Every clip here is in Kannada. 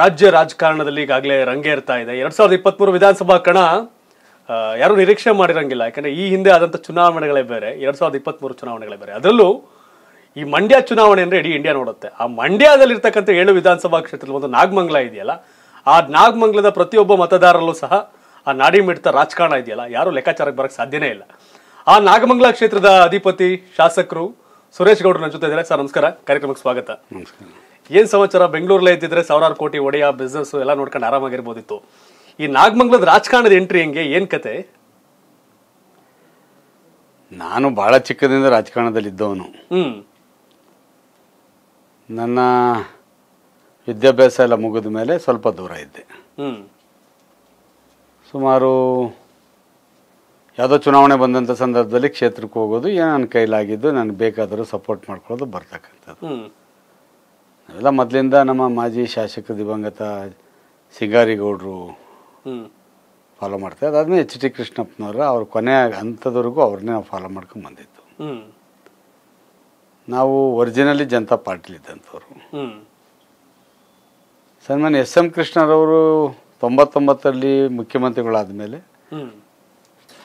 ರಾಜ್ಯ ರಾಜಕಾರಣದಲ್ಲಿ ಈಗಾಗಲೇ ರಂಗೇರ್ತಾ ಇದೆ ಎರಡ್ ಸಾವಿರದ ಮೂರು ವಿಧಾನಸಭಾ ಕಣ ಯಾರು ನಿರೀಕ್ಷೆ ಮಾಡಿರಂಗಿಲ್ಲ ಯಾಕಂದ್ರೆ ಈ ಹಿಂದೆ ಆದಂಥ ಚುನಾವಣೆಗಳೇ ಬೇರೆ ಎರಡ್ ಸಾವಿರದ ಮೂರು ಚುನಾವಣೆಗಳೇ ಬೇರೆ ಅದರಲ್ಲೂ ಈ ಮಂಡ್ಯ ಚುನಾವಣೆ ಅಂದರೆ ಇಡೀ ಇಂಡಿಯಾ ನೋಡುತ್ತೆ ಆ ಮಂಡ್ಯದಲ್ಲಿರ್ತಕ್ಕಂಥ ಏಳು ವಿಧಾನಸಭಾ ಕ್ಷೇತ್ರದಲ್ಲಿ ಒಂದು ನಾಗಮಂಗಲ ಇದೆಯಲ್ಲ ಆ ನಾಗಮಂಗಲದ ಪ್ರತಿಯೊಬ್ಬ ಮತದಾರರಲ್ಲೂ ಸಹ ಆ ನಾಡಿ ಮಿಡಿತ ರಾಜಕಾರಣ ಇದೆಯಲ್ಲ ಯಾರೂ ಲೆಕ್ಕಾಚಾರಕ್ಕೆ ಬರಕ್ಕೆ ಸಾಧ್ಯನೇ ಇಲ್ಲ ಆ ನಾಗಮಂಗಲ ಕ್ಷೇತ್ರದ ಅಧಿಪತಿ ಶಾಸಕರು ಸುರೇಶ್ ಗೌಡ್ರ ನನ್ನ ಜೊತೆ ಇದ್ದಾರೆ ಸರ್ ನಮಸ್ಕಾರ ಕಾರ್ಯಕ್ರಮಕ್ಕೆ ಸ್ವಾಗತ ನಮಸ್ಕಾರ ಏನ್ ಸಮಾಚಾರ ಬೆಂಗಳೂರಲ್ಲೇ ಇದ್ದಿದ್ರೆ ಸಾವಿರಾರು ಕೋಟಿ ಒಡೆಯ ಬಿಸ್ನೆಸ್ ಎಲ್ಲ ನೋಡ್ಕೊಂಡು ಆರಾಮಾಗಿರ್ಬೋದಿತ್ತು ಈ ನಾಗಮಂಗಲದ ರಾಜಕಾರಣದ ಎಂಟ್ರಿ ಹೆಂಗೆ ಏನು ಕತೆ ನಾನು ಬಹಳ ಚಿಕ್ಕದಿಂದ ರಾಜಕಾರಣದಲ್ಲಿ ಇದ್ದವನು ನನ್ನ ವಿದ್ಯಾಭ್ಯಾಸ ಎಲ್ಲ ಮುಗಿದ ಮೇಲೆ ಸ್ವಲ್ಪ ದೂರ ಇದ್ದೆ ಸುಮಾರು ಯಾವುದೋ ಚುನಾವಣೆ ಬಂದಂಥ ಸಂದರ್ಭದಲ್ಲಿ ಕ್ಷೇತ್ರಕ್ಕೆ ಹೋಗೋದು ಏನೋ ನನ್ನ ಕೈಲಾಗಿದ್ದು ನನಗೆ ಬೇಕಾದರೂ ಸಪೋರ್ಟ್ ಮಾಡ್ಕೊಳ್ಳೋದು ಬರ್ತಕ್ಕಂಥದ್ದು ಎಲ್ಲ ಮೊದಲಿಂದ ನಮ್ಮ ಮಾಜಿ ಶಾಸಕ ದಿವಂಗತ ಸಿಂಗಾರಿಗೌಡರು ಫಾಲೋ ಮಾಡ್ತಾರೆ ಅದಾದ್ಮೇಲೆ ಎಚ್ ಡಿ ಕೃಷ್ಣಪ್ಪನವ್ರ ಅವ್ರ ಕೊನೆಯ ಹಂತದವರೆಗೂ ಅವ್ರನ್ನೇ ನಾವು ಫಾಲೋ ಮಾಡ್ಕೊಂಡು ಬಂದಿದ್ದು ನಾವು ಒರಿಜಿನಲಿ ಜನತಾ ಪಾರ್ಟಿಲಿದ್ದಂಥವ್ರು ಸನ್ಮಾನ್ಯ ಎಸ್ ಎಂ ಕೃಷ್ಣರವರು ತೊಂಬತ್ತೊಂಬತ್ತರಲ್ಲಿ ಮುಖ್ಯಮಂತ್ರಿಗಳಾದ ಮೇಲೆ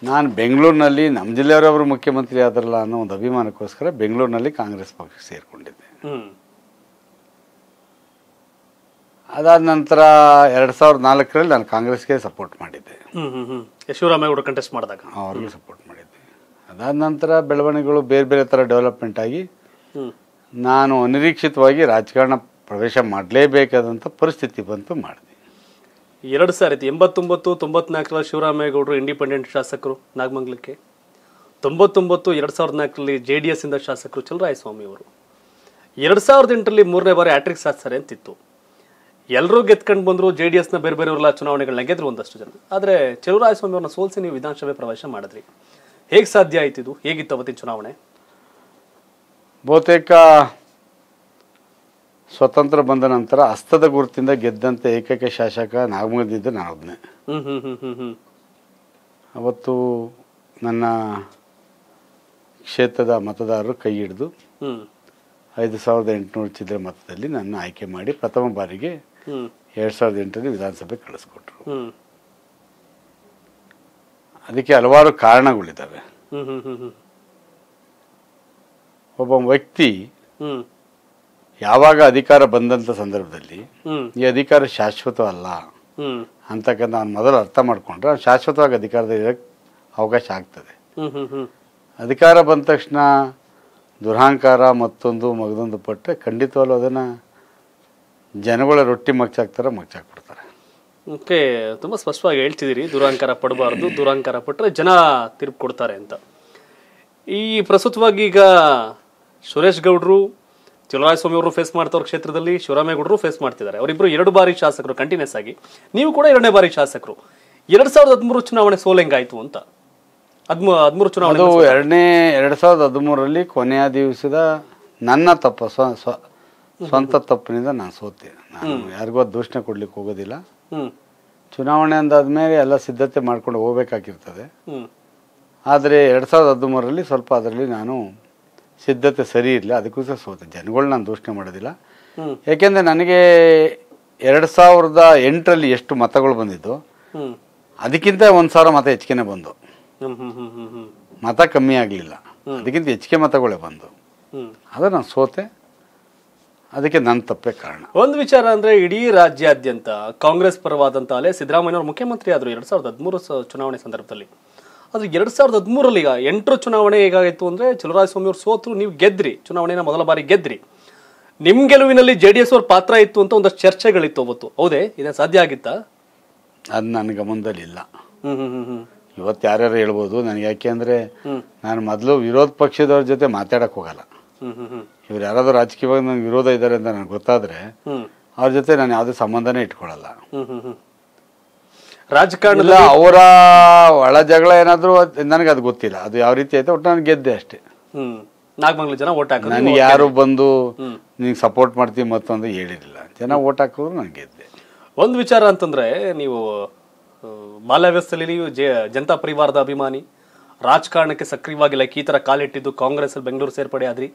ನಾನು ಬೆಂಗಳೂರಿನಲ್ಲಿ ನಮ್ಮ ಜಿಲ್ಲೆಯವರವರು ಮುಖ್ಯಮಂತ್ರಿ ಆದ್ರಲ್ಲ ಅನ್ನೋ ಒಂದು ಅಭಿಮಾನಕ್ಕೋಸ್ಕರ ಬೆಂಗಳೂರಿನಲ್ಲಿ ಕಾಂಗ್ರೆಸ್ ಪಕ್ಷಕ್ಕೆ ಸೇರಿಕೊಂಡಿದ್ದೆ ಅದಾದ ನಂತರ ಎರಡು ಸಾವಿರದ ನಾಲ್ಕರಲ್ಲಿ ನಾನು ಕಾಂಗ್ರೆಸ್ಗೆ ಸಪೋರ್ಟ್ ಮಾಡಿದ್ದೆ ಶಿವರಾಮಯ್ಯ ಕಂಟೆಸ್ಟ್ ಮಾಡಿದಾಗ ಅವ್ರಿಗೂ ಸಪೋರ್ಟ್ ಮಾಡಿದ್ದೆ ಅದಾದ ನಂತರ ಬೆಳವಣಿಗೆಗಳು ಬೇರೆ ಬೇರೆ ಥರ ಡೆವಲಪ್ಮೆಂಟ್ ಆಗಿ ನಾನು ಅನಿರೀಕ್ಷಿತವಾಗಿ ರಾಜಕಾರಣ ಪ್ರವೇಶ ಮಾಡಲೇಬೇಕಾದಂಥ ಪರಿಸ್ಥಿತಿ ಬಂತು ಮಾಡಿದೆ ಎರಡು ಐತಿ ಎಂಬತ್ತೊಂಬತ್ತು ತೊಂಬತ್ನಾಲ್ಕರಲ್ಲಿ ಶಿವರಾಮೇಗೌಡರು ಇಂಡಿಪೆಂಡೆಂಟ್ ಶಾಸಕರು ನಾಗಮಂಗ್ಲಕ್ಕೆ ತೊಂಬತ್ತೊಂಬತ್ತು ಎರಡು ಸಾವಿರದ ನಾಲ್ಕರಲ್ಲಿ ಜೆ ಡಿ ಇಂದ ಶಾಸಕರು ಚಲರಾಯಸ್ವಾಮಿ ಅವರು ಎರಡು ಸಾವಿರದ ಎಂಟರಲ್ಲಿ ಮೂರನೇ ಬಾರಿ ಆಟ್ರಿಕ್ ಸಾಧಿಸ್ತಾರೆ ಅಂತಿತ್ತು ಎಲ್ಲರೂ ಗೆದ್ಕೊಂಡು ಬಂದ್ರು ಜೆ ಡಿ ಎಸ್ನ ಬೇರೆ ಬೇರೆಯವರೆಲ್ಲ ಚುನಾವಣೆಗಳನ್ನ ಗೆದ್ರು ಒಂದಷ್ಟು ಜನ ಆದರೆ ಚೆಲುವರಾಯಸ್ವಾಮಿ ಅವ್ರನ್ನ ಸೋಲಿಸಿ ನೀವು ವಿಧಾನಸಭೆ ಪ್ರವೇಶ ಮಾಡಿದ್ರಿ ಹೇಗೆ ಸಾಧ್ಯ ಆಯ್ತಿದ್ದು ಹೇಗಿತ್ತು ಅವತ್ತಿನ ಚುನಾವಣೆ ಬಹುತೇಕ ಸ್ವತಂತ್ರ ಬಂದ ನಂತರ ಹಸ್ತದ ಗುರುತಿಂದ ಗೆದ್ದಂತೆ ಏಕೈಕ ಶಾಸಕ ನಾಗಮಗದಿದ್ದು ನಾನೊಬ್ಬನೇ ಅವತ್ತು ನನ್ನ ಕ್ಷೇತ್ರದ ಮತದಾರರು ಕೈ ಹಿಡಿದು ಐದು ಸಾವಿರದ ಎಂಟುನೂರು ಚಿದ್ರೆ ಮತದಲ್ಲಿ ನನ್ನ ಆಯ್ಕೆ ಮಾಡಿ ಪ್ರಥಮ ಬಾರಿಗೆ ಎರಡು ಸಾವಿರದ ಎಂಟರಲ್ಲಿ ವಿಧಾನಸಭೆ ಕಳಿಸ್ಕೊಟ್ರು ಅದಕ್ಕೆ ಹಲವಾರು ಕಾರಣಗಳಿದ್ದಾವೆ ಒಬ್ಬ ವ್ಯಕ್ತಿ ಯಾವಾಗ ಅಧಿಕಾರ ಬಂದಂತ ಸಂದರ್ಭದಲ್ಲಿ ಈ ಅಧಿಕಾರ ಶಾಶ್ವತ ಅಲ್ಲ ಅಂತಕ್ಕಂಥ ನಾನು ಮೊದಲು ಅರ್ಥ ಮಾಡಿಕೊಂಡ್ರೆ ಶಾಶ್ವತವಾಗಿ ಅಧಿಕಾರದ ಇರೋಕ್ಕೆ ಅವಕಾಶ ಆಗ್ತದೆ ಅಧಿಕಾರ ಬಂದ ತಕ್ಷಣ ದುರಹಂಕಾರ ಮತ್ತೊಂದು ಮಗದೊಂದು ಪಟ್ಟೆ ಖಂಡಿತವಾಗ್ಲೂ ಅದನ್ನು ಜನಗಳ ರೊಟ್ಟಿ ಮಗ್ಚಾಕ್ತಾರೆ ಮಗ್ಚಾಕ್ಬಿಡ್ತಾರೆ ಓಕೆ ತುಂಬ ಸ್ಪಷ್ಟವಾಗಿ ಹೇಳ್ತಿದ್ದೀರಿ ದುರಾಂಕಾರ ಪಡಬಾರ್ದು ದುರಾಂಕಾರ ಪಟ್ಟರೆ ಜನ ತೀರ್ಪು ಕೊಡ್ತಾರೆ ಅಂತ ಈ ಪ್ರಸ್ತುತವಾಗಿ ಈಗ ಸುರೇಶ್ ಗೌಡರು ಸ್ವಾಮಿ ಅವರು ಫೇಸ್ ಮಾಡ್ತವ್ರ ಕ್ಷೇತ್ರದಲ್ಲಿ ಶಿವರಾಮೇಗೌಡರು ಫೇಸ್ ಮಾಡ್ತಿದ್ದಾರೆ ಅವರಿಬ್ಬರು ಎರಡು ಬಾರಿ ಶಾಸಕರು ಕಂಟಿನ್ಯೂಸ್ ಆಗಿ ನೀವು ಕೂಡ ಎರಡನೇ ಬಾರಿ ಶಾಸಕರು ಎರಡು ಸಾವಿರದ ಹದಿಮೂರು ಚುನಾವಣೆ ಸೋಲೆಂಗಾಯಿತು ಅಂತ ಹದಿಮೂ ಹದಿಮೂರು ಚುನಾವಣೆ ಎರಡನೇ ಎರಡು ಸಾವಿರದ ಹದಿಮೂರರಲ್ಲಿ ಕೊನೆಯ ದಿವಸದ ನನ್ನ ತಪ್ಪ ಸ್ವ ಸ್ವ ಸ್ವಂತ ತಪ್ಪಿನಿಂದ ನಾನು ಸೋತೆ ನಾನು ಯಾರಿಗೂ ದೂಷಣೆ ಕೊಡ್ಲಿಕ್ಕೆ ಹೋಗೋದಿಲ್ಲ ಚುನಾವಣೆ ಅಂದಾದ್ಮೇಲೆ ಎಲ್ಲ ಸಿದ್ಧತೆ ಮಾಡ್ಕೊಂಡು ಹೋಗ್ಬೇಕಾಗಿರ್ತದೆ ಆದರೆ ಎರಡು ಸಾವಿರದ ಹದಿಮೂರರಲ್ಲಿ ಸ್ವಲ್ಪ ಅದರಲ್ಲಿ ನಾನು ಸಿದ್ಧತೆ ಸರಿ ಇರಲಿಲ್ಲ ಅದಕ್ಕೂ ಸಹ ಸೋತೆ ಜನಗಳು ನಾನು ದೂಷಣೆ ಮಾಡೋದಿಲ್ಲ ಯಾಕೆಂದರೆ ನನಗೆ ಎರಡು ಸಾವಿರದ ಎಂಟರಲ್ಲಿ ಎಷ್ಟು ಮತಗಳು ಬಂದಿದ್ದು ಅದಕ್ಕಿಂತ ಒಂದು ಸಾವಿರ ಮತ ಹೆಚ್ಚಿಗೆನೆ ಬಂದು ಮತ ಕಮ್ಮಿ ಆಗಲಿಲ್ಲ ಅದಕ್ಕಿಂತ ಹೆಚ್ಚಿಗೆ ಮತಗಳೇ ಬಂದು ಅದು ನಾನು ಸೋತೆ ಅದಕ್ಕೆ ನನ್ನ ತಪ್ಪೇ ಕಾರಣ ಒಂದು ವಿಚಾರ ಅಂದರೆ ಇಡೀ ರಾಜ್ಯಾದ್ಯಂತ ಕಾಂಗ್ರೆಸ್ ಪರವಾದಂಥ ಅಲೆ ಅವರು ಮುಖ್ಯಮಂತ್ರಿ ಆದರು ಎರಡು ಸಾವಿರದ ಹದಿಮೂರು ಚುನಾವಣೆ ಸಂದರ್ಭದಲ್ಲಿ ಆದ್ರೆ ಎರಡು ಸಾವಿರದ ಹದಿಮೂರಲ್ಲಿ ಈಗ ಎಂಟರ ಚುನಾವಣೆ ಹೇಗಾಯಿತು ಅಂದರೆ ಸ್ವಾಮಿ ಅವರು ಸೋತರು ನೀವು ಗೆದ್ರಿ ಚುನಾವಣೆನ ಮೊದಲ ಬಾರಿ ಗೆದ್ರಿ ನಿಮ್ಮ ಗೆಲುವಿನಲ್ಲಿ ಜೆ ಡಿ ಎಸ್ ಅವ್ರ ಪಾತ್ರ ಇತ್ತು ಅಂತ ಒಂದಷ್ಟು ಚರ್ಚೆಗಳಿತ್ತು ಅವತ್ತು ಹೌದೇ ಇದೇ ಸಾಧ್ಯ ಆಗಿತ್ತಾ ಅದು ನನ್ನ ಗಮನದಲ್ಲಿ ಇಲ್ಲ ಇವತ್ತು ಯಾರ್ಯಾರು ಹೇಳ್ಬೋದು ನನಗೆ ಯಾಕೆ ಅಂದರೆ ನಾನು ಮೊದಲು ವಿರೋಧ ಪಕ್ಷದವ್ರ ಜೊತೆ ಮಾತಾಡಕ್ಕೆ ಹೋಗಲ್ಲ ಇವ್ರು ಯಾರಾದರೂ ರಾಜಕೀಯವಾಗಿ ನನಗೆ ವಿರೋಧ ಇದ್ದಾರೆ ಅಂತ ನನಗೆ ಗೊತ್ತಾದ್ರೆ ಅವ್ರ ಜೊತೆ ನಾನು ಯಾವುದೇ ಸಂಬಂಧನೇ ಇಟ್ಕೊಳ್ಳಲ್ಲ ರಾಜಕಾರಣ ಅವರ ಒಳ ಜಗಳ ಏನಾದರೂ ನನಗೆ ಅದು ಗೊತ್ತಿಲ್ಲ ಅದು ಯಾವ ರೀತಿ ಆಯ್ತು ಒಟ್ಟು ನಾನು ಗೆದ್ದೆ ಅಷ್ಟೇ ನಾಲ್ಕು ಜನ ಓಟ್ ಹಾಕಿ ನನಗೆ ಯಾರು ಬಂದು ನಿಂಗೆ ಸಪೋರ್ಟ್ ಮಾಡ್ತೀವಿ ಮತ್ತೊಂದು ಹೇಳಿರಲಿಲ್ಲ ಜನ ಓಟ್ ಹಾಕಿದ್ರು ನಾನು ಗೆದ್ದೆ ಒಂದು ವಿಚಾರ ಅಂತಂದ್ರೆ ನೀವು ಬಾಲ್ಯಾವ್ಯಸ್ಥದಲ್ಲಿ ನೀವು ಜನತಾ ಪರಿವಾರದ ಅಭಿಮಾನಿ ರಾಜಕಾರಣಕ್ಕೆ ಸಕ್ರಿಯವಾಗಿಲ್ಲ ಈ ಥರ ಕಾಲಿಟ್ಟಿದ್ದು ಕಾಂಗ್ರೆಸ್ ಬೆಂಗಳೂರು ಸೇರ್ಪಡೆ ಆದ್ರಿ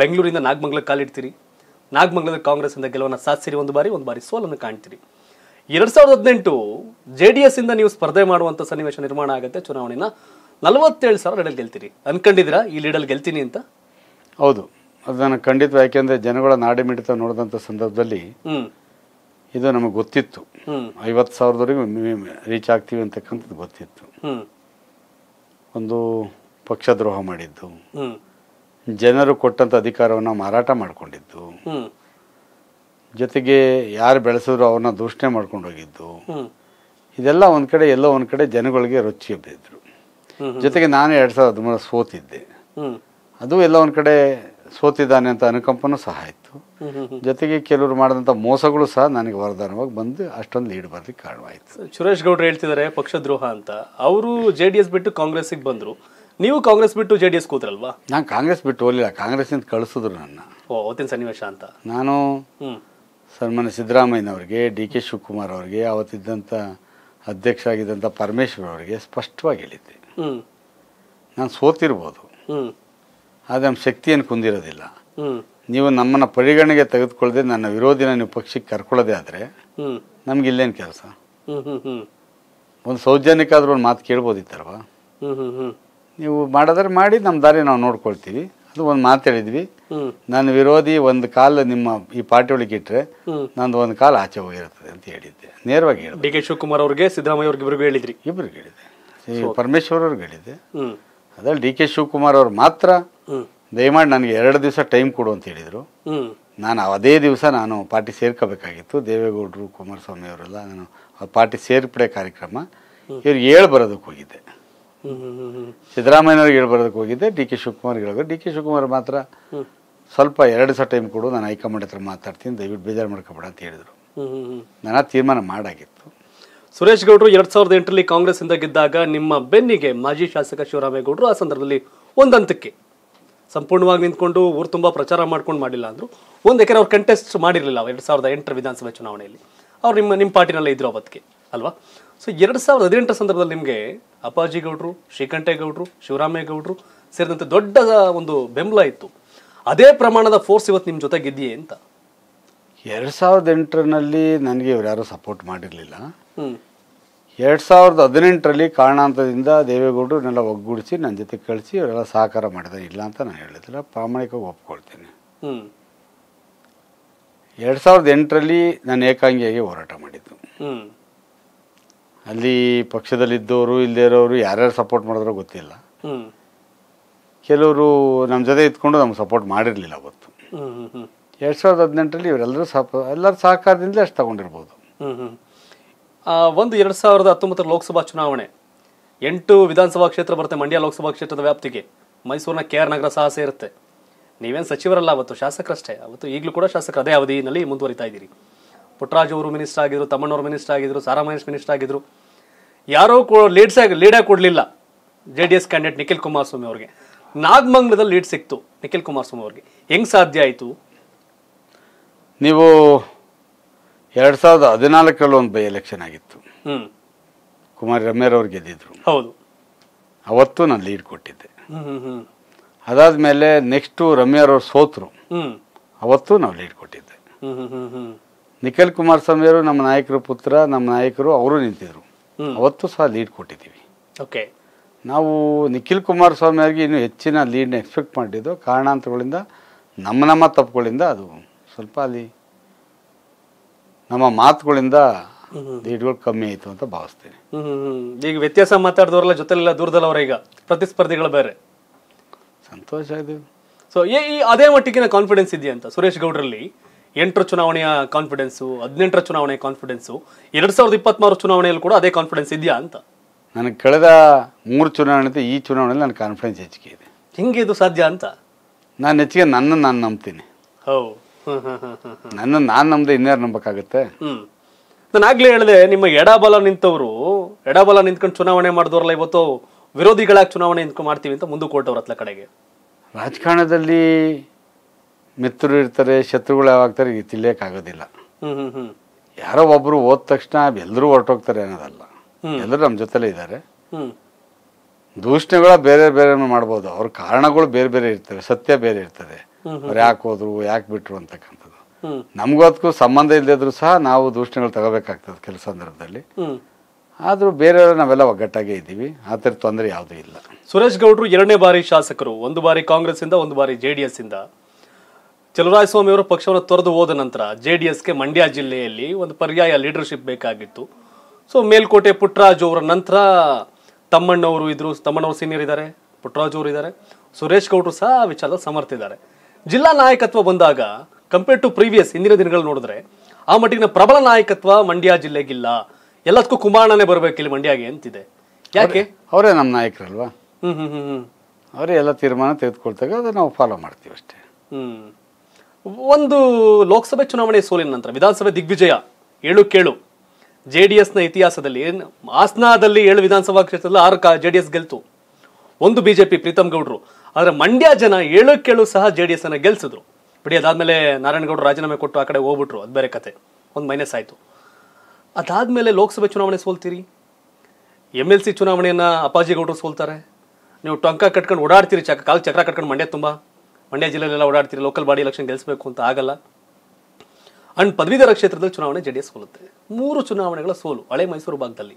ಬೆಂಗಳೂರಿಂದ ನಾಗಮಂಗ್ಲಕ್ಕೆ ಕಾಲಿಡ್ತೀರಿ ನಾಗಮಂಗ್ಲದ ಕಾಂಗ್ರೆಸ್ಸಿಂದ ಗೆಲುವನ್ನು ಸಾಧಿಸಿರಿ ಒಂದು ಬಾರಿ ಒಂದು ಬಾರಿ ಸೋಲನ್ನು ಕಾಣ್ತೀರಿ ಎರಡು ಸಾವಿರದ ಹದಿನೆಂಟು ಜೆ ಡಿ ಎಸ್ ಇಂದ ನೀವು ಸ್ಪರ್ಧೆ ಮಾಡುವಂಥ ಸನ್ನಿವೇಶ ನಿರ್ಮಾಣ ಆಗುತ್ತೆ ಚುನಾವಣೆನ ನಲವತ್ತೇಳು ಸಾವಿರ ಲೀಡಲ್ ಗೆಲ್ತೀರಿ ಅನ್ಕೊಂಡಿದ್ದೀರಾ ಈ ಲೀಡಲ್ಲಿ ಗೆಲ್ತೀನಿ ಅಂತ ಹೌದು ಅದನ್ನು ಖಂಡಿತ ಯಾಕೆಂದ್ರೆ ಜನಗಳ ನಾಡಿ ಮಿಡಿತ ನೋಡಿದಂಥ ಸಂದರ್ಭದಲ್ಲಿ ಇದು ನಮಗೆ ಗೊತ್ತಿತ್ತು ಐವತ್ತು ಸಾವಿರದವರೆಗೂ ರೀಚ್ ಆಗ್ತೀವಿ ಅಂತಕ್ಕಂಥದ್ದು ಗೊತ್ತಿತ್ತು ಒಂದು ಪಕ್ಷದ್ರೋಹ ಮಾಡಿದ್ದು ಜನರು ಕೊಟ್ಟಂತ ಅಧಿಕಾರವನ್ನು ಮಾರಾಟ ಮಾಡಿಕೊಂಡಿದ್ದು ಜೊತೆಗೆ ಯಾರು ಬೆಳೆಸಿದ್ರು ಅವ್ರನ್ನ ದೂಷಣೆ ಮಾಡ್ಕೊಂಡು ಹೋಗಿದ್ದು ಇದೆಲ್ಲ ಒಂದು ಕಡೆ ಎಲ್ಲೋ ಒಂದು ಕಡೆ ಜನಗಳಿಗೆ ರುಚಿ ಬಿದ್ದರು ಜೊತೆಗೆ ನಾನು ಎರಡ್ ಸಾವಿರದ ಹದಿಮೂರ ಸೋತಿದ್ದೆ ಅದು ಎಲ್ಲ ಒಂದ್ ಕಡೆ ಸೋತಿದ್ದಾನೆ ಅಂತ ಅನುಕಂಪನೂ ಸಹ ಆಯ್ತು ಜೊತೆಗೆ ಕೆಲವರು ಮಾಡಿದಂಥ ಮೋಸಗಳು ಸಹ ನನಗೆ ವರದಾನವಾಗಿ ಬಂದು ಅಷ್ಟೊಂದು ಲೀಡ್ ಬರ್ಲಿಕ್ಕೆ ಕಾರಣವಾಯಿತು ಸುರೇಶ್ ಗೌಡ್ರು ಹೇಳ್ತಿದ್ದಾರೆ ಪಕ್ಷದ್ರೋಹ ಅಂತ ಅವರು ಜೆ ಡಿ ಎಸ್ ಬಿಟ್ಟು ಕಾಂಗ್ರೆಸ್ಸಿಗೆ ಬಂದರು ನೀವು ಕಾಂಗ್ರೆಸ್ ಬಿಟ್ಟು ಜೆ ಡಿ ಎಸ್ ಕೂತ್ರಲ್ವಾ ನಾನು ಕಾಂಗ್ರೆಸ್ ಬಿಟ್ಟು ಹೋಗಲಿಲ್ಲ ಕಾಂಗ್ರೆಸ್ನಿಂದ ಕಳಿಸಿದ್ರು ನನ್ನ ಓ ಅವತ್ತಿನ ಸನ್ನಿವೇಶ ಅಂತ ನಾನು ಸನ್ಮಾನ್ಯ ಸಿದ್ದರಾಮಯ್ಯನವ್ರಿಗೆ ಡಿ ಕೆ ಶಿವಕುಮಾರ್ ಅವರಿಗೆ ಅವತ್ತಿದ್ದಂಥ ಅಧ್ಯಕ್ಷ ಆಗಿದ್ದಂಥ ಪರಮೇಶ್ವರ್ ಅವರಿಗೆ ಸ್ಪಷ್ಟವಾಗಿ ಹೇಳಿದ್ದೆ ನಾನು ಸೋತಿರ್ಬೋದು ಆದರೆ ನಮ್ಮ ಶಕ್ತಿಯನ್ನು ಕುಂದಿರೋದಿಲ್ಲ ನೀವು ನಮ್ಮನ್ನು ಪರಿಗಣನೆಗೆ ತೆಗೆದುಕೊಳ್ಳದೆ ನನ್ನ ವಿರೋಧಿನ ನೀವು ಪಕ್ಷಕ್ಕೆ ಕರ್ಕೊಳ್ಳೋದೇ ಆದರೆ ನಮ್ಗೆ ಇಲ್ಲೇನು ಕೆಲಸ ಒಂದು ಸೌಜನ್ಯಕ್ಕಾದ್ರೂ ಒಂದು ಮಾತು ಕೇಳ್ಬೋದಿತ್ತಲ್ವಾ ನೀವು ಮಾಡೋದ್ರೆ ಮಾಡಿ ನಮ್ಮ ದಾರಿ ನಾವು ನೋಡ್ಕೊಳ್ತೀವಿ ಅದು ಒಂದು ಮಾತಾಡಿದ್ವಿ ನನ್ನ ವಿರೋಧಿ ಒಂದು ಕಾಲ ನಿಮ್ಮ ಈ ಪಾರ್ಟಿ ಒಳಗೆ ಇಟ್ಟರೆ ನಂದು ಒಂದು ಕಾಲ ಆಚೆ ಹೋಗಿರುತ್ತದೆ ಅಂತ ಹೇಳಿದ್ದೆ ನೇರವಾಗಿ ಹೇಳಿದೆ ಡಿ ಕೆ ಶಿವಕುಮಾರ್ ಅವ್ರಿಗೆ ಸಿದ್ದರಾಮಯ್ಯ ಅವ್ರಿಗೆ ಇಬ್ಬರಿಗೂ ಹೇಳಿದ್ರಿ ಇಬ್ಬರಿಗೆ ಹೇಳಿದೆ ಈ ಪರಮೇಶ್ವರ್ ಅವ್ರಿಗೆ ಹೇಳಿದ್ದೆ ಅದ್ರಲ್ಲಿ ಡಿ ಕೆ ಶಿವಕುಮಾರ್ ಅವ್ರು ಮಾತ್ರ ದಯಮಾಡಿ ನನಗೆ ಎರಡು ದಿವಸ ಟೈಮ್ ಕೊಡು ಅಂತ ಹೇಳಿದರು ನಾನು ಅದೇ ದಿವಸ ನಾನು ಪಾರ್ಟಿ ಸೇರ್ಕೋಬೇಕಾಗಿತ್ತು ದೇವೇಗೌಡರು ಕುಮಾರಸ್ವಾಮಿ ಅವರೆಲ್ಲ ನಾನು ಪಾರ್ಟಿ ಸೇರ್ಪಡೆ ಕಾರ್ಯಕ್ರಮ ಇವ್ರಿಗೆ ಹೇಳಿ ಬರೋದಕ್ಕೆ ಹೋಗಿದ್ದೆ ಸಿದ್ದರಾಮಯ್ಯನವ್ರಿಗೆ ಹೇಳ್ಬರೋದಕ್ಕೆ ಹೋಗಿದ್ದೆ ಡಿ ಕೆ ಶಿವಕುಮಾರ್ ಹೇಳೋದು ಡಿ ಕೆ ಶಿವಕುಮಾರ್ ಮಾತ್ರ ಸ್ವಲ್ಪ ಎರಡು ಸಹ ಟೈಮ್ ಕೊಡು ನಾನು ಹೈಕಮಾಂಡ್ ಹತ್ರ ಮಾತಾಡ್ತೀನಿ ದಯವಿಟ್ಟು ಬೇಜಾರು ಮಾಡ್ಕೊಬೇಡ ಅಂತ ಹೇಳಿದರು ನಾನು ತೀರ್ಮಾನ ಮಾಡಾಗಿತ್ತು ಸುರೇಶ್ ಗೌಡರು ಎರಡು ಸಾವಿರದ ಎಂಟರಲ್ಲಿ ಕಾಂಗ್ರೆಸ್ಸಿಂದ ಗೆದ್ದಾಗ ನಿಮ್ಮ ಬೆನ್ನಿಗೆ ಮಾಜಿ ಶಾಸಕ ಶಿವರಾಮೇಗೌಡರು ಆ ಸಂದರ್ಭದಲ್ಲಿ ಒಂದಂತಕ್ಕೆ ಸಂಪೂರ್ಣವಾಗಿ ನಿಂತ್ಕೊಂಡು ಊರು ತುಂಬ ಪ್ರಚಾರ ಮಾಡ್ಕೊಂಡು ಮಾಡಿಲ್ಲ ಅಂದರು ಒಂದು ಎಕರೆ ಅವ್ರು ಕಂಟೆಸ್ಟ್ ಮಾಡಿರಲಿಲ್ಲ ಎರಡು ಸಾವಿರದ ಎಂಟರ ವಿಧಾನಸಭೆ ಚುನಾವಣೆಯಲ್ಲಿ ಅವ್ರು ನಿಮ್ಮ ನಿಮ್ಮ ಪಾರ್ಟಿನಲ್ಲೇ ಇದ್ರು ಅವತ್ತಿಗೆ ಅಲ್ವಾ ಸೊ ಎರಡು ಸಾವಿರದ ಹದಿನೆಂಟರ ಸಂದರ್ಭದಲ್ಲಿ ನಿಮಗೆ ಅಪ್ಪಾಜಿ ಅಪ್ಪಾಜಿಗೌಡರು ಶ್ರೀಕಂಠೇಗೌಡರು ಶಿವರಾಮೇಗೌಡರು ಸೇರಿದಂತೆ ದೊಡ್ಡ ಒಂದು ಬೆಂಬಲ ಇತ್ತು ಅದೇ ಪ್ರಮಾಣದ ಫೋರ್ಸ್ ಇವತ್ತು ನಿಮ್ಮ ಜೊತೆಗಿದೆಯೇ ಅಂತ ಎರಡು ಸಾವಿರದ ಎಂಟರಲ್ಲಿ ನನಗೆ ಇವ್ರು ಯಾರೂ ಸಪೋರ್ಟ್ ಮಾಡಿರಲಿಲ್ಲ ಎರಡು ಸಾವಿರದ ಹದಿನೆಂಟರಲ್ಲಿ ಕಾರಣಾಂತದಿಂದ ದೇವೇಗೌಡರು ನೆಲ್ಲ ಒಗ್ಗೂಡಿಸಿ ನನ್ನ ಜೊತೆ ಕಳಿಸಿ ಇವರೆಲ್ಲ ಸಹಕಾರ ಮಾಡಿದ್ದಾರೆ ಇಲ್ಲ ಅಂತ ನಾನು ಹೇಳಿದಿಲ್ಲ ಪ್ರಾಮಾಣಿಕವಾಗಿ ಒಪ್ಕೊಳ್ತೇನೆ ಎರಡು ಸಾವಿರದ ಎಂಟರಲ್ಲಿ ನಾನು ಏಕಾಂಗಿಯಾಗಿ ಹೋರಾಟ ಮಾಡಿದ್ದು ಅಲ್ಲಿ ಪಕ್ಷದಲ್ಲಿ ಇದ್ದವರು ಇಲ್ಲದೇ ಇರೋರು ಯಾರ್ಯಾರು ಸಪೋರ್ಟ್ ಮಾಡಿದ್ರೋ ಗೊತ್ತಿಲ್ಲ ಕೆಲವರು ನಮ್ಮ ಜೊತೆ ಇದ್ಕೊಂಡು ನಮ್ಗೆ ಸಪೋರ್ಟ್ ಮಾಡಿರಲಿಲ್ಲ ಅವತ್ತು ಎರಡು ಸಾವಿರದ ಹದಿನೆಂಟರಲ್ಲಿ ಇವರೆಲ್ಲರೂ ಸಪ ಎಲ್ಲರೂ ಸಹಕಾರದಿಂದಲೇ ಅಷ್ಟು ತಗೊಂಡಿರ್ಬೋದು ಒಂದು ಎರಡು ಸಾವಿರದ ಹತ್ತೊಂಬತ್ತರ ಲೋಕಸಭಾ ಚುನಾವಣೆ ಎಂಟು ವಿಧಾನಸಭಾ ಕ್ಷೇತ್ರ ಬರುತ್ತೆ ಮಂಡ್ಯ ಲೋಕಸಭಾ ಕ್ಷೇತ್ರದ ವ್ಯಾಪ್ತಿಗೆ ಮೈಸೂರಿನ ಕೆ ಆರ್ ನಗರ ಸಹ ಸೇರುತ್ತೆ ನೀವೇನು ಸಚಿವರಲ್ಲ ಅವತ್ತು ಶಾಸಕರಷ್ಟೇ ಅವತ್ತು ಈಗಲೂ ಕೂಡ ಶಾಸಕರು ಅದೇ ಅವಧಿನಲ್ಲಿ ಮುಂದುವರಿತಾ ಇದ್ದೀರಿ ಪುಟ್ಟರಾಜು ಅವರು ಮಿನಿಸ್ಟರ್ ಆಗಿದ್ರು ತಮ್ಮಣ್ಣವರು ಮಿನಿಸ್ಟರ್ ಆಗಿದ್ರು ಸಾರಾ ಮಹೇಶ್ ಮಿನಿಸ್ಟರ್ ಆಗಿದ್ರು ಯಾರೋ ಕೊ ಲೀಡ್ಸ್ ಆಗಿ ಲೀಡಾಗಿ ಕೊಡಲಿಲ್ಲ J D S candidate Nikhil Kumaraswamy ಅವ್ರಿಗೆ ನಾಗಮಂಗ್ಲದಲ್ಲಿ ಲೀಡ್ ಸಿಕ್ತು ನಿಖಿಲ್ ಕುಮಾರಸ್ವಾಮಿ ಅವ್ರಿಗೆ ಹೆಂಗೆ ಸಾಧ್ಯ ಆಯಿತು ನೀವು ಎರಡು ಸಾವಿರದ ಹದಿನಾಲ್ಕರಲ್ಲಿ ಒಂದು ಬೈ ಎಲೆಕ್ಷನ್ ಆಗಿತ್ತು ಹ್ಞೂ ಕುಮಾರ್ ರಮ್ಯರವ್ರು ಗೆದ್ದಿದ್ರು ಹೌದು ಅವತ್ತು ನಾನು ಲೀಡ್ ಕೊಟ್ಟಿದ್ದೆ ಅದಾದ ಮೇಲೆ ನೆಕ್ಸ್ಟು ರಮ್ಯರವ್ರು ಸೋತರು ಅವತ್ತು ನಾವು ಲೀಡ್ ಕೊಟ್ಟಿದ್ದೆ ನಿಖಿಲ್ ಕುಮಾರಸ್ವಾಮಿ ಅವರು ನಮ್ಮ ನಾಯಕರ ಪುತ್ರ ನಮ್ಮ ನಾಯಕರು ಅವರು ನಿಂತಿದ್ರು ಅವತ್ತು ಸಹ ಲೀಡ್ ಕೊಟ್ಟಿದ್ದೀವಿ ಓಕೆ ನಾವು ನಿಖಿಲ್ ಕುಮಾರಸ್ವಾಮಿ ಅವರಿಗೆ ಇನ್ನೂ ಹೆಚ್ಚಿನ ಲೀಡ್ನ ಎಕ್ಸ್ಪೆಕ್ಟ್ ಮಾಡಿದ್ದು ಕಾರಣಾಂತರಗಳಿಂದ ನಮ್ಮ ನಮ್ಮ ತಪ್ಪುಗಳಿಂದ ಅದು ಸ್ವಲ್ಪ ಅಲ್ಲಿ ನಮ್ಮ ಮಾತುಗಳಿಂದ ಲೀಡ್ಗಳು ಕಮ್ಮಿ ಆಯಿತು ಅಂತ ಭಾವಿಸ್ತೇನೆ ಈಗ ವ್ಯತ್ಯಾಸ ಮಾತಾಡಿದವರೆಲ್ಲ ಜೊತೆಲೆಲ್ಲ ದೂರದಲ್ಲವರ ಈಗ ಪ್ರತಿಸ್ಪರ್ಧಿಗಳು ಬೇರೆ ಸಂತೋಷ ಇದೆ ಸೊ ಈ ಅದೇ ಮಟ್ಟಿಗಿನ ಕಾನ್ಫಿಡೆನ್ಸ್ ಇದೆಯಾ ಅಂತ ಸುರೇಶ್ ಗೌಡ್ರಲ್ಲಿ ಎಂಟರ ಚುನಾವಣೆಯ ಕಾನ್ಫಿಡೆನ್ಸು ಹದಿನೆಂಟರ ಚುನಾವಣೆಯ ಕಾನ್ಫಿಡೆನ್ಸು ಎರಡು ಸಾವಿರದ ಇಪ್ಪತ್ತ್ಮೂರು ಚುನಾವಣೆಯಲ್ಲಿ ಕೂಡ ಅದೇ ಕಾನ್ಫಿಡೆನ್ಸ್ ಇದೆಯಾ ಅಂತ ನನಗೆ ಕಳೆದ ಮೂರು ಚುನಾವಣೆ ಈ ಚುನಾವಣೆಯಲ್ಲಿ ನನ್ನ ಕಾನ್ಫಿಡೆನ್ಸ್ ಹೆಚ್ಚಿಗೆ ಇದೆ ಹೆಂಗೆ ಇದು ಸಾಧ್ಯ ಅಂತ ನಾನು ಹೆಚ್ಚಿಗೆ ನನ್ನ ನಾನು ನಂಬ್ತೀನಿ ಹೌ ನನ್ನ ನಾನು ನಂಬದೆ ಇನ್ಯಾರು ನಂಬಕ್ಕಾಗುತ್ತೆ ನಾನು ಆಗ್ಲೇ ಹೇಳಿದೆ ನಿಮ್ಮ ಎಡಬಲ ನಿಂತವರು ಎಡಬಲ ನಿಂತ್ಕೊಂಡು ಚುನಾವಣೆ ಮಾಡಿದವ್ರಲ್ಲ ಇವತ್ತು ವಿರೋಧಿಗಳಾಗಿ ಚುನಾವಣೆ ನಿಂತ್ಕೊಂಡು ಮಾಡ್ತೀವಿ ಅಂತ ಮುಂದೆ ಕೊಟ್ಟವ್ರ ಹತ್ರ ಕಡೆಗೆ ರಾಜಕಾರಣದಲ್ಲಿ ಮಿತ್ರರು ಇರ್ತಾರೆ ಶತ್ರುಗಳು ಯಾವಾಗ್ತಾರೆ ಈಗ ತಿಳಿಯಕ್ಕಾಗೋದಿಲ್ಲ ಯಾರೋ ಒಬ್ಬರು ಓದ್ ತಕ್ಷಣ ಎಲ್ಲರೂ ಹೊರಟೋಗ್ತಾರೆ ಅನ್ನೋದಲ್ಲ ಎಲ್ಲರೂ ನಮ್ಮ ಜೊತೆಲೇ ಇದ್ದಾರೆ ದೂಷಣೆಗಳ ಬೇರೆ ಬೇರೆ ಮಾಡ್ಬೋದು ಅವ್ರ ಕಾರಣಗಳು ಬೇರೆ ಬೇರೆ ಇರ್ತವೆ ಸತ್ಯ ಬೇರೆ ಇರ್ತದೆ ಅವ್ರು ಯಾಕೆ ಹೋದ್ರು ಯಾಕೆ ಬಿಟ್ರು ಅಂತಕ್ಕಂಥದ್ದು ನಮ್ಗೋದ್ಕು ಸಂಬಂಧ ಇಲ್ಲದಿದ್ರು ಸಹ ನಾವು ದೂಷಣೆಗಳು ತಗೋಬೇಕಾಗ್ತದೆ ಕೆಲ ಸಂದರ್ಭದಲ್ಲಿ ಆದರೂ ಬೇರೆಯವರು ನಾವೆಲ್ಲ ಒಗ್ಗಟ್ಟಾಗೇ ಇದ್ದೀವಿ ಆ ಥರ ತೊಂದರೆ ಯಾವುದೂ ಇಲ್ಲ ಸುರೇಶ್ ಗೌಡ್ರು ಎರಡನೇ ಬಾರಿ ಶಾಸಕರು ಒಂದು ಬಾರಿ ಕಾಂಗ್ರೆಸ್ ಇಂದ ಒಂದು ಬಾರಿ ಜೆ ಡಿ ಎಸ್ ಇಂದ ಅವರು ಪಕ್ಷವನ್ನು ತೊರೆದು ಹೋದ ನಂತರ ಜೆ ಡಿ ಎಸ್ಗೆ ಮಂಡ್ಯ ಜಿಲ್ಲೆಯಲ್ಲಿ ಒಂದು ಪರ್ಯಾಯ ಲೀಡರ್ಶಿಪ್ ಬೇಕಾಗಿತ್ತು ಸೊ ಮೇಲ್ಕೋಟೆ ಪುಟ್ಟರಾಜು ಅವರ ನಂತರ ತಮ್ಮಣ್ಣವರು ಇದ್ರು ತಮ್ಮಣ್ಣವರು ಸೀನಿಯರ್ ಇದ್ದಾರೆ ಪುಟ್ಟರಾಜು ಅವರು ಇದ್ದಾರೆ ಸುರೇಶ್ ಗೌಡ್ರು ಸಹ ವಿಚಾರದ ಸಮರ್ಥಿದ್ದಾರೆ ಜಿಲ್ಲಾ ನಾಯಕತ್ವ ಬಂದಾಗ ಕಂಪೇರ್ ಟು ಪ್ರೀವಿಯಸ್ ಹಿಂದಿನ ದಿನಗಳು ನೋಡಿದ್ರೆ ಆ ಮಟ್ಟಿಗಿನ ಪ್ರಬಲ ನಾಯಕತ್ವ ಮಂಡ್ಯ ಜಿಲ್ಲೆಗಿಲ್ಲ ಎಲ್ಲದಕ್ಕೂ ಕುಮಾರಣ್ಣನೇ ಬರಬೇಕು ಇಲ್ಲಿ ಮಂಡ್ಯಗೆ ಅಂತಿದೆ ಯಾಕೆ ಅವರೇ ನಮ್ಮ ನಾಯಕರಲ್ವಾ ಹ್ಮ್ ಹ್ಮ್ ಹ್ಮ್ ಅವರೇ ಎಲ್ಲ ತೀರ್ಮಾನ ತೆಗೆದುಕೊಳ್ತಾಗ ಅದು ನಾವು ಫಾಲೋ ಮಾಡ್ತೀವಿ ಅಷ್ಟೇ ಹ್ಮ್ ಒಂದು ಲೋಕಸಭೆ ಚುನಾವಣೆ ಸೋಲಿನ ನಂತರ ವಿಧಾನಸಭೆ ದಿಗ್ವಿಜಯ ಏಳು ಕೇಳು ಜೆ ಡಿ ಎಸ್ನ ಇತಿಹಾಸದಲ್ಲಿ ಏನು ಹಾಸನದಲ್ಲಿ ಏಳು ವಿಧಾನಸಭಾ ಕ್ಷೇತ್ರದಲ್ಲಿ ಆರು ಕಾ ಜೆ ಡಿ ಎಸ್ ಗೆಲ್ತು ಒಂದು ಬಿ ಜೆ ಪಿ ಪ್ರೀತಮ್ ಗೌಡರು ಆದರೆ ಮಂಡ್ಯ ಜನ ಏಳು ಕೇಳು ಸಹ ಜೆ ಡಿ ಎಸ್ ಅನ್ನು ಗೆಲ್ಸಿದ್ರು ಬಿಡಿ ಅದಾದಮೇಲೆ ನಾರಾಯಣಗೌಡರು ರಾಜೀನಾಮೆ ಕೊಟ್ಟು ಆ ಕಡೆ ಹೋಗ್ಬಿಟ್ರು ಅದು ಬೇರೆ ಕತೆ ಒಂದು ಮೈನಸ್ ಆಯಿತು ಅದಾದಮೇಲೆ ಲೋಕಸಭೆ ಚುನಾವಣೆ ಸೋಲ್ತೀರಿ ಎಮ್ ಎಲ್ ಸಿ ಚುನಾವಣೆಯನ್ನು ಅಪ್ಪಾಜಿಗೌಡರು ಸೋಲ್ತಾರೆ ನೀವು ಟೊಂಕ ಕಟ್ಕೊಂಡು ಓಡಾಡ್ತೀರಿ ಚಕ ಕಾಲು ಚಕ್ರ ಕಟ್ಕೊಂಡು ಮಂಡ್ಯ ತುಂಬ ಮಂಡ್ಯ ಜಿಲ್ಲೆಯಲ್ಲೆಲ್ಲ ಓಡಾಡ್ತೀರಿ ಲೋಕಲ್ ಬಾಡಿ ಎಲೆಕ್ಷನ್ ಗೆಲ್ಲಿಸಬೇಕು ಅಂತ ಆಗಲ್ಲ ಅಂಡ್ ಪದವೀಧರ ಕ್ಷೇತ್ರದಲ್ಲಿ ಚುನಾವಣೆ ಜೆಡಿಎಸ್ ಡಿ ಸೋಲುತ್ತೆ ಮೂರು ಚುನಾವಣೆಗಳ ಸೋಲು ಹಳೆ ಮೈಸೂರು ಭಾಗದಲ್ಲಿ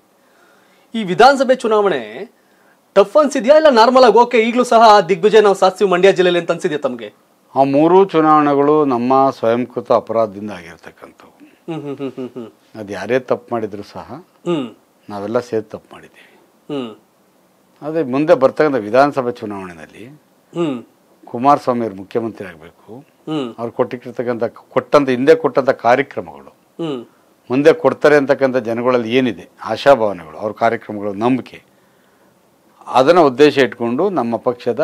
ಈ ವಿಧಾನಸಭೆ ಚುನಾವಣೆ ಟಫ್ ಅನ್ಸಿದ್ಯಾ ಇಲ್ಲ ನಾರ್ಮಲ್ ಆಗಿ ಓಕೆ ಈಗಲೂ ಸಹ ಆ ದಿಗ್ವಿಜಯ ನಾವು ಸಾಧಿಸ್ತೀವಿ ಮಂಡ್ಯ ಜಿಲ್ಲೆಯಲ್ಲಿ ಅಂತ ಅನ್ಸಿದ್ಯಾ ತಮಗೆ ಆ ಮೂರು ಚುನಾವಣೆಗಳು ನಮ್ಮ ಸ್ವಯಂಕೃತ ಅಪರಾಧದಿಂದ ಆಗಿರ್ತಕ್ಕಂಥವು ಅದು ಯಾರೇ ತಪ್ಪು ಮಾಡಿದ್ರು ಸಹ ನಾವೆಲ್ಲ ಸೇರಿ ತಪ್ಪು ಮಾಡಿದ್ದೀವಿ ಅದೇ ಮುಂದೆ ಬರ್ತಕ್ಕಂಥ ವಿಧಾನಸಭೆ ಚುನಾವಣೆಯಲ್ಲಿ ಕುಮಾರಸ್ವಾಮಿ ಅವರು ಮುಖ್ಯಮಂತ್ರಿ ಆಗಬೇಕು ಅವ್ರು ಕೊಟ್ಟಿರ್ತಕ್ಕಂಥ ಕೊಟ್ಟಂತ ಹಿಂದೆ ಕೊಟ್ಟಂಥ ಕಾರ್ಯಕ್ರಮಗಳು ಮುಂದೆ ಕೊಡ್ತಾರೆ ಅಂತಕ್ಕಂಥ ಜನಗಳಲ್ಲಿ ಏನಿದೆ ಆಶಾಭಾವನೆಗಳು ಅವ್ರ ಕಾರ್ಯಕ್ರಮಗಳು ನಂಬಿಕೆ ಅದನ್ನು ಉದ್ದೇಶ ಇಟ್ಕೊಂಡು ನಮ್ಮ ಪಕ್ಷದ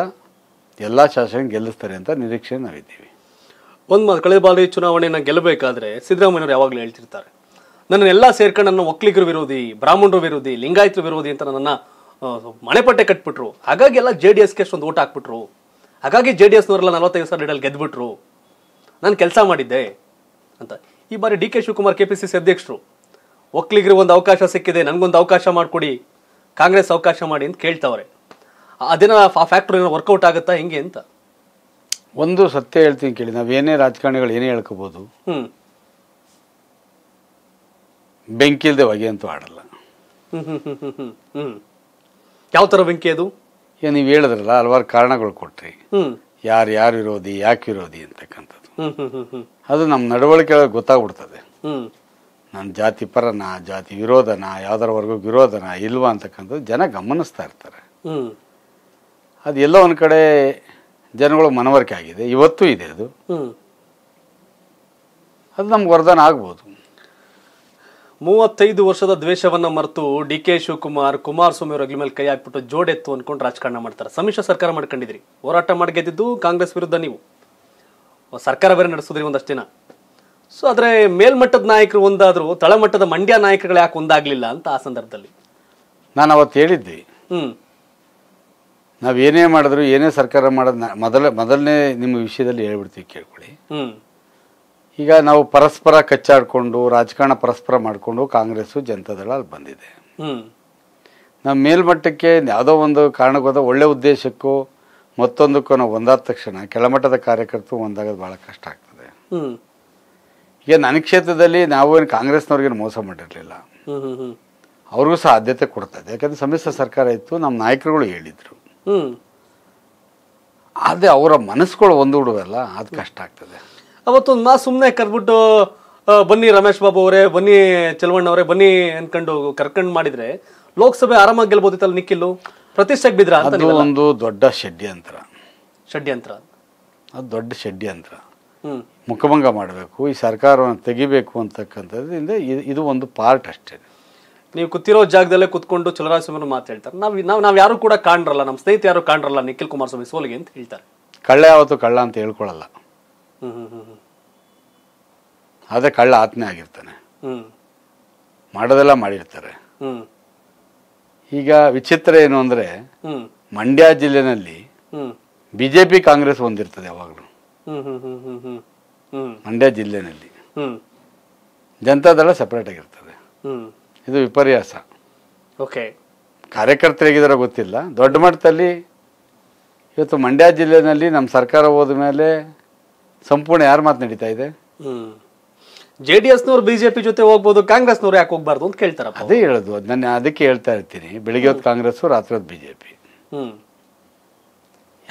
ಎಲ್ಲ ಶಾಸಕರು ಗೆಲ್ಲಿಸ್ತಾರೆ ಅಂತ ನಿರೀಕ್ಷೆ ನಾವಿದ್ದೀವಿ ಒಂದು ಮಾತು ಕಳೆದ ಬಾರಿ ಚುನಾವಣೆಯನ್ನು ಗೆಲ್ಲಬೇಕಾದ್ರೆ ಸಿದ್ದರಾಮಯ್ಯವರು ಯಾವಾಗಲೂ ಹೇಳ್ತಿರ್ತಾರೆ ನನ್ನ ಸೇರ್ಕೊಂಡು ನನ್ನ ಒಕ್ಕಲಿಗರು ವಿರೋಧಿ ಬ್ರಾಹ್ಮಣರು ವಿರೋಧಿ ಲಿಂಗಾಯತರು ವಿರೋಧಿ ಅಂತ ನನ್ನ ಮಣೆಪಟ್ಟೆ ಕಟ್ಬಿಟ್ರು ಹಾಗಾಗಿ ಎಲ್ಲ ಜೆ ಡಿ ಎಸ್ಗೆ ಅಷ್ಟೊಂದು ಓಟ್ ಹಾಕ್ಬಿಟ್ರು ಹಾಗಾಗಿ ಜೆ ಡಿ ಎಸ್ನವರೆಲ್ಲ ನಲವತ್ತೈದು ಸಾವಿರ ಲೀಡಲ್ಲಿ ಗೆದ್ಬಿಟ್ರು ನಾನು ಕೆಲಸ ಮಾಡಿದ್ದೆ ಅಂತ ಈ ಬಾರಿ D K Shivakumar K P C C ಅಧ್ಯಕ್ಷರು ಒಕ್ಕಲಿಗರಿಗೆ ಒಂದು ಅವಕಾಶ ಸಿಕ್ಕಿದೆ ನನಗೊಂದು ಅವಕಾಶ ಮಾಡಿಕೊಡಿ ಕಾಂಗ್ರೆಸ್ ಅವಕಾಶ ಮಾಡಿ ಅಂತ ಕೇಳ್ತಾವ್ರೆ ಅದೇನ ಆ ಫ್ಯಾಕ್ಟ್ರಿ ಏನೋ ವರ್ಕೌಟ್ ಆಗುತ್ತಾ ಹೆಂಗೆ ಅಂತ ಒಂದು ಸತ್ಯ ಹೇಳ್ತೀನಿ ಕೇಳಿ ನಾವು ಏನೇ ರಾಜಕಾರಣಿಗಳು ಏನೇ ಹೇಳ್ಕೋಬೋದು ಹ್ಞೂ ಇಲ್ಲದೆ ಹೊಗೆ ಅಂತೂ ಆಡಲ್ಲ ಹ್ಞೂ ಹ್ಞೂ ಹ್ಞೂ ಹ್ಞೂ ಯಾವ ಥರ ಬೆಂಕಿ ಅದು ಏನು ನೀವು ಹೇಳಿದ್ರಲ್ಲ ಹಲವಾರು ಕಾರಣಗಳು ಕೊಟ್ರಿ ಯಾರು ಯಾರು ವಿರೋಧಿ ಯಾಕೆ ವಿರೋಧಿ ಅಂತಕ್ಕಂಥದ್ದು ಅದು ನಮ್ಮ ನಡವಳಿಕೆ ಗೊತ್ತಾಗ್ಬಿಡ್ತದೆ ನನ್ನ ಜಾತಿ ಪರನ ಜಾತಿ ವಿರೋಧನ ವರ್ಗ ವಿರೋಧನ ಇಲ್ವಾ ಅಂತಕ್ಕಂಥದ್ದು ಜನ ಗಮನಿಸ್ತಾ ಇರ್ತಾರೆ ಅದು ಎಲ್ಲೋ ಒಂದು ಕಡೆ ಜನಗಳು ಮನವರಿಕೆ ಆಗಿದೆ ಇವತ್ತೂ ಇದೆ ಅದು ಅದು ನಮ್ಗೆ ವರದಾನ ಆಗ್ಬೋದು ಮೂವತ್ತೈದು ವರ್ಷದ ದ್ವೇಷವನ್ನ ಮರೆತು ಡಿ ಕೆ ಶಿವಕುಮಾರ್ ಕುಮಾರಸ್ವಾಮಿ ಅವರ ಮೇಲೆ ಕೈ ಹಾಕ್ಬಿಟ್ಟು ಜೋಡೆತ್ತು ಅನ್ಕೊಂಡು ರಾಜಕಾರಣ ಮಾಡ್ತಾರೆ ಸಮ್ಮಿಶ್ರ ಸರ್ಕಾರ ಮಾಡ್ಕೊಂಡಿದ್ರಿ ಹೋರಾಟ ಮಾಡಿ ಗೆದ್ದಿದ್ದು ಕಾಂಗ್ರೆಸ್ ವಿರುದ್ಧ ನೀವು ಸರ್ಕಾರ ಬೇರೆ ನಡೆಸಿದ್ರಿ ಒಂದಷ್ಟು ದಿನ ಸೊ ಆದರೆ ಮೇಲ್ಮಟ್ಟದ ನಾಯಕರು ಒಂದಾದರೂ ತಳಮಟ್ಟದ ಮಂಡ್ಯ ನಾಯಕರುಗಳು ಯಾಕೆ ಒಂದಾಗಲಿಲ್ಲ ಅಂತ ಆ ಸಂದರ್ಭದಲ್ಲಿ ನಾನು ಅವತ್ತು ಹೇಳಿದ್ದೆ ಹ್ಞೂ ನಾವು ಏನೇ ಮಾಡಿದ್ರು ಏನೇ ಸರ್ಕಾರ ಮಾಡೋದು ಮೊದಲ ಮೊದಲನೇ ನಿಮ್ಮ ವಿಷಯದಲ್ಲಿ ಹೇಳ್ಬಿಡ್ತೀವಿ ಕೇಳ್ಕೊಳ್ಳಿ ಹ್ಞೂ ಈಗ ನಾವು ಪರಸ್ಪರ ಕಚ್ಚಾಡಿಕೊಂಡು ರಾಜಕಾರಣ ಪರಸ್ಪರ ಮಾಡಿಕೊಂಡು ಕಾಂಗ್ರೆಸ್ಸು ಜನತಾದಳ ಅಲ್ಲಿ ಬಂದಿದೆ ನಮ್ಮ ಮೇಲ್ಮಟ್ಟಕ್ಕೆ ಯಾವುದೋ ಒಂದು ಕಾರಣಕ್ಕೋದ ಒಳ್ಳೆ ಉದ್ದೇಶಕ್ಕೂ ಮತ್ತೊಂದಕ್ಕೂ ನಾವು ಒಂದಾದ ತಕ್ಷಣ ಕೆಳಮಟ್ಟದ ಕಾರ್ಯಕರ್ತರು ಒಂದಾಗೋದು ಭಾಳ ಕಷ್ಟ ಆಗ್ತದೆ ಈಗ ನನ್ನ ಕ್ಷೇತ್ರದಲ್ಲಿ ನಾವು ಏನು ಕಾಂಗ್ರೆಸ್ನವ್ರಿಗೇನು ಮೋಸ ಮಾಡಿರಲಿಲ್ಲ ಅವ್ರಿಗೂ ಸಹ ಆದ್ಯತೆ ಕೊಡ್ತದೆ ಯಾಕಂದ್ರೆ ಸಮ್ಮಿಶ್ರ ಸರ್ಕಾರ ಇತ್ತು ನಮ್ಮ ನಾಯಕರುಗಳು ಹೇಳಿದರು ಆದರೆ ಅವರ ಮನಸ್ಸುಗಳು ಒಂದು ಹುಡುಗಲ್ಲ ಅದು ಕಷ್ಟ ಆಗ್ತದೆ ಅವತ್ತೊಂದು ಮಾ ಸುಮ್ಮನೆ ಕರ್ಬಿಟ್ಟು ಬನ್ನಿ ರಮೇಶ್ ಬಾಬು ಅವರೇ ಬನ್ನಿ ಚೆಲುವಣ್ಣ ಅವರೇ ಬನ್ನಿ ಅನ್ಕೊಂಡು ಕರ್ಕೊಂಡು ಮಾಡಿದ್ರೆ ಲೋಕಸಭೆ ಆರಾಮಾಗಿ ಗೆಲ್ಬೋದಿತ್ತಲ್ಲ ನಿಖಿಲ್ಲು ಪ್ರತಿಷ್ಠೆಗೆ ಬಿದ್ರ ಒಂದು ದೊಡ್ಡ ಷಡ್ಯಂತ್ರ ಷಡ್ಯಂತ್ರ ಅದು ದೊಡ್ಡ ಷಡ್ಯಂತ್ರ ಮುಖಭಂಗ ಮಾಡಬೇಕು ಈ ಸರ್ಕಾರವನ್ನು ತೆಗಿಬೇಕು ಅಂತಕ್ಕಂಥದ್ದಿಂದ ಇದು ಒಂದು ಪಾರ್ಟ್ ಅಷ್ಟೇ ನೀವು ಕೂತಿರೋ ಜಾಗದಲ್ಲೇ ಕುತ್ಕೊಂಡು ಚಲರಾಜ್ ಸ್ವಾಮಿ ಮಾತು ಹೇಳ್ತಾರೆ ನಾವು ನಾವು ನಾವು ಯಾರು ಕೂಡ ಕಾಣ್ರಲ್ಲ ನಮ್ಮ ಸ್ನೇಹಿತ ಯಾರು ಕಾಣ್ರಲ್ಲ ನಿಖಿಲ್ ಕುಮಾರಸ್ವಾಮಿ ಸೋಲಿಗೆ ಅಂತ ಹೇಳ್ತಾರೆ ಕಳ್ಳ ಯಾವತ್ತು ಕಳ್ಳ ಅಂತ ಹೇಳ್ಕೊಳ್ಳಲ್ಲ ಆದರೆ ಕಳ್ಳ ಆತ್ಮೆ ಆಗಿರ್ತಾನೆ ಮಾಡೋದೆಲ್ಲ ಮಾಡಿರ್ತಾರೆ ಈಗ ವಿಚಿತ್ರ ಏನು ಅಂದರೆ ಮಂಡ್ಯ ಜಿಲ್ಲೆನಲ್ಲಿ ಬಿ ಜೆ ಪಿ ಕಾಂಗ್ರೆಸ್ ಹೊಂದಿರ್ತದೆ ಯಾವಾಗಲೂ ಮಂಡ್ಯ ಜಿಲ್ಲೆನಲ್ಲಿ ಜನತಾದಳ ಸಪ್ರೇಟ್ ಆಗಿರ್ತದೆ ಇದು ವಿಪರ್ಯಾಸ ಓಕೆ ಕಾರ್ಯಕರ್ತರಿಗಿದಾರ ಗೊತ್ತಿಲ್ಲ ದೊಡ್ಡ ಮಟ್ಟದಲ್ಲಿ ಇವತ್ತು ಮಂಡ್ಯ ಜಿಲ್ಲೆನಲ್ಲಿ ನಮ್ಮ ಸರ್ಕಾರ ಹೋದ ಮೇಲೆ ಸಂಪೂರ್ಣ ಯಾರ ಮಾತು ನಡೀತಾ ಇದೆ ಜೆ ಡಿ ಎಸ್ನವ್ರು ಬಿಜೆಪಿ ಜೊತೆ ಹೋಗ್ಬೋದು ಕಾಂಗ್ರೆಸ್ನವ್ರು ಯಾಕೆ ಹೋಗ್ಬಾರ್ದು ಅಂತ ಕೇಳ್ತಾರ ಅದೇ ಹೇಳೋದು ನಾನು ಅದಕ್ಕೆ ಹೇಳ್ತಾ ಇರ್ತೀನಿ ಬೆಳಿಗ್ಗೆ ಹೊತ್ತು ಕಾಂಗ್ರೆಸ್ ರಾತ್ರಿ ಹೊತ್ತು ಬಿಜೆಪಿ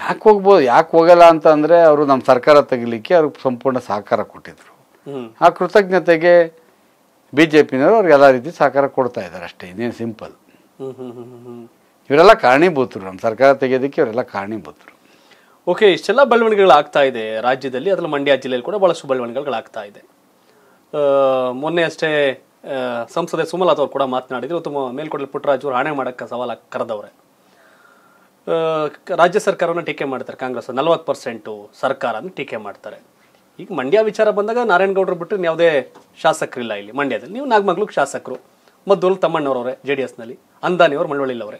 ಯಾಕೆ ಹೋಗ್ಬೋದು ಯಾಕೆ ಹೋಗಲ್ಲ ಅಂತ ಅವರು ನಮ್ಮ ಸರ್ಕಾರ ತೆಗಿಲಿಕ್ಕೆ ಅವ್ರಿಗೆ ಸಂಪೂರ್ಣ ಸಹಕಾರ ಕೊಟ್ಟಿದ್ರು ಆ ಕೃತಜ್ಞತೆಗೆ ಬಿ ಜೆ ಪಿನವರು ಅವ್ರಿಗೆ ಎಲ್ಲ ರೀತಿ ಸಹಕಾರ ಕೊಡ್ತಾ ಇದ್ದಾರೆ ಅಷ್ಟೇ ಇನ್ನೇನು ಸಿಂಪಲ್ ಇವರೆಲ್ಲ ಕಾರಣೀಭೂತರು ನಮ್ಮ ಸರ್ಕಾರ ತೆಗೆಯೋದಕ್ಕೆ ಇವರೆಲ್ಲ ಕಾರಣೀಭೂತರು ಓಕೆ ಇಷ್ಟೆಲ್ಲ ಬೆಳವಣಿಗೆಗಳಾಗ್ತಾ ಇದೆ ರಾಜ್ಯದಲ್ಲಿ ಅದರಲ್ಲಿ ಮಂಡ್ಯ ಜಿಲ್ಲೆಯಲ್ಲಿ ಕೂಡ ಭಾಳಷ್ಟು ಆಗ್ತಾ ಇದೆ ಮೊನ್ನೆ ಅಷ್ಟೇ ಸಂಸದೆ ಸುಮಲತಾ ಅವರು ಕೂಡ ಮಾತನಾಡಿದ್ರು ಉತ್ತಮ ಮೇಲ್ಕೋಟೆ ಪುಟ್ಟರಾಜು ಅವರು ಹಣೆ ಮಾಡೋಕ್ಕೆ ಸವಾಲ ಕರೆದವ್ರೆ ರಾಜ್ಯ ಸರ್ಕಾರವನ್ನು ಟೀಕೆ ಮಾಡ್ತಾರೆ ಕಾಂಗ್ರೆಸ್ ನಲವತ್ತು ಪರ್ಸೆಂಟು ಸರ್ಕಾರ ಟೀಕೆ ಮಾಡ್ತಾರೆ ಈಗ ಮಂಡ್ಯ ವಿಚಾರ ಬಂದಾಗ ನಾರಾಯಣಗೌಡರು ಬಿಟ್ಟರೆ ಯಾವುದೇ ಶಾಸಕರಿಲ್ಲ ಇಲ್ಲಿ ಮಂಡ್ಯದಲ್ಲಿ ನೀವು ನಾಗಮಗ್ಲಿಗೆ ಶಾಸಕರು ಮದ್ದೂರು ತಮ್ಮಣ್ಣವ್ರವ್ರೆ ಜೆ ಡಿ ಎಸ್ನಲ್ಲಿ ಅಂದಾನಿಯವರು ಮಳವಳ್ಳಿಲವ್ರೆ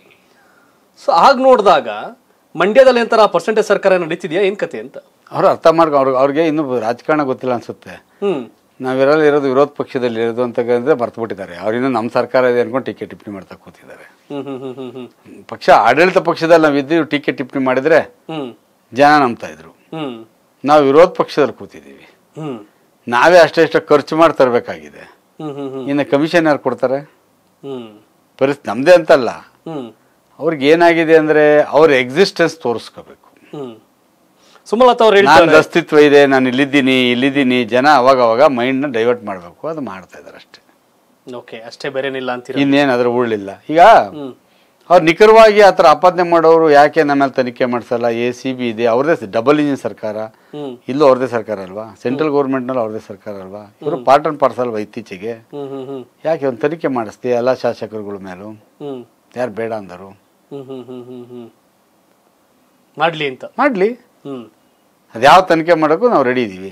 ಸೊ ಆಗ ನೋಡಿದಾಗ ಮಂಡ್ಯದಲ್ಲಿ ಒಂಥರ ಪರ್ಸೆಂಟೇಜ್ ಸರ್ಕಾರ ನಡೀತಿದೆಯಾ ಏನು ಕತೆ ಅಂತ ಅವ್ರು ಅರ್ಥ ಮಾಡ್ಕೊ ಅವ್ರಿಗೆ ಅವ್ರಿಗೆ ಇನ್ನು ರಾಜಕಾರಣ ಗೊತ್ತಿಲ್ಲ ಅನ್ಸುತ್ತೆ ನಾವಿರಲ್ಲಿ ಇರೋದು ವಿರೋಧ ಪಕ್ಷದಲ್ಲಿ ಇರೋದು ಅಂತ ಬಿಟ್ಟಿದ್ದಾರೆ ಅವ್ರಿಂದ ನಮ್ಮ ಸರ್ಕಾರ ಇದೆ ಅನ್ಕೊಂಡು ಟಿಕೆಟ್ ಟಿಪ್ಪಣಿ ಮಾಡ್ತಾ ಕೂತಿದ್ದಾರೆ ಪಕ್ಷ ಆಡಳಿತ ಪಕ್ಷದಲ್ಲಿ ನಾವು ಇದ್ದೀವಿ ಟೀಕೆ ಟಿಪ್ಪಣಿ ಮಾಡಿದ್ರೆ ಜನ ನಂಬ್ತಾ ಇದ್ರು ನಾವು ವಿರೋಧ ಪಕ್ಷದಲ್ಲಿ ಕೂತಿದ್ದೀವಿ ನಾವೇ ಅಷ್ಟೇ ಅಷ್ಟೇ ಖರ್ಚು ಮಾಡಿ ತರಬೇಕಾಗಿದೆ ಇನ್ನು ಕಮಿಷನ್ ಯಾರು ಕೊಡ್ತಾರೆ ಪರಿಸ್ಥಿತಿ ನಮ್ದೇ ಅಂತಲ್ಲ ಅವ್ರಿಗೆ ಏನಾಗಿದೆ ಅಂದರೆ ಅವ್ರ ಎಕ್ಸಿಸ್ಟೆನ್ಸ್ ತೋರಿಸ್ಕೋಬೇಕು ಸುಮಲತಾ ಅವ್ರು ಹೇಳ್ತಾರೆ ಅಸ್ತಿತ್ವ ಇದೆ ನಾನು ಇಲ್ಲಿದ್ದೀನಿ ಇಲ್ಲಿದ್ದೀನಿ ಜನ ಅವಾಗ ಅವಾಗ ಮೈಂಡ್ನ ಡೈವರ್ಟ್ ಮಾಡಬೇಕು ಅದು ಮಾಡ್ತಾ ಇದ್ದಾರೆ ಅಷ್ಟೇ ಓಕೆ ಅಷ್ಟೇ ಬೇರೆ ಅಂತ ಇನ್ನೇನು ಉಳ್ಳಿಲ್ಲ ಈಗ ಅವ್ರು ನಿಖರವಾಗಿ ಆ ಥರ ಆಪಾದನೆ ಮಾಡೋರು ಯಾಕೆ ನಮ್ಮಲ್ಲಿ ತನಿಖೆ ಮಾಡಿಸಲ್ಲ ಎ ಸಿ ಬಿ ಇದೆ ಅವ್ರದೇ ಡಬಲ್ ಇಂಜಿನ್ ಸರ್ಕಾರ ಇಲ್ಲೂ ಅವ್ರದೇ ಸರ್ಕಾರ ಅಲ್ವಾ ಸೆಂಟ್ರಲ್ ಗೌರ್ಮೆಂಟ್ನಲ್ಲಿ ಅವ್ರದೇ ಸರ್ಕಾರ ಅಲ್ವಾ ಇವರು ಪಾರ್ಟ್ ಅಂಡ್ ಪಾರ್ಸಲ್ ಅಲ್ವಾ ಇತ್ತೀಚೆಗೆ ಯಾಕೆ ಒಂದು ತನಿಖೆ ಮಾಡಿಸ್ತೀವಿ ಎಲ್ಲ ಶಾಸಕರುಗಳ ಮೇಲೂ ಯಾರು ಬೇಡ ಅಂದರು ಮಾಡ್ಲಿ ಅಂತ ಮಾಡಲಿ ಅದ್ಯಾವ ತನಿಖೆ ಮಾಡೋಕ್ಕೂ ನಾವು ರೆಡಿ ಇದೀವಿ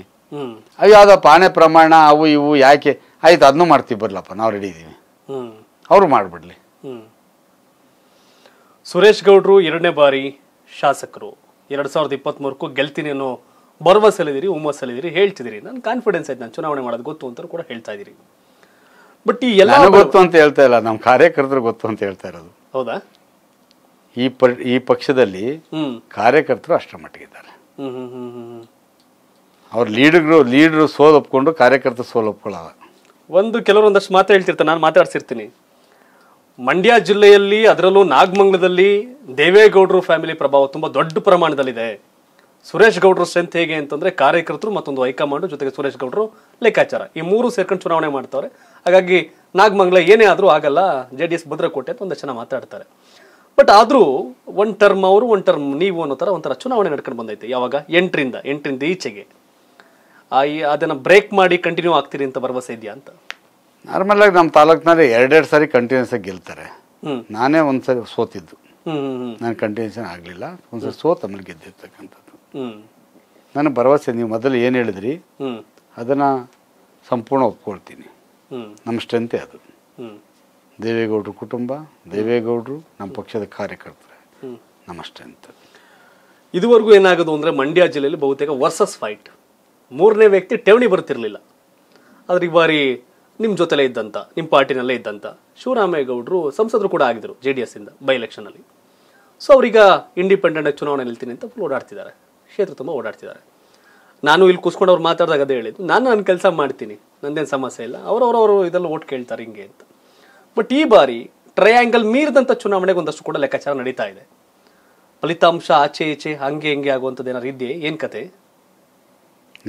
ಅಯ್ಯೋ ಯಾವುದಪ್ಪ ಪಾನೆ ಪ್ರಮಾಣ ಅವು ಇವು ಯಾಕೆ ಆಯ್ತು ಅದನ್ನೂ ಮಾಡ್ತೀವಿ ಬರಲಪ್ಪ ನಾವು ರೆಡಿ ಇದ್ದೀವಿ ಅವರು ಹ್ಮ್ ಸುರೇಶ್ ಗೌಡ್ರು ಎರಡನೇ ಬಾರಿ ಶಾಸಕರು ಎರಡು ಸಾವಿರದ ಇಪ್ಪತ್ತ್ಮೂರಕ್ಕೂ ಗೆಲ್ತೀನಿ ಅನ್ನೋ ಭರವಸೆಲಿದ್ದೀರಿ ಸಲಿದಿರಿ ಹೇಳ್ತಿದ್ದೀರಿ ನನ್ನ ಕಾನ್ಫಿಡೆನ್ಸ್ ಆಯ್ತು ನಾನು ಚುನಾವಣೆ ಮಾಡೋದು ಗೊತ್ತು ಅಂತ ಕೂಡ ಹೇಳ್ತಾ ಇದ್ದೀರಿ ಬಟ್ ಈ ಎಲ್ಲ ಗೊತ್ತು ಅಂತ ಹೇಳ್ತಾ ಇಲ್ಲ ನಮ್ಮ ಕಾರ್ಯಕರ್ತರು ಗೊತ್ತು ಅಂತ ಹೇಳ್ತಾ ಇರೋದು ಹೌದಾ ಈ ಈ ಪಕ್ಷದಲ್ಲಿ ಕಾರ್ಯಕರ್ತರು ಅಷ್ಟರ ಮಟ್ಟಿಗಿದ್ದಾರೆ ಅವ್ರ ಲೀಡ್ರು ಲೀಡರ್ ಸೋಲೊಪ್ಕೊಂಡು ಕಾರ್ಯಕರ್ತರು ಸೋಲೊಪ್ಕೊಳ್ಳೋ ಒಂದು ಒಂದಷ್ಟು ಮಾತ್ರ ಹೇಳ್ತಿರ್ತಾರೆ ನಾನು ಮಾತಾಡ್ಸಿರ್ತೀನಿ ಮಂಡ್ಯ ಜಿಲ್ಲೆಯಲ್ಲಿ ಅದರಲ್ಲೂ ನಾಗಮಂಗ್ಲದಲ್ಲಿ ದೇವೇಗೌಡರು ಫ್ಯಾಮಿಲಿ ಪ್ರಭಾವ ತುಂಬ ದೊಡ್ಡ ಪ್ರಮಾಣದಲ್ಲಿದೆ ಸುರೇಶ್ ಗೌಡರು ಸ್ಟ್ರೆಂತ್ ಹೇಗೆ ಅಂತಂದ್ರೆ ಕಾರ್ಯಕರ್ತರು ಮತ್ತೊಂದು ಹೈಕಮಾಂಡ್ ಜೊತೆಗೆ ಸುರೇಶ್ ಗೌಡರು ಲೆಕ್ಕಾಚಾರ ಈ ಮೂರು ಸೇರ್ಕೊಂಡು ಚುನಾವಣೆ ಮಾಡ್ತಾರೆ ಹಾಗಾಗಿ ನಾಗಮಂಗ್ಲ ಏನೇ ಆದರೂ ಆಗಲ್ಲ ಜೆ ಡಿ ಎಸ್ ಭದ್ರಕೋಟೆ ಅಂತ ಒಂದಷ್ಟು ಜನ ಮಾತಾಡ್ತಾರೆ ಬಟ್ ಆದರೂ ಒನ್ ಟರ್ಮ್ ಅವರು ಒನ್ ಟರ್ಮ್ ನೀವು ಅನ್ನೋ ಥರ ಒಂಥರ ಚುನಾವಣೆ ನಡ್ಕೊಂಡು ಬಂದೈತೆ ಯಾವಾಗ ಎಂಟ್ರಿಂದ ಎಂಟ್ರಿಂದ ಈಚೆಗೆ ಆ ಅದನ್ನು ಬ್ರೇಕ್ ಮಾಡಿ ಕಂಟಿನ್ಯೂ ಆಗ್ತೀರಿ ಅಂತ ಭರವಸೆ ಇದೆಯಾ ಅಂತ ಆಗಿ ನಮ್ಮ ತಾಲೂಕಿನಲ್ಲಿ ಎರಡೆರಡು ಸಾರಿ ಕಂಟಿನ್ಯೂಸ್ ಆಗಿ ಗೆಲ್ತಾರೆ ನಾನೇ ಒಂದು ಸಾರಿ ಸೋತಿದ್ದು ನಾನು ಕಂಟಿನ್ಯೂಸ್ ಆಗಲಿಲ್ಲ ಒಂದ್ಸರಿ ಸೋತ್ ಆಮೇಲೆ ಗೆದ್ದಿರ್ತಕ್ಕಂಥದ್ದು ನಾನು ಭರವಸೆ ನೀವು ಮೊದಲು ಏನು ಹೇಳಿದ್ರಿ ಅದನ್ನು ಸಂಪೂರ್ಣ ಒಪ್ಕೊಳ್ತೀನಿ ನಮ್ಮ ಸ್ಟ್ರೆಂತೆ ಅದು ದೇವೇಗೌಡರು ಕುಟುಂಬ ದೇವೇಗೌಡರು ನಮ್ಮ ಪಕ್ಷದ ಕಾರ್ಯಕರ್ತರೆ ನಮಸ್ತೆ ಅಂತ ಇದುವರೆಗೂ ಏನಾಗೋದು ಅಂದರೆ ಮಂಡ್ಯ ಜಿಲ್ಲೆಯಲ್ಲಿ ಬಹುತೇಕ ವರ್ಸಸ್ ಫೈಟ್ ಮೂರನೇ ವ್ಯಕ್ತಿ ಠೇವಣಿ ಬರ್ತಿರಲಿಲ್ಲ ಆದರೆ ಈ ಬಾರಿ ನಿಮ್ಮ ಜೊತೆಲೇ ಇದ್ದಂಥ ನಿಮ್ಮ ಪಾರ್ಟಿನಲ್ಲೇ ಇದ್ದಂಥ ಶಿವರಾಮೇಗೌಡರು ಸಂಸದರು ಕೂಡ ಆಗಿದ್ದರು ಜೆ ಡಿ ಎಸ್ಸಿಂದ ಬೈ ಎಲೆಕ್ಷನಲ್ಲಿ ಸೊ ಅವರೀಗ ಇಂಡಿಪೆಂಡೆಂಟಾಗಿ ಚುನಾವಣೆ ನಿಲ್ತೀನಿ ಅಂತ ಫುಲ್ ಓಡಾಡ್ತಿದ್ದಾರೆ ಕ್ಷೇತ್ರ ತುಂಬ ಓಡಾಡ್ತಿದ್ದಾರೆ ನಾನು ಇಲ್ಲಿ ಕೂತ್ಕೊಂಡು ಅವ್ರು ಮಾತಾಡಿದಾಗ ಅದೇ ಹೇಳಿದ್ದು ನಾನು ನನ್ನ ಕೆಲಸ ಮಾಡ್ತೀನಿ ನಂದೇನು ಸಮಸ್ಯೆ ಇಲ್ಲ ಅವರವರವರು ಇದೆಲ್ಲ ಓಟ್ ಕೇಳ್ತಾರೆ ಹಿಂಗೆ ಅಂತ ಬಟ್ ಈ ಬಾರಿ ಟ್ರಯಾಂಗಲ್ ಮೀರಿದಂಥ ಚುನಾವಣೆಗೆ ಒಂದಷ್ಟು ಕೂಡ ಲೆಕ್ಕಾಚಾರ ನಡೀತಾ ಇದೆ ಫಲಿತಾಂಶ ಆಚೆ ಈಚೆ ಹಂಗೆ ಹಿಂಗೆ ಆಗುವಂಥದ್ದು ಏನಾದ್ರು ಇದೆಯೇ ಏನು ಕತೆ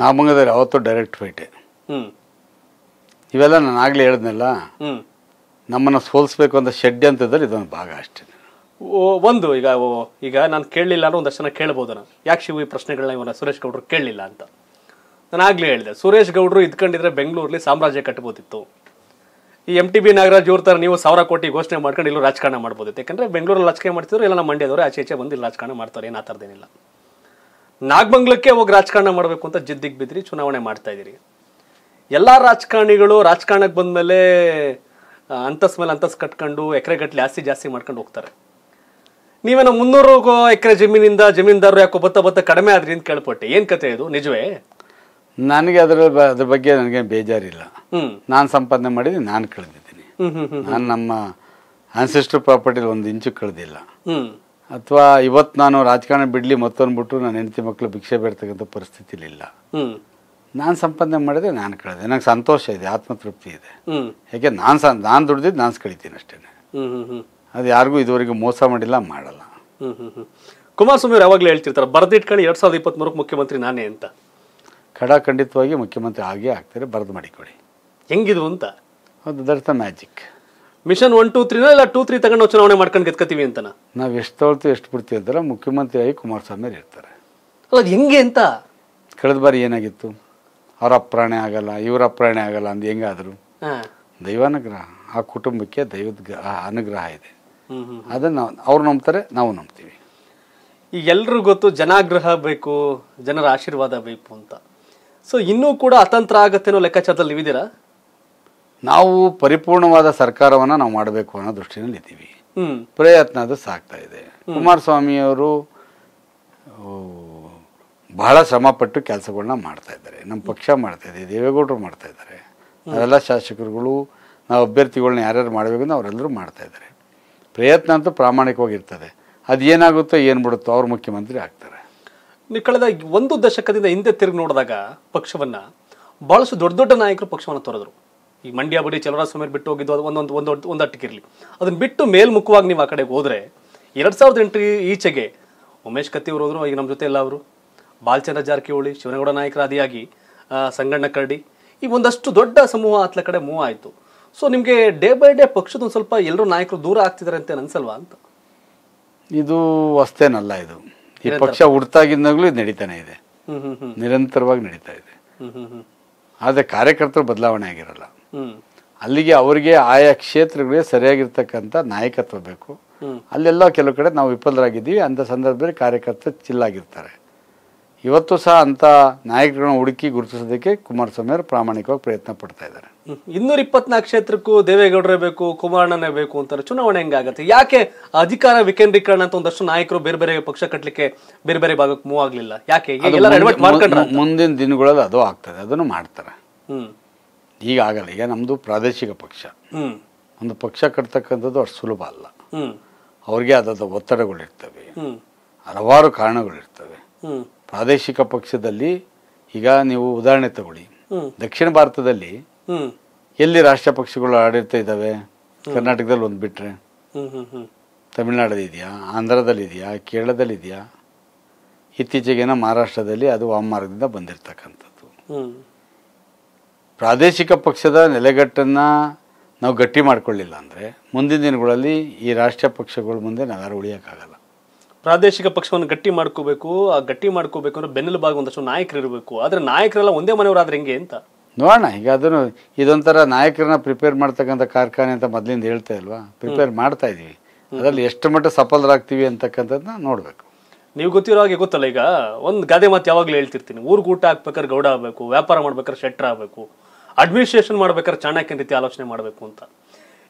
ನಾಮಂಗದಲ್ಲಿ ಅವತ್ತು ಡೈರೆಕ್ಟ್ ಫೈಟೆ ಹ್ಞೂ ಇವೆಲ್ಲ ನಾನು ಆಗಲೇ ಹೇಳಿದ್ನಲ್ಲ ಹ್ಞೂ ನಮ್ಮನ್ನು ಸೋಲಿಸ್ಬೇಕು ಅಂತ ಅಂತ ಇದ್ರೆ ಇದೊಂದು ಭಾಗ ಅಷ್ಟೇ ಒಂದು ಈಗ ಈಗ ನಾನು ಕೇಳಲಿಲ್ಲ ಅಂದ್ರೆ ಒಂದಷ್ಟು ಜನ ಕೇಳ್ಬೋದು ನಾನು ಯಾಕೆ ಶಿವ ಈ ಪ್ರಶ್ನೆಗಳನ್ನ ಇವನ ಸುರೇಶ್ ಗೌಡರು ಕೇಳಲಿಲ್ಲ ಅಂತ ನಾನು ಆಗಲೇ ಹೇಳಿದೆ ಸುರೇಶ್ ಗೌಡರು ಇದ್ಕೊಂಡಿದ್ರೆ ಬೆಂಗಳೂರಲ್ಲಿ ಸಾಮ್ರಾಜ್ಯ ಕಟ್ಬೋದಿತ್ತು ಈ ಎಂ ಟಿ ಬಿ ನಾಗರಾಜ್ ಇವ್ರ ಥರ ನೀವು ಸಾವಿರ ಕೋಟಿ ಘೋಷಣೆ ಮಾಡ್ಕೊಂಡು ಇಲ್ಲೂ ರಾಜಕಾರಣ ಮಾಡ್ಬೋದು ಯಾಕಂದರೆ ಬೆಂಗಳೂರಲ್ಲಿ ರಾಜಕೀಯ ಮಾಡ್ತಿದ್ರು ಇಲ್ಲ ನಮ್ಮ ಮಂಡ್ಯದವರು ಆಚೆ ಆಚೆ ಬಂದು ಇಲ್ಲಿ ರಾಜಕಾರಣ ಮಾಡ್ತಾರೆ ಏನು ಆ ನಾಗಮಂಗ್ಲಕ್ಕೆ ಹೋಗಿ ರಾಜಕಾರಣ ಮಾಡಬೇಕು ಅಂತ ಜಿದ್ದಿಗೆ ಬಿದ್ದಿರಿ ಚುನಾವಣೆ ಮಾಡ್ತಾ ಇದ್ದೀರಿ ಎಲ್ಲ ರಾಜಕಾರಣಿಗಳು ರಾಜಕಾರಣಕ್ಕೆ ಮೇಲೆ ಅಂತಸ್ ಮೇಲೆ ಅಂತಸ್ ಕಟ್ಕೊಂಡು ಎಕರೆಗಟ್ಟಲೆ ಜಾಸ್ತಿ ಜಾಸ್ತಿ ಮಾಡ್ಕೊಂಡು ಹೋಗ್ತಾರೆ ನೀವೇನೋ ಮುನ್ನೂರು ಎಕರೆ ಜಮೀನಿಂದ ಜಮೀನ್ದಾರರು ಯಾಕೋ ಬತ್ತ ಬತ್ತ ಕಡಿಮೆ ಆದ್ರಿ ಅಂತ ಕೇಳ್ಪಟ್ಟೆ ಏನು ಕತೆ ಇದು ನಿಜವೇ ನನಗೆ ಅದರ ಅದ್ರ ಬಗ್ಗೆ ನನಗೆ ಬೇಜಾರಿಲ್ಲ ನಾನು ಸಂಪಾದನೆ ಮಾಡಿದ್ದೀನಿ ನಾನು ಕಳೆದಿದ್ದೀನಿ ನಾನು ನಮ್ಮ ಅನ್ಸಿಸ್ಟರ್ ಪ್ರಾಪರ್ಟಿಲಿ ಒಂದು ಇಂಚು ಕಳೆದಿಲ್ಲ ಅಥವಾ ಇವತ್ತು ನಾನು ರಾಜಕಾರಣ ಬಿಡಲಿ ಮತ್ತೊಂದ್ಬಿಟ್ಟು ನಾನು ಹೆಂಡತಿ ಮಕ್ಕಳು ಭಿಕ್ಷೆ ಬೇಡ್ತಕ್ಕಂಥ ಪರಿಸ್ಥಿತಿಲಿಲ್ಲ ನಾನು ಸಂಪಾದನೆ ಮಾಡಿದ್ರೆ ನಾನು ಕಳೆದೆ ನನಗೆ ಸಂತೋಷ ಇದೆ ಆತ್ಮತೃಪ್ತಿ ಇದೆ ಯಾಕೆ ನಾನು ಸ ನಾನು ದುಡ್ದಿದ್ದು ನಾನು ಕಳಿತೀನಿ ಅಷ್ಟೇ ಅದು ಯಾರಿಗೂ ಇದುವರೆಗೂ ಮೋಸ ಮಾಡಿಲ್ಲ ಮಾಡಲ್ಲ ಕುಮಾರಸ್ವಾಮಿ ಯಾವಾಗಲೂ ಹೇಳ್ತಿರ್ತಾರೆ ಬರ್ದಿಟ್ಕೊಳ್ಳಿ ಎರಡು ಸಾವಿರದ ಇಪ್ಪತ್ತ್ಮೂರಕ್ಕೆ ಮುಖ್ಯಮಂತ್ರಿ ನಾನೇ ಅಂತ ಖಂಡಿತವಾಗಿ ಮುಖ್ಯಮಂತ್ರಿ ಆಗೇ ಆಗ್ತಾರೆ ಬರೆದು ಮಾಡಿಕೊಡಿ ಹೆಂಗಿದ್ವು ಅಂತ ಹೌದು that's magic mission one two ತ್ರೀನ ಇಲ್ಲ ಟೂ ತ್ರೀ ತಗೊಂಡು ಚುನಾವಣೆ ಮಾಡ್ಕೊಂಡು ಗೆತ್ಕೋತೀವಿ ಅಂತನ ನಾವು ಎಷ್ಟು ತೊಗೊಳ್ತೀವಿ ಎಷ್ಟು ಬಿಡ್ತೀವಿ ಅಂದ್ರೆ ಮುಖ್ಯಮಂತ್ರಿಯಾಗಿ ಕುಮಾರಸ್ವಾಮಿ ಇರ್ತಾರೆ ಅಲ್ಲ ಅದು ಹೆಂಗೆ ಅಂತ ಕಳೆದ ಬಾರಿ ಏನಾಗಿತ್ತು ಅವರ ಅಪ್ರಾಣೆ ಆಗಲ್ಲ ಇವರ ಅಪ್ರಾಣೆ ಆಗಲ್ಲ ಅಂದು ಹೆಂಗಾದ್ರು ದೈವಾನುಗ್ರಹ ಆ ಕುಟುಂಬಕ್ಕೆ ದೈವದ ಆ ಅನುಗ್ರಹ ಇದೆ ಅದನ್ನ ಅದನ್ನು ಅವ್ರು ನಂಬ್ತಾರೆ ನಾವು ನಂಬ್ತೀವಿ ಈಗ ಎಲ್ರಿಗೂ ಗೊತ್ತು ಜನಾಗ್ರಹ ಬೇಕು ಜನರ ಆಶೀರ್ವಾದ ಬೇಕು ಅಂತ ಸೊ ಇನ್ನೂ ಕೂಡ ಅತಂತ್ರ ಆಗತ್ತೆ ಅನ್ನೋ ಲೆಕ್ಕಾಚಾರದಲ್ಲಿ ನೀವಿದ್ದೀರಾ ನಾವು ಪರಿಪೂರ್ಣವಾದ ಸರ್ಕಾರವನ್ನು ನಾವು ಮಾಡಬೇಕು ಅನ್ನೋ ದೃಷ್ಟಿನಲ್ಲಿ ಇದ್ದೀವಿ ಪ್ರಯತ್ನ ಅದು ಸಾಗ್ತಾ ಇದೆ ಕುಮಾರಸ್ವಾಮಿಯವರು ಬಹಳ ಶ್ರಮಪಟ್ಟು ಕೆಲಸಗಳನ್ನ ಮಾಡ್ತಾ ಇದ್ದಾರೆ ನಮ್ಮ ಪಕ್ಷ ಮಾಡ್ತಾ ಇದೆ ದೇವೇಗೌಡರು ಮಾಡ್ತಾ ಇದ್ದಾರೆ ಅವೆಲ್ಲ ಶಾಸಕರುಗಳು ನಾವು ಅಭ್ಯರ್ಥಿಗಳನ್ನ ಯಾರ್ಯಾರು ಮಾಡಬೇಕು ಅಂತ ಅವರೆಲ್ಲರೂ ಮಾಡ್ತಾ ಇದ್ದಾರೆ ಪ್ರಯತ್ನ ಅಂತೂ ಪ್ರಾಮಾಣಿಕವಾಗಿರ್ತದೆ ಅದು ಏನಾಗುತ್ತೋ ಏನು ಬಿಡುತ್ತೋ ಅವ್ರು ಮುಖ್ಯಮಂತ್ರಿ ಆಗ್ತಾರೆ ನೀವು ಕಳೆದ ಒಂದು ದಶಕದಿಂದ ಹಿಂದೆ ತಿರುಗಿ ನೋಡಿದಾಗ ಪಕ್ಷವನ್ನು ಭಾಳಷ್ಟು ದೊಡ್ಡ ದೊಡ್ಡ ನಾಯಕರು ಪಕ್ಷವನ್ನು ತೊರೆದರು ಈ ಮಂಡ್ಯ ಬಡಿ ಚಲವರಾಜ ಸ್ವಾಮಿ ಬಿಟ್ಟು ಹೋಗಿದ್ದು ಅದು ಒಂದೊಂದು ಒಂದು ಒಂದು ಅಟ್ಟಿಗಿರಲಿ ಅದನ್ನು ಬಿಟ್ಟು ಮೇಲ್ಮುಖವಾಗಿ ನೀವು ಆ ಕಡೆಗೆ ಹೋದರೆ ಎರಡು ಸಾವಿರದ ಎಂಟು ಈಚೆಗೆ ಉಮೇಶ್ ಕತ್ತಿ ಅವರು ಹೋದರು ಈಗ ನಮ್ಮ ಜೊತೆ ಎಲ್ಲ ಅವರು ಬಾಲ್ಚಂದ್ರ ಜಾರಕಿಹೊಳಿ ಶಿವನಗೌಡ ನಾಯಕರಾದಿಯಾಗಿ ಸಂಗಣ್ಣ ಕರಡಿ ಈ ಒಂದಷ್ಟು ದೊಡ್ಡ ಸಮೂಹ ಆತ್ಲ ಕಡೆ ಮೂವ್ ಆಯಿತು ಸೊ ನಿಮಗೆ ಡೇ ಬೈ ಡೇ ಪಕ್ಷದ ಒಂದು ಸ್ವಲ್ಪ ಎಲ್ಲರೂ ನಾಯಕರು ದೂರ ಆಗ್ತಿದ್ದಾರೆ ಅಂತ ಅನ್ಸಲ್ವಾ ಅಂತ ಇದು ಅಷ್ಟೇನಲ್ಲ ಇದು ಈ ಪಕ್ಷ ಹುಡ್ತಾಗಿಂದಾಗ್ಲೂ ಇದು ನಡೀತಾನೆ ಇದೆ ನಿರಂತರವಾಗಿ ನಡೀತಾ ಇದೆ ಆದರೆ ಕಾರ್ಯಕರ್ತರು ಬದಲಾವಣೆ ಆಗಿರಲ್ಲ ಅಲ್ಲಿಗೆ ಅವರಿಗೆ ಆಯಾ ಕ್ಷೇತ್ರಗಳಿಗೆ ಸರಿಯಾಗಿರ್ತಕ್ಕಂಥ ನಾಯಕತ್ವ ಬೇಕು ಅಲ್ಲೆಲ್ಲ ಕೆಲವು ಕಡೆ ನಾವು ವಿಫಲರಾಗಿದ್ದೀವಿ ಅಂಥ ಸಂದರ್ಭದಲ್ಲಿ ಕಾರ್ಯಕರ್ತರು ಚಿಲ್ಲಾಗಿರ್ತಾರೆ ಇವತ್ತು ಸಹ ಅಂಥ ನಾಯಕರುಗಳನ್ನ ಹುಡುಕಿ ಗುರುತಿಸೋದಕ್ಕೆ ಕುಮಾರಸ್ವಾಮಿ ಅವರು ಪ್ರಾಮಾಣಿಕವಾಗಿ ಪ್ರಯತ್ನ ಪಡ್ತಾ ಇದ್ದಾರೆ ಇನ್ನೂರ ಇಪ್ಪತ್ನಾಲ್ಕು ಕ್ಷೇತ್ರಕ್ಕೂ ದೇವೇಗೌಡರೇ ಬೇಕು ಕುಮಾರಣ್ಣನೇ ಬೇಕು ಅಂತಾರೆ ಚುನಾವಣೆ ಹೆಂಗಾಗತ್ತೆ ಯಾಕೆ ಅಧಿಕಾರ ವಿಕೇಂದ್ರೀಕರಣ ಅಂತ ಒಂದಷ್ಟು ನಾಯಕರು ಬೇರೆ ಬೇರೆ ಪಕ್ಷ ಕಟ್ಟಲಿಕ್ಕೆ ಬೇರೆ ಬೇರೆ ಭಾಗಕ್ಕೆ ಮೂವ್ ಆಗ್ಲಿಲ್ಲ ಯಾಕೆ ಮುಂದಿನ ದಿನಗಳಲ್ಲಿ ಅದು ಆಗ್ತದೆ ಅದನ್ನು ಮಾಡ್ತಾರೆ ಈಗ ಆಗಲ್ಲ ಈಗ ನಮ್ದು ಪ್ರಾದೇಶಿಕ ಪಕ್ಷ ಒಂದು ಪಕ್ಷ ಕಟ್ತಕ್ಕಂಥದ್ದು ಅಷ್ಟು ಸುಲಭ ಅಲ್ಲ ಅವ್ರಿಗೆ ಅದಾದ ಒತ್ತಡಗಳಿರ್ತವೆ ಹಲವಾರು ಕಾರಣಗಳಿರ್ತವೆ ಪ್ರಾದೇಶಿಕ ಪಕ್ಷದಲ್ಲಿ ಈಗ ನೀವು ಉದಾಹರಣೆ ತಗೊಳ್ಳಿ ದಕ್ಷಿಣ ಭಾರತದಲ್ಲಿ ಎಲ್ಲಿ ರಾಷ್ಟ್ರ ಪಕ್ಷಗಳು ಆಡಳಿತ ಇದ್ದಾವೆ ಕರ್ನಾಟಕದಲ್ಲಿ ಒಂದು ಬಿಟ್ರೆ ತಮಿಳ್ನಾಡಲ್ಲಿ ಇದೆಯಾ ಆಂಧ್ರದಲ್ಲಿ ಇದೆಯಾ ಕೇರಳದಲ್ಲಿ ಇದೆಯಾ ಮಹಾರಾಷ್ಟ್ರದಲ್ಲಿ ಅದು ವಾಮಾರ್ಗದಿಂದ ಬಂದಿರತಕ್ಕಂಥದ್ದು ಪ್ರಾದೇಶಿಕ ಪಕ್ಷದ ನೆಲೆಗಟ್ಟನ್ನು ನಾವು ಗಟ್ಟಿ ಮಾಡ್ಕೊಳ್ಳಿಲ್ಲ ಅಂದರೆ ಮುಂದಿನ ದಿನಗಳಲ್ಲಿ ಈ ರಾಷ್ಟ್ರೀಯ ಪಕ್ಷಗಳ ಮುಂದೆ ನಾವು ಉಳಿಯಕ್ಕಾಗಲ್ಲ ಉಳಿಯೋಕ್ಕಾಗಲ್ಲ ಪ್ರಾದೇಶಿಕ ಪಕ್ಷವನ್ನು ಗಟ್ಟಿ ಮಾಡ್ಕೋಬೇಕು ಆ ಗಟ್ಟಿ ಮಾಡ್ಕೋಬೇಕು ಅಂದ್ರೆ ಬೆನ್ನೆಲುಬಾಗಿ ಒಂದಷ್ಟು ನಾಯಕರು ಇರಬೇಕು ಆದರೆ ನಾಯಕರೆಲ್ಲ ಒಂದೇ ಮನೆಯವರಾದ್ರೆ ಹೆಂಗೆ ಅಂತ ನೋಡೋಣ ಈಗ ಅದನ್ನು ಇದೊಂಥರ ನಾಯಕರನ್ನ ಪ್ರಿಪೇರ್ ಮಾಡ್ತಕ್ಕಂಥ ಕಾರ್ಖಾನೆ ಅಂತ ಮೊದಲಿಂದ ಹೇಳ್ತಾ ಇಲ್ವಾ ಪ್ರಿಪೇರ್ ಮಾಡ್ತಾ ಇದ್ದೀವಿ ಅದರಲ್ಲಿ ಎಷ್ಟು ಮಟ್ಟ ಸಫಲರಾಗ್ತೀವಿ ಅಂತಕ್ಕಂಥದ್ದನ್ನ ನೋಡಬೇಕು ನೀವು ಗೊತ್ತಿರೋ ಹಾಗೆ ಗೊತ್ತಲ್ಲ ಈಗ ಒಂದು ಗಾದೆ ಮಾತು ಯಾವಾಗಲೂ ಹೇಳ್ತಿರ್ತೀನಿ ಊರಿಗೆ ಊಟ ಹಾಕ್ಬೇಕಾದ್ರೆ ಗೌಡ ಆಗಬೇಕು ವ್ಯಾಪಾರ ಮಾಡ್ಬೇಕಾದ್ರೆ ಶೆಟ್ರ್ ಆಗಬೇಕು ಅಡ್ಮಿನಿಸ್ಟ್ರೇಷನ್ ಮಾಡ್ಬೇಕಾದ್ರೆ ಚಾಣಕ್ಯನ ರೀತಿ ಆಲೋಚನೆ ಮಾಡಬೇಕು ಅಂತ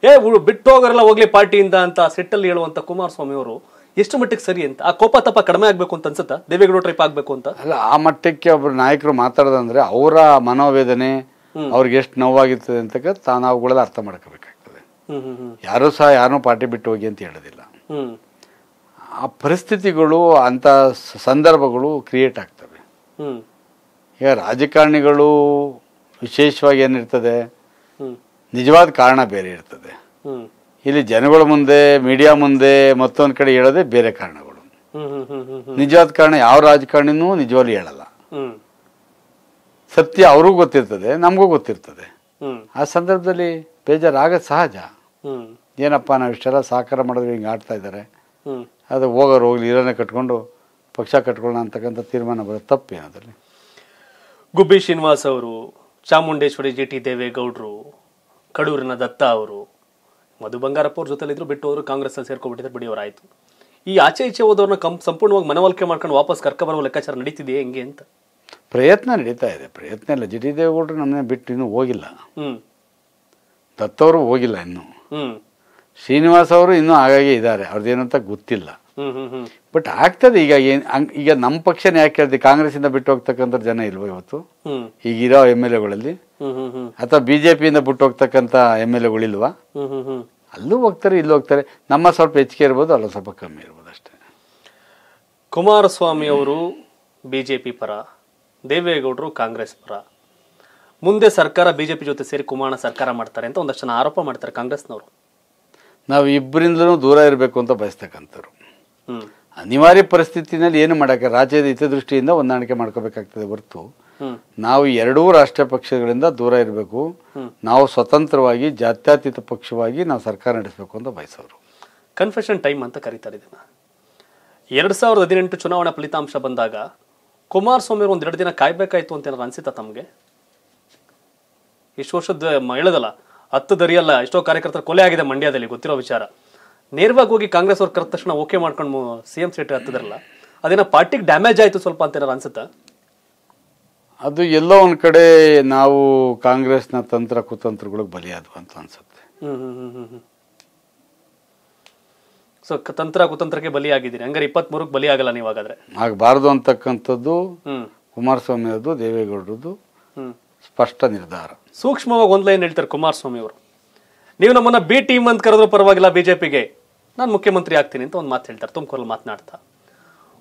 ಏ ಬಿಟ್ಟು ಹೋಗೋರೆಲ್ಲ ಹೋಗ್ಲಿ ಪಾರ್ಟಿಯಿಂದ ಅಂತ ಸೆಟ್ಟಲ್ಲಿ ಹೇಳುವಂಥ ಕುಮಾರಸ್ವಾಮಿ ಅವರು ಎಷ್ಟು ಮಟ್ಟಕ್ಕೆ ಸರಿ ಅಂತ ಆ ಕೋಪ ತಪ್ಪ ಕಡಿಮೆ ಆಗಬೇಕು ಅಂತ ಅನ್ಸುತ್ತಾ ದೇವೇಗೌಡ ಟ್ರಿಪ್ ಆಗಬೇಕು ಅಂತ ಅಲ್ಲ ಆ ಮಟ್ಟಕ್ಕೆ ಒಬ್ಬರು ನಾಯಕರು ಮಾತಾಡೋದಂದ್ರೆ ಅವರ ಮನೋವೇದನೆ ಅವ್ರಿಗೆ ಎಷ್ಟು ನೋವಾಗಿರ್ತದೆ ಅಂತ ಅವುಗಳೆಲ್ಲ ಅರ್ಥ ಮಾಡ್ಕೋಬೇಕಾಗ್ತದೆ ಯಾರು ಸಹ ಯಾರು ಪಾರ್ಟಿ ಬಿಟ್ಟು ಹೋಗಿ ಅಂತ ಹೇಳೋದಿಲ್ಲ ಆ ಪರಿಸ್ಥಿತಿಗಳು ಅಂಥ ಸಂದರ್ಭಗಳು ಕ್ರಿಯೇಟ್ ಆಗ್ತವೆ ಈಗ ರಾಜಕಾರಣಿಗಳು ವಿಶೇಷವಾಗಿ ಏನಿರ್ತದೆ ನಿಜವಾದ ಕಾರಣ ಬೇರೆ ಇರ್ತದೆ ಇಲ್ಲಿ ಜನಗಳ ಮುಂದೆ ಮೀಡಿಯಾ ಮುಂದೆ ಮತ್ತೊಂದು ಕಡೆ ಹೇಳೋದೇ ಬೇರೆ ಕಾರಣಗಳು ನಿಜವಾದ ಕಾರಣ ಯಾವ ರಾಜಕಾರಣಿನೂ ನಿಜವಾಗ್ಲೂ ಹೇಳಲ್ಲ ಸತ್ಯ ಅವ್ರಿಗೂ ಗೊತ್ತಿರ್ತದೆ ನಮಗೂ ಗೊತ್ತಿರ್ತದೆ ಆ ಸಂದರ್ಭದಲ್ಲಿ ಬೇಜಾರಾಗ ಸಹಜ ಏನಪ್ಪ ನಾವು ಇಷ್ಟೆಲ್ಲ ಸಹಕಾರ ಮಾಡಿದ್ರೆ ಹಿಂಗೆ ಆಡ್ತಾ ಇದ್ದಾರೆ ಅದು ಹೋಗೋರು ಹೋಗ್ಲಿ ಇರೋನೇ ಕಟ್ಕೊಂಡು ಪಕ್ಷ ಕಟ್ಕೊಳ್ಳೋಣ ಅಂತಕ್ಕಂಥ ತೀರ್ಮಾನ ಬರೋದು ತಪ್ಪೇನು ಅದರಲ್ಲಿ ಗುಬ್ಬಿ ಶ್ರೀನಿವಾಸ್ ಅವರು ಚಾಮುಂಡೇಶ್ವರಿ ಜಿ ಟಿ ದೇವೇಗೌಡರು ಕಡೂರಿನ ದತ್ತ ಅವರು ಮಧು ಬಂಗಾರಪ್ಪ ಅವ್ರ ಇದ್ರು ಬಿಟ್ಟು ಹೋದ್ರು ಕಾಂಗ್ರೆಸ್ಸಲ್ಲಿ ಸೇರ್ಕೊಂಡ್ಬಿಟ್ಟಿದ್ರು ಬಿಡಿ ಅವರಾಯಿತು ಈ ಆಚೆ ಈಚೆ ಹೋದವ್ರನ್ನ ಕಂ ಸಂಪೂರ್ಣವಾಗಿ ಮನವೊಲಿಕೆ ಮಾಡ್ಕೊಂಡು ವಾಪಸ್ ಕರ್ಕಬರುವ ಲೆಕ್ಕಾಚಾರ ನಡೀತಿದೆ ಹೆಂಗೆ ಅಂತ ಪ್ರಯತ್ನ ನಡೀತಾ ಇದೆ ಪ್ರಯತ್ನ ಇಲ್ಲ ಜಿ ಟಿ ದೇವೇಗೌಡರು ನಮ್ಮನ್ನ ಬಿಟ್ಟು ಇನ್ನೂ ಹೋಗಿಲ್ಲ ದತ್ತವರು ಹೋಗಿಲ್ಲ ಇನ್ನೂ ಶ್ರೀನಿವಾಸ್ ಅವರು ಇನ್ನೂ ಹಾಗಾಗಿ ಇದ್ದಾರೆ ಅವ್ರದ್ದೇನಂತ ಗೊತ್ತಿಲ್ಲ ಬಟ್ ಆಗ್ತದೆ ಈಗ ಏನ್ ಈಗ ನಮ್ಮ ಪಕ್ಷನೇ ಯಾಕೆ ಕಾಂಗ್ರೆಸ್ ಇಂದ ಬಿಟ್ಟು ಹೋಗ್ತಕ್ಕಂಥ ಜನ ಇಲ್ವೋ ಇವತ್ತು ಈಗಿರೋ ಎಮ್ ಎಲ್ ಎಗಳಲ್ಲಿ ಅಥವಾ ಇಂದ ಬಿಟ್ಟು ಹೋಗ್ತಕ್ಕಂಥ ಎಮ್ ಎಲ್ ಎಗಳಿಲ್ವಾ ಅಲ್ಲೂ ಹೋಗ್ತಾರೆ ಇಲ್ಲೂ ಹೋಗ್ತಾರೆ ನಮ್ಮ ಸ್ವಲ್ಪ ಹೆಚ್ಚಿಗೆ ಇರ್ಬೋದು ಅಲ್ಲ ಸ್ವಲ್ಪ ಕಮ್ಮಿ ಇರ್ಬೋದು ಅಷ್ಟೇ ಕುಮಾರಸ್ವಾಮಿ ಅವರು ಬಿಜೆಪಿ ಪರ ದೇವೇಗೌಡರು ಕಾಂಗ್ರೆಸ್ ಪರ ಮುಂದೆ ಸರ್ಕಾರ ಬಿಜೆಪಿ ಜೊತೆ ಸೇರಿ ಕುಮಾರ ಸರ್ಕಾರ ಮಾಡ್ತಾರೆ ಅಂತ ಒಂದಷ್ಟು ಜನ ಆರೋಪ ಮಾಡ್ತಾರೆ ಕಾಂಗ್ರೆಸ್ನವರು ನಾವು ಇಬ್ಬರಿಂದಲೂ ದೂರ ಇರಬೇಕು ಅಂತ ಬಯಸ್ತಕ್ಕಂಥವ್ರು ಅನಿವಾರ್ಯ ಪರಿಸ್ಥಿತಿನಲ್ಲಿ ಏನು ಮಾಡೋಕ್ಕೆ ರಾಜ್ಯದ ಹಿತದೃಷ್ಟಿಯಿಂದ ಹೊಂದಾಣಿಕೆ ಮಾಡ್ಕೋಬೇಕಾಗ್ತದೆ ಹೊರತು ನಾವು ಎರಡೂ ರಾಷ್ಟ್ರೀಯ ಪಕ್ಷಗಳಿಂದ ದೂರ ಇರಬೇಕು ನಾವು ಸ್ವತಂತ್ರವಾಗಿ ಜಾತ್ಯತೀತ ಪಕ್ಷವಾಗಿ ನಾವು ಸರ್ಕಾರ ನಡೆಸಬೇಕು ಅಂತ ಬಯಸೋರು ಕನ್ಫೆಷನ್ ಟೈಮ್ ಅಂತ ಕರೀತಾರೆ ಇದನ್ನ ಎರಡ್ ಸಾವಿರದ ಹದಿನೆಂಟು ಚುನಾವಣಾ ಫಲಿತಾಂಶ ಬಂದಾಗ ಕುಮಾರಸ್ವಾಮಿ ಅವರು ಒಂದೆರಡು ದಿನ ಕಾಯ್ಬೇಕಾಯ್ತು ಅಂತ ಏನಾದ್ರು ಅನ್ಸಿತ್ತಾ ತಮಗೆ ಇಷ್ಟು ವರ್ಷದ ಹೇಳದಲ್ಲ ಹತ್ತು ದರಿಯಲ್ಲ ಎಷ್ಟೋ ಕಾರ್ಯಕರ್ತರ ಕೊಲೆ ಆಗಿದೆ ಮಂಡ್ಯದಲ್ಲಿ ಗೊತ್ತಿರೋ ವಿಚಾರ ನೇರವಾಗಿ ಹೋಗಿ ಕಾಂಗ್ರೆಸ್ ಅವ್ರು ಕರೆದ ತಕ್ಷಣ ಓಕೆ ಮಾಡ್ಕೊಂಡು ಸಿಎಂ ಸೀಟ್ ಹತ್ತಿದ್ರಲ್ಲ ಅದೇನೋ ಪಾರ್ಟಿಗೆ ಡ್ಯಾಮೇಜ್ ಆಯಿತು ಸ್ವಲ್ಪ ಅಂತ ಏನಾರು ಅನ್ಸುತ್ತಾ ಅದು ಎಲ್ಲೋ ಒಂದು ಕಡೆ ನಾವು ಕಾಂಗ್ರೆಸ್ನ ತಂತ್ರ ಕುತಂತ್ರಗಳಿಗೆ ಬಲಿಯಾದ್ವು ಅಂತ ಅನ್ಸುತ್ತೆ ಸೊ ತಂತ್ರ ಕುತಂತ್ರಕ್ಕೆ ಬಲಿಯಾಗಿದ್ದೀರಿ ಹಂಗಾರೆ ಇಪ್ಪತ್ತ್ ಬಲಿಯಾಗಲ್ಲ ನೀವು ಹಾಗಾದ್ರೆ ಆಗಬಾರ್ದು ಅಂತಕ್ಕಂಥದ್ದು ಕುಮಾರಸ್ವಾಮಿ ಅದು ದೇವೇಗೌಡರದ್ದು ಸ್ಪಷ್ಟ ನಿರ್ಧಾರ ಸೂಕ್ಷ್ಮವಾಗಿ ಒಂದ್ ಲೈನ್ ಹೇಳ್ತಾರೆ ಕುಮಾರಸ್ವಾಮಿ ಅವರು ನೀವು ನಮ್ಮನ್ನ ಬಿ ಟೀಮ್ ಅಂತ ಕರೆದ್ರು ಪರವಾಗಿಲ್ಲ ಬಿಜೆಪಿಗೆ ನಾನು ಮುಖ್ಯಮಂತ್ರಿ ಆಗ್ತೀನಿ ಅಂತ ಒಂದು ಮಾತು ಹೇಳ್ತಾರೆ ತುಮಕೂರಲ್ಲಿ ಮಾತನಾಡ್ತಾ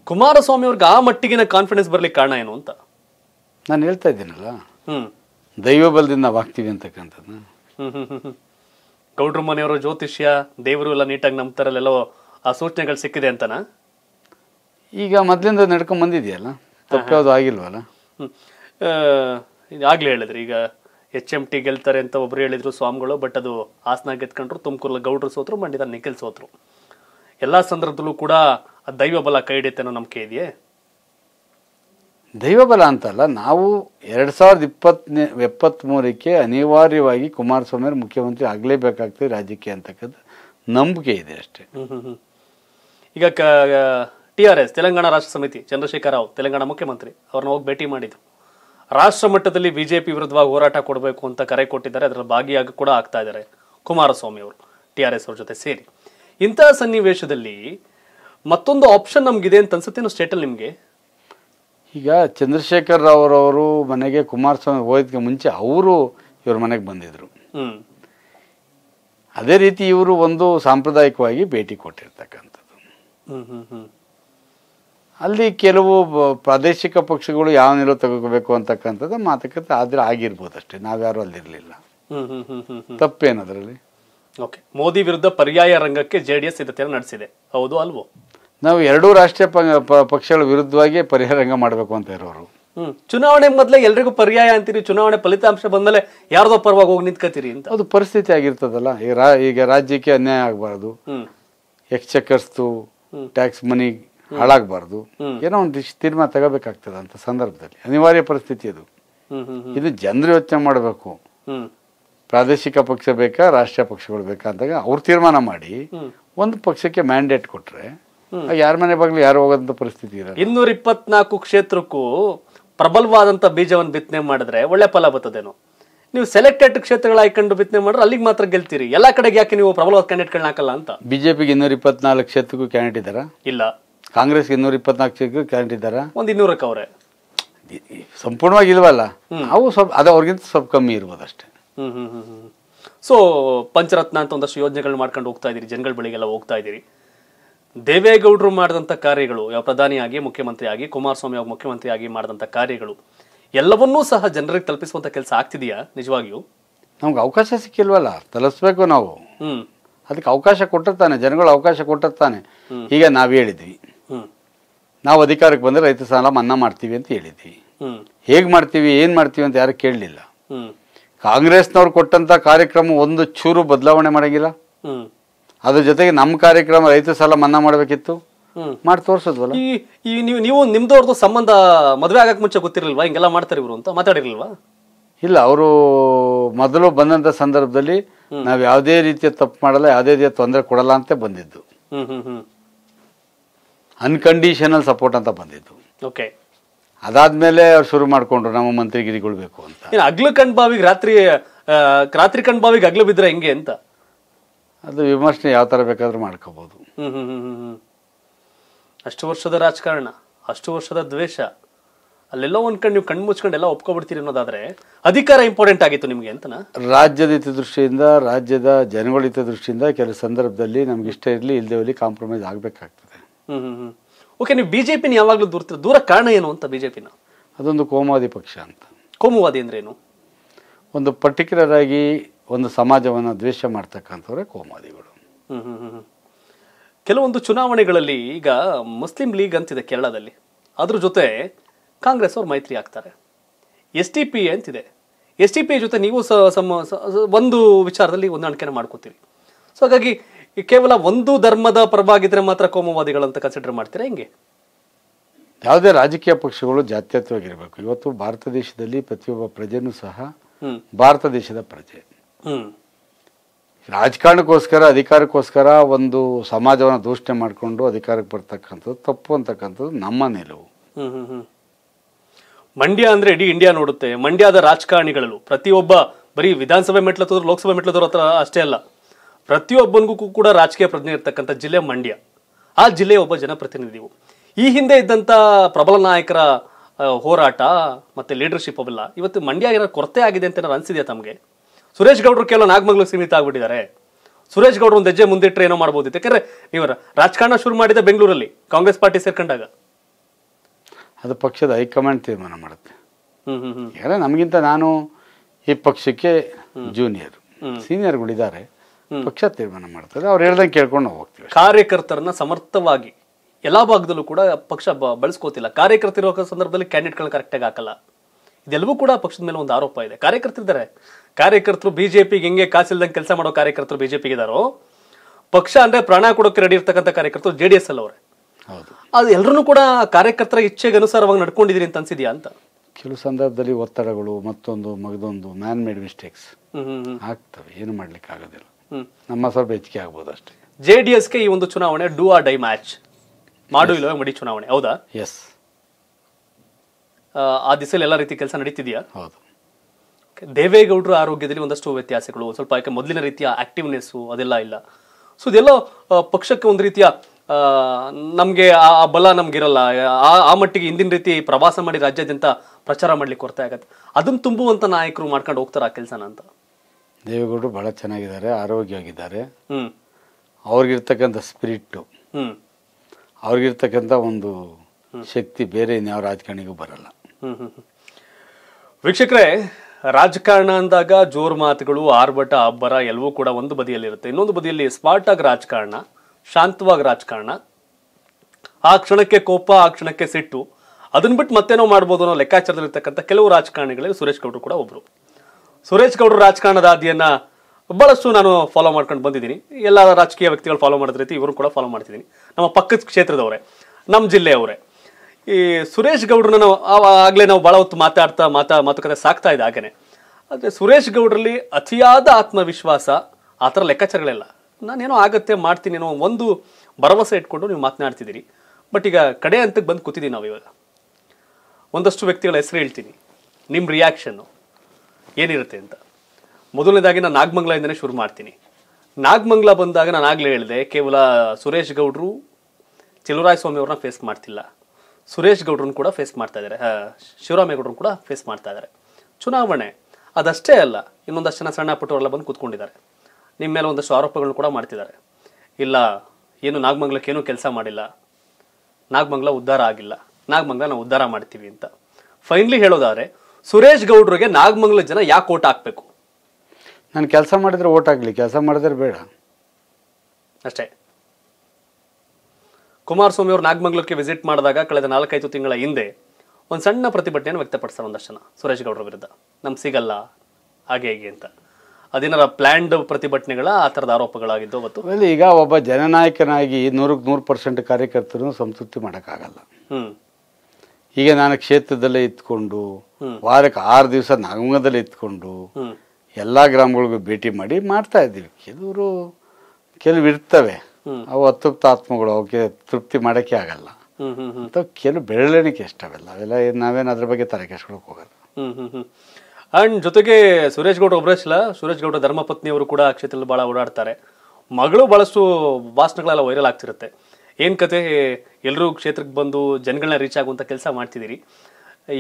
ಕುಮಾರಸ್ವಾಮಿ ಅವ್ರಿಗೆ ಆ ಮಟ್ಟಿಗಿನ ಕಾನ್ಫಿಡೆನ್ಸ್ ಬರಲಿಕ್ಕೆ ಕಾರಣ ಏನು ಅಂತ ನಾನು ಹೇಳ್ತಾ ಇದ್ದೀನಲ್ಲ ಹ್ಮ್ ದೈವ ಬಲದಿಂದ ನಾವು ಆಗ್ತೀವಿ ಅಂತಕ್ಕಂಥದ್ದು ಗೌಡ್ರ ಮನೆಯವರು ಜ್ಯೋತಿಷ್ಯ ದೇವರು ಎಲ್ಲ ನೀಟಾಗಿ ನಂಬ್ತಾರಲ್ಲೆಲ್ಲೋ ಆ ಸೂಚನೆಗಳು ಸಿಕ್ಕಿದೆ ಅಂತನಾ ಈಗ ಮೊದಲಿಂದ ನಡ್ಕೊಂಡು ಬಂದಿದೆಯಲ್ಲ ತಪ್ಪು ಆಗಿಲ್ವಲ್ಲ ಹ್ಮ್. ಆಗ್ಲೇ ಹೇಳಿದ್ರಿ ಈಗ ಎಚ್ ಎಂ ಟಿ ಗೆಲ್ತಾರೆ ಅಂತ ಒಬ್ರು ಹೇಳಿದ್ರು ಸ್ವಾಮಿಗಳು ಬಟ್ ಅದು ಹಾಸನ ಗೆದ್ಕೊಂಡ್ರು ತುಮಕೂರು ಗೌಡ್ರು ಸೋತರು ಮಂಡ್ಯದ ನಿಖಿಲ್ ಸೋತರು ಎಲ್ಲ ಸಂದರ್ಭದಲ್ಲೂ ಕೂಡ ದೈವ ಬಲ ಕೈ ಹಿಡಿಯುತ್ತೆ ಅನ್ನೋ ನಂಬಿಕೆ ಇದೆಯೇ ದೈವ ಬಲ ಅಂತಲ್ಲ ನಾವು ಎರಡು ಸಾವಿರದ ಇಪ್ಪತ್ನೇ ಮೂರಕ್ಕೆ ಅನಿವಾರ್ಯವಾಗಿ ಕುಮಾರಸ್ವಾಮಿ ಅವರು ಮುಖ್ಯಮಂತ್ರಿ ಆಗಲೇಬೇಕಾಗ್ತದೆ ರಾಜ್ಯಕ್ಕೆ ಅಂತಕ್ಕದ್ದು ನಂಬಿಕೆ ಇದೆ ಅಷ್ಟೇ ಈಗ ಟಿ ಆರ್ ಎಸ್ ತೆಲಂಗಾಣ ರಾಷ್ಟ್ರ ಸಮಿತಿ ಚಂದ್ರಶೇಖರ್ ರಾವ್ ತೆಲಂಗಾಣ ಮುಖ್ಯಮಂತ್ರಿ ಅವ್ರನ್ನ ಹೋಗಿ ಭೇಟಿ ಮಾಡಿದ್ರು ರಾಷ್ಟ್ರ ಮಟ್ಟದಲ್ಲಿ ಬಿಜೆಪಿ ವಿರುದ್ಧವಾಗಿ ಹೋರಾಟ ಕೊಡಬೇಕು ಅಂತ ಕರೆ ಕೊಟ್ಟಿದ್ದಾರೆ ಅದರ ಭಾಗಿಯಾಗಿ ಕೂಡ ಆಗ್ತಾ ಇದ್ದಾರೆ ಕುಮಾರಸ್ವಾಮಿ ಅವರು ಟಿ ಆರ್ ಎಸ್ ಅವ್ರ ಜೊತೆ ಸೇರಿ ಇಂತಹ ಸನ್ನಿವೇಶದಲ್ಲಿ ಮತ್ತೊಂದು ಆಪ್ಷನ್ ನಮ್ಗಿದೆ ಅಂತ ಅನ್ಸುತ್ತೇನು ಸ್ಟೇಟಲ್ಲಿ ನಿಮಗೆ ಈಗ ಚಂದ್ರಶೇಖರ್ ರಾವ್ ಅವರು ಮನೆಗೆ ಕುಮಾರಸ್ವಾಮಿ ಹೋಗೋದಕ್ಕೆ ಮುಂಚೆ ಅವರು ಇವ್ರ ಮನೆಗೆ ಬಂದಿದ್ರು ಅದೇ ರೀತಿ ಇವರು ಒಂದು ಸಾಂಪ್ರದಾಯಿಕವಾಗಿ ಭೇಟಿ ಕೊಟ್ಟಿರ್ತಕ್ಕಂಥದ್ದು ಅಲ್ಲಿ ಕೆಲವು ಪ್ರಾದೇಶಿಕ ಪಕ್ಷಗಳು ಯಾವ ನಿಲುವು ತಗೋಬೇಕು ಅಂತಕ್ಕಂಥದ್ದು ಮಾತುಕತೆ ಆದರೆ ಆಗಿರ್ಬೋದು ಅಷ್ಟೇ ನಾವ್ಯಾರು ಅಲ್ಲಿರಲಿಲ್ಲ ತಪ್ಪೇನದರಲ್ಲಿ ಓಕೆ ಮೋದಿ ವಿರುದ್ಧ ಪರ್ಯಾಯ ರಂಗಕ್ಕೆ ಜೆ ಡಿ ಎಸ್ ಸಿದ್ಧತೆಯನ್ನು ನಡೆಸಿದೆ ಹೌದು ಅಲ್ವೋ ನಾವು ಎರಡೂ ರಾಷ್ಟ್ರೀಯ ಪಕ್ಷಗಳ ವಿರುದ್ಧವಾಗಿ ಪರಿಹಾರ ರಂಗ ಮಾಡಬೇಕು ಅಂತ ಇರೋರು ಚುನಾವಣೆ ಮೊದಲೇ ಎಲ್ರಿಗೂ ಪರ್ಯಾಯ ಅಂತೀರಿ ಚುನಾವಣೆ ಫಲಿತಾಂಶ ಬಂದಮೇಲೆ ಯಾರ್ದೋ ಪರವಾಗಿ ಹೋಗಿ ನಿಂತ್ಕೋತೀರಿ ಅಂತ ಅದು ಪರಿಸ್ಥಿತಿ ಆಗಿರ್ತದಲ್ಲ ಈಗ ರಾಜ್ಯಕ್ಕೆ ಅನ್ಯಾಯ ಆಗಬಾರ್ದು ಎಕ್ಸ್ ಟ್ಯಾಕ್ಸ್ ಮನಿ ಹಾಳಾಗಬಾರ್ದು ಏನೋ ಒಂದು ತೀರ್ಮಾನ ತಗೋಬೇಕಾಗ್ತದೆ ಅಂತ ಸಂದರ್ಭದಲ್ಲಿ ಅನಿವಾರ್ಯ ಪರಿಸ್ಥಿತಿ ಅದು ಇದು ಜನರು ಯೋಚನೆ ಮಾಡಬೇಕು ಪ್ರಾದೇಶಿಕ ಪಕ್ಷ ಬೇಕಾ ರಾಷ್ಟ್ರೀಯ ಪಕ್ಷಗಳು ಬೇಕಾ ಅಂದಾಗ ಅವ್ರು ತೀರ್ಮಾನ ಮಾಡಿ ಒಂದು ಪಕ್ಷಕ್ಕೆ ಮ್ಯಾಂಡೇಟ್ ಕೊಟ್ರೆ ಯಾರ ಮನೆ ಬಾಗ್ಲು ಯಾರು ಹೋಗೋದಂತ ಪರಿಸ್ಥಿತಿ ಇರಲ್ಲ ಇನ್ನೂರ ಇಪ್ಪತ್ನಾಲ್ಕು ಕ್ಷೇತ್ರಕ್ಕೂ ಪ್ರಬಲವಾದಂತ ಬೀಜವನ್ನು ಬಿತ್ತನೆ ಮಾಡಿದ್ರೆ ಒಳ್ಳೆ ಫಲ ಬರ್ತದೇನು ನೀವು ಸೆಲೆಕ್ಟೆಡ್ ಕ್ಷೇತ್ರಗಳ ಹಾಕೊಂಡು ಬಿತ್ತನೆ ಮಾಡಿದ್ರೆ ಅಲ್ಲಿಗೆ ಮಾತ್ರ ಗೆಲ್ತೀರಿ ಎಲ್ಲ ಕಡೆಗೆ ಯಾಕೆ ನೀವು ಪ್ರಬಲವಾದ ಕ್ಯಾಂಡಿಡೇಟ್ಗಳನ್ನ ಹಾಕಲ್ಲ ಅಂತ ಬಿಜೆಪಿಗೆ ಇನ್ನೂರ ಇಪ್ಪತ್ನಾಲ್ಕು ಕ್ಷೇತ್ರಕ್ಕೂ ಕ್ಯಾಂಡಿಡೇಟ್ ಇದ್ದಾರಾ ಇಲ್ಲ ಕಾಂಗ್ರೆಸ್ಗೆ ಇನ್ನೂರ ಇಪ್ಪತ್ನಾಲ್ಕು ಸೀಟು ಇದ್ದಾರೆ ಒಂದು ಇನ್ನೂರಕ್ಕೆ ಅವರೇ ಸಂಪೂರ್ಣವಾಗಿ ಇಲ್ವಲ್ಲ ಅವು ಸ್ವಲ್ಪ ಅದು ಅವ್ರಿಗಿಂತ ಸ್ವಲ್ಪ ಕಮ್ಮಿ ಇರ್ಬೋದು ಅಷ್ಟೇ ಸೊ ಪಂಚರತ್ನ ಅಂತ ಒಂದಷ್ಟು ಯೋಜನೆಗಳು ಮಾಡ್ಕೊಂಡು ಹೋಗ್ತಾ ಇದ್ದೀರಿ ಜನಗಳ ಬಳಿಗೆಲ್ಲ ಹೋಗ್ತಾ ಇದ್ದೀರಿ ದೇವೇಗೌಡರು ಮಾಡಿದಂಥ ಕಾರ್ಯಗಳು ಯಾವ ಪ್ರಧಾನಿಯಾಗಿ ಮುಖ್ಯಮಂತ್ರಿಯಾಗಿ ಕುಮಾರಸ್ವಾಮಿ ಮುಖ್ಯಮಂತ್ರಿ ಆಗಿ ಮಾಡಿದಂಥ ಕಾರ್ಯಗಳು ಎಲ್ಲವನ್ನೂ ಸಹ ಜನರಿಗೆ ತಲುಪಿಸುವಂಥ ಕೆಲಸ ಆಗ್ತಿದೆಯಾ ನಿಜವಾಗಿಯೂ ನಮ್ಗೆ ಅವಕಾಶ ಸಿಕ್ಕಿಲ್ವಲ್ಲ ತಲುಪಿಸ್ಬೇಕು ನಾವು ಅದಕ್ಕೆ ಅವಕಾಶ ಕೊಟ್ಟಿರ್ತಾನೆ ಜನಗಳು ಅವಕಾಶ ಕೊಟ್ಟಿರ್ತಾನೆ ಈಗ ನಾವು ಹೇಳಿದ್ವಿ ನಾವು ಅಧಿಕಾರಕ್ಕೆ ಬಂದ್ರೆ ರೈತ ಸಾಲ ಮನ್ನಾ ಮಾಡ್ತೀವಿ ಅಂತ ಹೇಳಿದ್ವಿ ಹೇಗೆ ಮಾಡ್ತೀವಿ ಏನು ಮಾಡ್ತೀವಿ ಅಂತ ಯಾರು ಕೇಳಲಿಲ್ಲ ಕಾಂಗ್ರೆಸ್ನವ್ರು ಕೊಟ್ಟಂತ ಕಾರ್ಯಕ್ರಮ ಒಂದು ಚೂರು ಬದಲಾವಣೆ ಮಾಡಂಗಿಲ್ಲ ಅದ್ರ ಜೊತೆಗೆ ನಮ್ಮ ಕಾರ್ಯಕ್ರಮ ರೈತ ಸಾಲ ಮನ್ನಾ ಮಾಡಬೇಕಿತ್ತು ಮಾಡಿ ತೋರಿಸೋದ್ವಲ್ಲ ನೀವು ನಿಮ್ದವ್ರದ್ದು ಸಂಬಂಧ ಮದುವೆ ಆಗಕ್ಕೆ ಮುಂಚೆ ಗೊತ್ತಿರಲಿಲ್ವಾ ಹಿಂಗೆಲ್ಲ ಮಾಡ್ತಾರೆ ಇವರು ಅಂತ ಮಾತಾಡಿರಲಿಲ್ವಾ ಇಲ್ಲ ಅವರು ಮೊದಲು ಬಂದಂಥ ಸಂದರ್ಭದಲ್ಲಿ ನಾವು ಯಾವುದೇ ರೀತಿಯ ತಪ್ಪು ಮಾಡಲ್ಲ ಯಾವುದೇ ರೀತಿಯ ತೊಂದರೆ ಕೊಡಲ್ಲ ಅಂತ ಬಂದಿದ್ದು ಅನ್ಕಂಡೀಷನಲ್ ಸಪೋರ್ಟ್ ಅಂತ ಬಂದಿದ್ದು ಓಕೆ ಅದಾದ್ಮೇಲೆ ಅವ್ರು ಶುರು ಮಾಡಿಕೊಂಡ್ರು ನಮ್ಮ ಮಂತ್ರಿಗಿರಿಗಳು ಬೇಕು ಅಂತ ಏನು ಅಗ್ಲು ಕಣ್ ಬಾವಿಗೆ ರಾತ್ರಿ ರಾತ್ರಿ ಕಣ್ಬಾವಿಗೆ ಬಾವಿಗೆ ಅಗ್ಲು ಬಿದ್ರೆ ಹೆಂಗೆ ಅಂತ ಅದು ವಿಮರ್ಶನೆ ಯಾವ ಥರ ಬೇಕಾದರೂ ಮಾಡ್ಕೋಬೋದು ಅಷ್ಟು ವರ್ಷದ ರಾಜಕಾರಣ ಅಷ್ಟು ವರ್ಷದ ದ್ವೇಷ ಅಲ್ಲೆಲ್ಲೋ ಒಂದ್ಕಂಡು ನೀವು ಕಣ್ಣು ಮುಚ್ಕೊಂಡು ಎಲ್ಲ ಒಪ್ಕೊಬಿಡ್ತೀರಿ ಅನ್ನೋದಾದ್ರೆ ಅಧಿಕಾರ ಇಂಪಾರ್ಟೆಂಟ್ ಆಗಿತ್ತು ನಿಮಗೆ ಅಂತನಾ ರಾಜ್ಯದ ಹಿತದೃಷ್ಟಿಯಿಂದ ರಾಜ್ಯದ ಜನಗಳ ದೃಷ್ಟಿಯಿಂದ ಕೆಲವು ಸಂದರ್ಭದಲ್ಲಿ ನಮ್ಗೆ ಇಷ್ಟ ಇರಲಿ ಇಲ್ಲದೇ ಹೋಗಲಿ ಕಾಂಪ್ರಮೈಸ್ ಆಗ್ಬೇಕಾಗ್ತದೆ ಓಕೆ ನೀವು ಬಿಜೆಪಿನ ಯಾವಾಗಲೂ ದೂರ ದೂರ ಕಾರಣ ಏನು ಅಂತ ಬಿಜೆಪಿನ ಅದೊಂದು ಕೋಮುವಾದಿ ಪಕ್ಷ ಅಂತ ಕೋಮುವಾದಿ ಅಂದ್ರೆ ಏನು ಒಂದು ಪರ್ಟಿಕ್ಯುಲರ್ ಆಗಿ ಒಂದು ಸಮಾಜವನ್ನು ದ್ವೇಷ ಮಾಡ್ತಕ್ಕಂಥವ್ರೆ ಕೋಮುವಾದಿಗಳು ಕೆಲವೊಂದು ಚುನಾವಣೆಗಳಲ್ಲಿ ಈಗ ಮುಸ್ಲಿಂ ಲೀಗ್ ಅಂತಿದೆ ಕೇರಳದಲ್ಲಿ ಅದ್ರ ಜೊತೆ ಕಾಂಗ್ರೆಸ್ ಅವ್ರು ಮೈತ್ರಿ ಆಗ್ತಾರೆ ಎಸ್ ಟಿ ಪಿ ಅಂತಿದೆ ಎಸ್ ಟಿ ಪಿ ಜೊತೆ ನೀವು ಒಂದು ವಿಚಾರದಲ್ಲಿ ಹೊಂದಾಣಿಕೆನ ಮಾಡ್ಕೋತೀವಿ ಸೊ ಹಾಗಾಗಿ ಈ ಕೇವಲ ಒಂದು ಧರ್ಮದ ಪರವಾಗಿದ್ರೆ ಮಾತ್ರ ಅಂತ ಕನ್ಸಿಡರ್ ಮಾಡ್ತೀರಾ ಹೆಂಗೆ ಯಾವುದೇ ರಾಜಕೀಯ ಪಕ್ಷಗಳು ಜಾತ್ಯತ್ವವಾಗಿರಬೇಕು ಇವತ್ತು ಭಾರತ ದೇಶದಲ್ಲಿ ಪ್ರತಿಯೊಬ್ಬ ಪ್ರಜೆನೂ ಸಹ ಭಾರತ ದೇಶದ ಪ್ರಜೆ ರಾಜಕಾರಣಕ್ಕೋಸ್ಕರ ಅಧಿಕಾರಕ್ಕೋಸ್ಕರ ಒಂದು ಸಮಾಜವನ್ನು ದೂಷಣೆ ಮಾಡಿಕೊಂಡು ಅಧಿಕಾರಕ್ಕೆ ಬರ್ತಕ್ಕಂಥದ್ದು ತಪ್ಪು ಅಂತಕ್ಕಂಥದ್ದು ನಮ್ಮ ನಿಲುವು ಮಂಡ್ಯ ಅಂದ್ರೆ ಇಡೀ ಇಂಡಿಯಾ ನೋಡುತ್ತೆ ಮಂಡ್ಯದ ರಾಜಕಾರಣಿಗಳಲ್ಲೂ ಪ್ರತಿಯೊಬ್ಬ ಬರೀ ವಿಧಾನಸಭೆ ಮೆಟ್ಲತ್ತದ್ರು ಲೋಕಸಭೆ ಮೆಟ್ಲದವ್ರ ಹತ್ರ ಅಷ್ಟೇ ಅಲ್ಲ ಪ್ರತಿಯೊಬ್ಬನಿಗೂ ಕೂಡ ರಾಜಕೀಯ ಪ್ರಜ್ಞೆ ಇರ್ತಕ್ಕಂಥ ಜಿಲ್ಲೆ ಮಂಡ್ಯ ಆ ಜಿಲ್ಲೆಯ ಒಬ್ಬ ಜನಪ್ರತಿನಿಧಿವು ಈ ಹಿಂದೆ ಇದ್ದಂಥ ಪ್ರಬಲ ನಾಯಕರ ಹೋರಾಟ ಮತ್ತು ಲೀಡರ್ಶಿಪ್ ಅವೆಲ್ಲ ಇವತ್ತು ಮಂಡ್ಯ ಏನಾದ್ರು ಕೊರತೆ ಆಗಿದೆ ಅಂತ ಏನಾದ್ರು ಅನಿಸಿದೆಯಾ ತಮಗೆ ಸುರೇಶ್ ಗೌಡರು ಕೇವಲ ನಾಗಮಂಗ್ಲು ಸೀಮಿತ ಆಗಿಬಿಟ್ಟಿದ್ದಾರೆ ಸುರೇಶ್ ಗೌಡರು ಒಂದು ಹೆಜ್ಜೆ ಮುಂದಿಟ್ಟರೆ ಏನೋ ಮಾಡ್ಬೋದಿತ್ತು ಯಾಕಂದರೆ ನೀವು ರಾಜಕಾರಣ ಶುರು ಮಾಡಿದೆ ಬೆಂಗಳೂರಲ್ಲಿ ಕಾಂಗ್ರೆಸ್ ಪಾರ್ಟಿ ಸೇರ್ಕೊಂಡಾಗ ಅದು ಪಕ್ಷದ ಹೈಕಮಾಂಡ್ ತೀರ್ಮಾನ ಮಾಡುತ್ತೆ ಯಾಕಂದರೆ ನಮಗಿಂತ ನಾನು ಈ ಪಕ್ಷಕ್ಕೆ ಜೂನಿಯರ್ ಸೀನಿಯರ್ಗಳಿದ್ದಾರೆ ಪಕ್ಷ ತೀರ್ಮಾನ ಮಾಡ್ತದೆ ಅವ್ರು ಹೇಳ್ದಂಗೆ ಕೇಳ್ಕೊಂಡು ನಾವು ಹೋಗ್ತೀವಿ ಕಾರ್ಯಕರ್ತರನ್ನ ಸಮರ್ಥವಾಗಿ ಎಲ್ಲಾ ಭಾಗದಲ್ಲೂ ಕೂಡ ಪಕ್ಷ ಬಳಸ್ಕೋತಿಲ್ಲ ಇರುವ ಸಂದರ್ಭದಲ್ಲಿ ಕರೆಕ್ಟ್ ಕರೆಕ್ಟಾಗಿ ಹಾಕಲ್ಲ ಇದೆಲ್ಲವೂ ಕೂಡ ಪಕ್ಷದ ಮೇಲೆ ಒಂದು ಆರೋಪ ಇದೆ ಕಾರ್ಯಕರ್ತರಿದ್ದಾರೆ ಕಾರ್ಯಕರ್ತರು ಬಿಜೆಪಿಗೆ ಹೆಂಗೆ ಕಾಸಿಲ್ದಂಗೆ ಕೆಲಸ ಮಾಡೋ ಕಾರ್ಯಕರ್ತರು ಬಿಜೆಪಿಗೆ ಇದಾರೋ ಪಕ್ಷ ಅಂದ್ರೆ ಪ್ರಾಣ ಕೊಡೋಕೆ ರೆಡಿ ಇರ್ತಕ್ಕಂಥ ಕಾರ್ಯಕರ್ತರು ಜೆ ಡಿ ಎಸ್ ಅಲ್ಲವ್ರೆ ಅದು ಎಲ್ಲರೂ ಕೂಡ ಕಾರ್ಯಕರ್ತರ ಇಚ್ಛೆಗೆ ಅನುಸಾರವಾಗಿ ನಡ್ಕೊಂಡಿದ್ದೀರಿ ಅಂತ ಅನ್ಸಿದ್ಯಾ ಅಂತ ಕೆಲವು ಸಂದರ್ಭದಲ್ಲಿ ಒತ್ತಡಗಳು ಮತ್ತೊಂದು ಮಗದೊಂದು ಮ್ಯಾನ್ ಮೇಡ್ ಮಿಸ್ಟೇಕ್ಸ್ ಆಗ್ತವೆ ಏನು ಮಾಡ್ಲಿಕ್ಕೆ ಆಗೋದಿಲ್ಲ ನಮ್ಮ ಸ್ವಲ್ಪ ಹೆಚ್ಚಿಗೆ ಆಗ್ಬೋದು ಅಷ್ಟೇ ಜೆ ಡಿ ಎಸ್ಗೆ ಈ ಒಂದು ಚುನಾವಣೆ ಡೂ ಆರ್ ಡೈ ಮ್ಯಾಚ್ ಮಾಡು ಇಲ್ಲವೇ ಮಡಿ ಚುನಾವಣೆ ಹೌದಾ ಎಸ್ ಆ ದಿಸೆಯಲ್ಲಿ ಎಲ್ಲ ರೀತಿ ಕೆಲಸ ನಡೀತಿದೆಯಾ ಹೌದು ದೇವೇಗೌಡರ ಆರೋಗ್ಯದಲ್ಲಿ ಒಂದಷ್ಟು ವ್ಯತ್ಯಾಸಗಳು ಸ್ವಲ್ಪ ಯಾಕೆ ಮೊದಲಿನ ರೀತಿಯ ಆಕ್ಟಿವ್ನೆಸ್ ಅದೆಲ್ಲ ಇಲ್ಲ ಸೊ ಇದೆಲ್ಲ ಪಕ್ಷಕ್ಕೆ ಒಂದು ರೀತಿಯ ನಮಗೆ ಆ ಬಲ ನಮಗಿರಲ್ಲ ಆ ಮಟ್ಟಿಗೆ ಹಿಂದಿನ ರೀತಿ ಪ್ರವಾಸ ಮಾಡಿ ರಾಜ್ಯಾದ್ಯಂತ ಪ್ರಚಾರ ಮಾಡ್ಲಿಕ್ಕೆ ಕೊರತೆ ಆಗತ್ತೆ ಅದನ್ನ ತುಂಬುವಂತ ನಾಯಕರು ಮಾಡ್ಕೊಂಡು ಹೋಗ್ತಾರೆ ಆ ಕೆಲಸನ ಅಂತ ದೇವೇಗೌಡರು ಬಹಳ ಚೆನ್ನಾಗಿದ್ದಾರೆ ಆರೋಗ್ಯವಾಗಿದ್ದಾರೆ ಅವ್ರಿಗಿರ್ತಕ್ಕಂಥ ಸ್ಪಿರಿಟ್ಟು ಅವ್ರಿಗಿರ್ತಕ್ಕಂಥ ಒಂದು ಶಕ್ತಿ ಬೇರೆ ಇನ್ಯಾವ ರಾಜಕಾರಣಿಗೂ ಬರಲ್ಲ ವೀಕ್ಷಕರೇ ರಾಜಕಾರಣ ಅಂದಾಗ ಜೋರು ಮಾತುಗಳು ಆರ್ಭಟ ಅಬ್ಬರ ಎಲ್ಲವೂ ಕೂಡ ಒಂದು ಬದಿಯಲ್ಲಿರುತ್ತೆ ಇನ್ನೊಂದು ಬದಿಯಲ್ಲಿ ಸ್ಮಾರ್ಟ್ ಆಗಿ ರಾಜಕಾರಣ ಶಾಂತವಾಗಿ ರಾಜಕಾರಣ ಆ ಕ್ಷಣಕ್ಕೆ ಕೋಪ ಆ ಕ್ಷಣಕ್ಕೆ ಸಿಟ್ಟು ಅದನ್ನ ಬಿಟ್ಟು ಮತ್ತೇನೋ ಮಾಡ್ಬೋದು ಅನ್ನೋ ಲೆಕ್ಕಾಚಾರದಲ್ಲಿರ್ತಕ್ಕಂಥ ಕೆಲವು ರಾಜಕಾರಣಿಗಳಲ್ಲಿ ಸುರೇಶ್ ಗೌಡರು ಕೂಡ ಒಬ್ರು ಸುರೇಶ್ ಗೌಡರು ರಾಜಕಾರಣದ ಹಾದಿಯನ್ನು ಬಹಳಷ್ಟು ನಾನು ಫಾಲೋ ಮಾಡ್ಕೊಂಡು ಬಂದಿದ್ದೀನಿ ಎಲ್ಲ ರಾಜಕೀಯ ವ್ಯಕ್ತಿಗಳು ಫಾಲೋ ಮಾಡಿದ ರೀತಿ ಇವರು ಕೂಡ ಫಾಲೋ ಮಾಡ್ತಿದ್ದೀನಿ ನಮ್ಮ ಪಕ್ಕದ ಕ್ಷೇತ್ರದವರೇ ನಮ್ಮ ಜಿಲ್ಲೆಯವರೇ ಈ ಸುರೇಶ್ ಗೌಡ್ರನ್ನ ನಾವು ಆಗಲೇ ನಾವು ಭಾಳ ಹೊತ್ತು ಮಾತಾಡ್ತಾ ಮಾತಾ ಮಾತುಕತೆ ಸಾಕ್ತಾ ಇದೆ ಆದರೆ ಸುರೇಶ್ ಗೌಡ್ರಲ್ಲಿ ಅತಿಯಾದ ಆತ್ಮವಿಶ್ವಾಸ ಆ ಥರ ಲೆಕ್ಕಾಚಾರಗಳಿಲ್ಲ ನಾನೇನೋ ಆಗತ್ತೆ ಮಾಡ್ತೀನಿ ಏನೋ ಒಂದು ಭರವಸೆ ಇಟ್ಕೊಂಡು ನೀವು ಮಾತನಾಡ್ತಿದ್ದೀರಿ ಬಟ್ ಈಗ ಕಡೆ ಹಂತಕ್ಕೆ ಬಂದು ಕೂತಿದ್ದೀವಿ ನಾವು ಇವಾಗ ಒಂದಷ್ಟು ವ್ಯಕ್ತಿಗಳ ಹೆಸರು ಹೇಳ್ತೀನಿ ನಿಮ್ಮ ರಿಯಾಕ್ಷನ್ನು ಏನಿರುತ್ತೆ ಅಂತ ಮೊದಲನೇದಾಗಿ ನಾನು ನಾಗಮಂಗ್ಲಿಂದನೇ ಶುರು ಮಾಡ್ತೀನಿ ನಾಗಮಂಗ್ಲ ಬಂದಾಗ ನಾನು ಆಗಲೇ ಹೇಳಿದೆ ಕೇವಲ ಸುರೇಶ್ ಗೌಡ್ರು ಚೆಲುವರಾಯ ಸ್ವಾಮಿ ಅವ್ರನ್ನ ಫೇಸ್ ಮಾಡ್ತಿಲ್ಲ ಸುರೇಶ್ ಗೌಡ್ರನ್ನ ಕೂಡ ಫೇಸ್ ಮಾಡ್ತಾ ಇದ್ದಾರೆ ಶಿವರಾಮೇಗೌಡ್ರನ್ನ ಕೂಡ ಫೇಸ್ ಮಾಡ್ತಾ ಇದ್ದಾರೆ ಚುನಾವಣೆ ಅದಷ್ಟೇ ಅಲ್ಲ ಇನ್ನೊಂದಷ್ಟು ಜನ ಸಣ್ಣ ಪುಟ್ಟವರೆಲ್ಲ ಬಂದು ಕೂತ್ಕೊಂಡಿದ್ದಾರೆ ನಿಮ್ಮ ಮೇಲೆ ಒಂದಷ್ಟು ಆರೋಪಗಳನ್ನ ಕೂಡ ಮಾಡ್ತಿದ್ದಾರೆ ಇಲ್ಲ ಏನು ನಾಗಮಂಗ್ಲಕ್ಕೆ ಏನೂ ಕೆಲಸ ಮಾಡಿಲ್ಲ ನಾಗಮಂಗ್ಲ ಉದ್ಧಾರ ಆಗಿಲ್ಲ ನಾಗಮಂಗ್ಲ ನಾವು ಉದ್ಧಾರ ಮಾಡ್ತೀವಿ ಅಂತ ಫೈನ್ಲಿ ಹೇಳೋದಾದರೆ ಸುರೇಶ್ ಗೌಡ್ರಿಗೆ ನಾಗಮಂಗಲ ಜನ ಯಾಕೆ ಓಟ್ ಹಾಕ್ಬೇಕು ನಾನು ಕೆಲಸ ಮಾಡಿದರೆ ಓಟ್ ಆಗಲಿ ಕೆಲಸ ಮಾಡಿದ್ರೆ ಬೇಡ ಅಷ್ಟೇ ಕುಮಾರಸ್ವಾಮಿ ಅವರು ನಾಗಮಂಗಲಕ್ಕೆ ವಿಸಿಟ್ ಮಾಡಿದಾಗ ಕಳೆದ ನಾಲ್ಕೈದು ತಿಂಗಳ ಹಿಂದೆ ಒಂದು ಸಣ್ಣ ಪ್ರತಿಭಟನೆಯನ್ನು ವ್ಯಕ್ತಪಡಿಸ್ತಾರೆ ಒಂದಷ್ಟು ಜನ ಸುರೇಶ್ ಗೌಡ್ರ ವಿರುದ್ಧ ನಮ್ಗೆ ಸಿಗಲ್ಲ ಹಾಗೆ ಹೇಗೆ ಅಂತ ಅದೇನಾರ ಪ್ಲ್ಯಾಂಡ್ ಪ್ರತಿಭಟನೆಗಳ ಆ ಥರದ ಆರೋಪಗಳಾಗಿದ್ದು ಅವತ್ತು ಈಗ ಒಬ್ಬ ಜನನಾಯಕನಾಗಿ ನೂರಕ್ಕೆ ನೂರು ಪರ್ಸೆಂಟ್ ಕಾರ್ಯಕರ್ತರು ಸಂತೃಪ್ತಿ ಮಾಡೋಕ್ಕಾಗಲ್ಲ ಹ್ಞೂ ಈಗ ನಾನು ಕ್ಷೇತ್ರದಲ್ಲೇ ಇದ್ಕೊಂಡು ವಾರಕ್ಕೆ ಆರು ದಿವಸ ನಾಗಮಂಗದಲ್ಲಿ ಎತ್ಕೊಂಡು ಎಲ್ಲ ಗ್ರಾಮಗಳಿಗೂ ಭೇಟಿ ಮಾಡಿ ಮಾಡ್ತಾ ಇದ್ದೀವಿ ಕೆಲವರು ಕೆಲವು ಇರ್ತವೆ ಅವು ಅತೃಪ್ತ ಆತ್ಮಗಳು ಅವಕ್ಕೆ ತೃಪ್ತಿ ಮಾಡೋಕ್ಕೆ ಆಗಲ್ಲ ಅಂತ ಕೆಲವು ಬೆರಳಿಕೆ ಇಷ್ಟ ಅವೆಲ್ಲ ನಾವೇನು ಅದ್ರ ಬಗ್ಗೆ ತಲೆ ಕೆಡ್ಸ್ಕೊಳಕ್ ಹೋಗಲ್ಲ ಅಂಡ್ ಜೊತೆಗೆ ಸುರೇಶ್ ಗೌಡ ಒಬ್ರಷ್ಟಲ್ಲ ಸುರೇಶ್ ಗೌಡ ಧರ್ಮಪತ್ನಿಯವರು ಕೂಡ ಆ ಕ್ಷೇತ್ರದಲ್ಲಿ ಭಾಳ ಓಡಾಡ್ತಾರೆ ಮಗಳು ಭಾಳಷ್ಟು ಭಾಷಣಗಳೆಲ್ಲ ವೈರಲ್ ಆಗ್ತಿರುತ್ತೆ ಏನು ಕತೆ ಎಲ್ಲರೂ ಕ್ಷೇತ್ರಕ್ಕೆ ಬಂದು ಜನಗಳನ್ನ ರೀಚ್ ಆಗುವಂಥ ಕೆಲಸ ಮಾಡ್ತಿದ್ದೀರಿ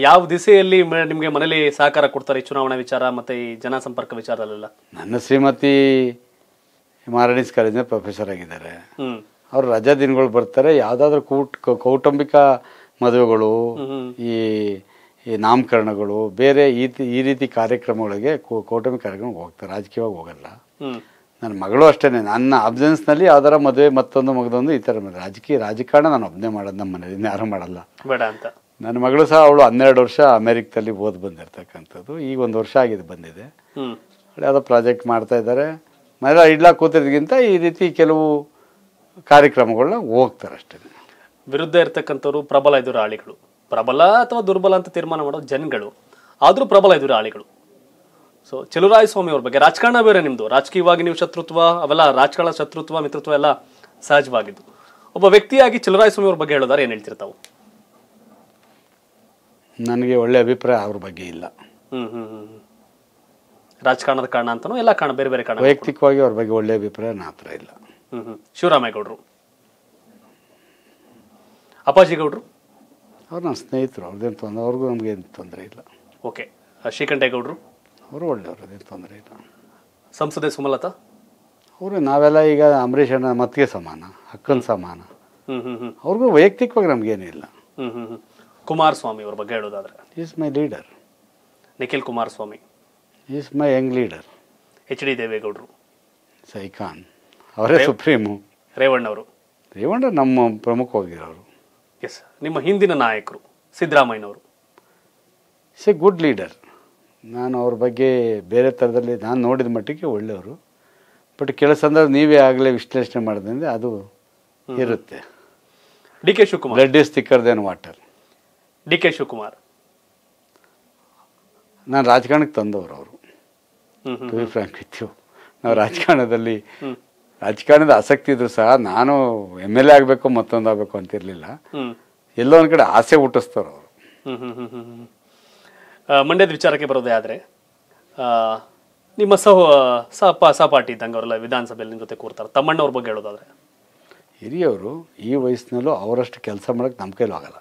ಯಾವ ದಿಸೆಯಲ್ಲಿ ನಿಮಗೆ ಮನೇಲಿ ಸಹಕಾರ ಕೊಡ್ತಾರೆ ಚುನಾವಣಾ ವಿಚಾರ ಮತ್ತು ಈ ಜನಸಂಪರ್ಕ ವಿಚಾರದಲ್ಲೆಲ್ಲ ನನ್ನ ಶ್ರೀಮತಿ ಮಾರಾಣಿಸ್ ಕಾಲೇಜಿನ ಪ್ರೊಫೆಸರ್ ಆಗಿದ್ದಾರೆ ಅವ್ರು ರಜಾ ದಿನಗಳು ಬರ್ತಾರೆ ಯಾವುದಾದ್ರೂ ಕೂಟ್ ಕೌಟುಂಬಿಕ ಮದುವೆಗಳು ಈ ಈ ನಾಮಕರಣಗಳು ಬೇರೆ ಈ ಈ ರೀತಿ ಕಾರ್ಯಕ್ರಮಗಳಿಗೆ ಕೌಟುಂಬಿಕ ಕಾರ್ಯಕ್ರಮಕ್ಕೆ ಹೋಗ್ತಾರೆ ರಾಜಕೀಯವಾಗಿ ಹೋಗಲ್ಲ ನನ್ನ ಮಗಳು ಅಷ್ಟೇ ನನ್ನ ಅಬ್ಸೆನ್ಸ್ನಲ್ಲಿ ಯಾವ್ದಾರ ಮದುವೆ ಮತ್ತೊಂದು ಮಗದೊಂದು ಈ ಥರ ರಾಜಕೀಯ ರಾಜಕಾರಣ ನಾನು ಒಬ್ಬನೇ ಮಾಡೋದು ನಮ್ಮ ಮನೇಲಿ ಯಾರೂ ಮಾಡಲ್ಲ ಬೇಡ ಅಂತ ನನ್ನ ಮಗಳು ಸಹ ಅವಳು ಹನ್ನೆರಡು ವರ್ಷ ಅಮೆರಿಕದಲ್ಲಿ ಓದಿ ಬಂದಿರ್ತಕ್ಕಂಥದ್ದು ಈಗ ಒಂದು ವರ್ಷ ಆಗಿದೆ ಬಂದಿದೆ ಯಾವುದೋ ಪ್ರಾಜೆಕ್ಟ್ ಮಾಡ್ತಾ ಇದ್ದಾರೆ ಮನೆಲ್ಲ ಇಡ್ಲಾಕ್ ಕೂತಿದ್ಗಿಂತ ಈ ರೀತಿ ಕೆಲವು ಕಾರ್ಯಕ್ರಮಗಳನ್ನ ಹೋಗ್ತಾರೆ ಅಷ್ಟೇ ವಿರುದ್ಧ ಇರ್ತಕ್ಕಂಥವ್ರು ಪ್ರಬಲ ಆಳಿಗಳು ಪ್ರಬಲ ಅಥವಾ ದುರ್ಬಲ ಅಂತ ತೀರ್ಮಾನ ಮಾಡೋ ಜನಗಳು ಆದರೂ ಪ್ರಬಲ ಆಳಿಗಳು ಸೊ ಚಲುವರಾಯ ಸ್ವಾಮಿ ಅವ್ರ ಬಗ್ಗೆ ರಾಜಕಾರಣ ಬೇರೆ ನಿಮ್ಮದು ರಾಜಕೀಯವಾಗಿ ನೀವು ಶತ್ರುತ್ವ ಅವೆಲ್ಲ ರಾಜಕಾರಣ ಶತ್ರುತ್ವ ಮಿತ್ರತ್ವ ಎಲ್ಲ ಸಹಜವಾಗಿದ್ದು ಒಬ್ಬ ವ್ಯಕ್ತಿಯಾಗಿ ಚೆಲುವರಾಯ ಸ್ವಾಮಿ ಅವ್ರ ಬಗ್ಗೆ ಹೇಳೋದಾರೆ ಏನು ಹೇಳ್ತಿರ್ತಾವೆ ನನಗೆ ಒಳ್ಳೆ ಅಭಿಪ್ರಾಯ ಅವ್ರ ಬಗ್ಗೆ ಇಲ್ಲ ಹ್ಮ್ ಹ್ಮ್ ರಾಜಕಾರಣದ ಕಾರಣ ಅಂತನೂ ಎಲ್ಲ ಕಾರಣ ಬೇರೆ ಬೇರೆ ಕಾರಣ ವೈಯಕ್ತಿಕವಾಗಿ ಅವ್ರ ಬಗ್ಗೆ ಒಳ್ಳೆ ಅಭಿಪ್ರಾಯ ನನ್ನ ಹತ್ರ ಇಲ್ಲ ಹ್ಮ್ ಹ್ಮ್ ಶಿವರಾಮೇಗೌಡರು ಅಪ್ಪಾಜಿಗೌಡರು ಅವ್ರು ನನ್ನ ಸ್ನೇಹಿತರು ಅವ್ರದ್ದೇನು ತೊಂದರೆ ಅವ್ರಿಗೂ ನಮಗೇನು ತೊಂದರೆ ಇಲ್ಲ ಓಕೆ ಶ್ರೀಕಂಠೇಗೌಡರು ಅವರು ಒಳ್ಳೆಯವರು ಅದೇನು ತೊಂದರೆ ಇಲ್ಲ ಸಂಸದೆ ಸುಮಲತಾ ಅವರು ನಾವೆಲ್ಲ ಈಗ ಅಂಬರೀಷ್ ಅಣ್ಣ ಮತ್ತಿಗೆ ಸಮಾನ ಹಕ್ಕನ ಸಮಾನ ಹ್ಮ್ ಹ್ಮ್ ಅವ್ರಿಗೂ ವೈಯಕ್ತಿಕವಾಗಿ ನಮಗೇನಿಲ್ಲ ಹ್ಞೂ ಹ್ಮ್ ಹ್ಮ್ ಕುಮಾರಸ್ವಾಮಿ ಅವ್ರ ಬಗ್ಗೆ ಹೇಳೋದಾದ್ರೆ is my leader Nikhil Kumaraswamy is my young leader H D ದೇವೇಗೌಡರು ಸೈಖಾನ್ ಅವರೇ ಸುಪ್ರೀಮು ಅವರು ರೇವಣ್ಣ ನಮ್ಮ ಪ್ರಮುಖವಾಗಿರೋರು ಎಸ್ ನಿಮ್ಮ ಹಿಂದಿನ ನಾಯಕರು ಸಿದ್ದರಾಮಯ್ಯನವರು ಇಸ್ ಎ ಗುಡ್ ಲೀಡರ್ ನಾನು ಅವ್ರ ಬಗ್ಗೆ ಬೇರೆ ಥರದಲ್ಲಿ ನಾನು ನೋಡಿದ ಮಟ್ಟಿಗೆ ಒಳ್ಳೆಯವರು ಬಟ್ ಕೆಲಸ ಅಂದ್ರೆ ನೀವೇ ಆಗಲೇ ವಿಶ್ಲೇಷಣೆ ಮಾಡಿದ್ರೆ ಅದು ಇರುತ್ತೆ D K Shivakumar red is then water D K Shivakumar ನಾನು ರಾಜಕಾರಣಕ್ಕೆ ತಂದವರು ಅವರು ನಾವು ರಾಜಕಾರಣದಲ್ಲಿ ರಾಜಕಾರಣದ ಆಸಕ್ತಿ ಇದ್ರು ಸಹ ನಾನು ಎಮ್ ಎಲ್ ಎ ಆಗಬೇಕು ಮತ್ತೊಂದು ಆಗಬೇಕು ಅಂತಿರಲಿಲ್ಲ ಎಲ್ಲೋ ಒಂದು ಕಡೆ ಆಸೆ ಹುಟ್ಟಿಸ್ತಾರ ಅವರು ಮಂಡ್ಯದ ವಿಚಾರಕ್ಕೆ ಬರೋದೇ ಆದರೆ ನಿಮ್ಮ ಸಹ ಸಹ ಸಹಪಾಠಿ ಇದ್ದಂಗೆ ಅವರೆಲ್ಲ ವಿಧಾನಸಭೆಯಲ್ಲಿ ನಿಮ್ಮ ಜೊತೆ ಕೂರ್ತಾರೆ ತಮ್ಮಣ್ಣವ್ರ ಬಗ್ಗೆ ಹೇಳೋದಾದ್ರೆ ಹಿರಿಯವರು ಈ ವಯಸ್ಸಿನಲ್ಲೂ ಅವರಷ್ಟು ಕೆಲಸ ಮಾಡೋಕ್ಕೆ ನಮ್ಮ ಕೈಲೂ ಆಗಲ್ಲ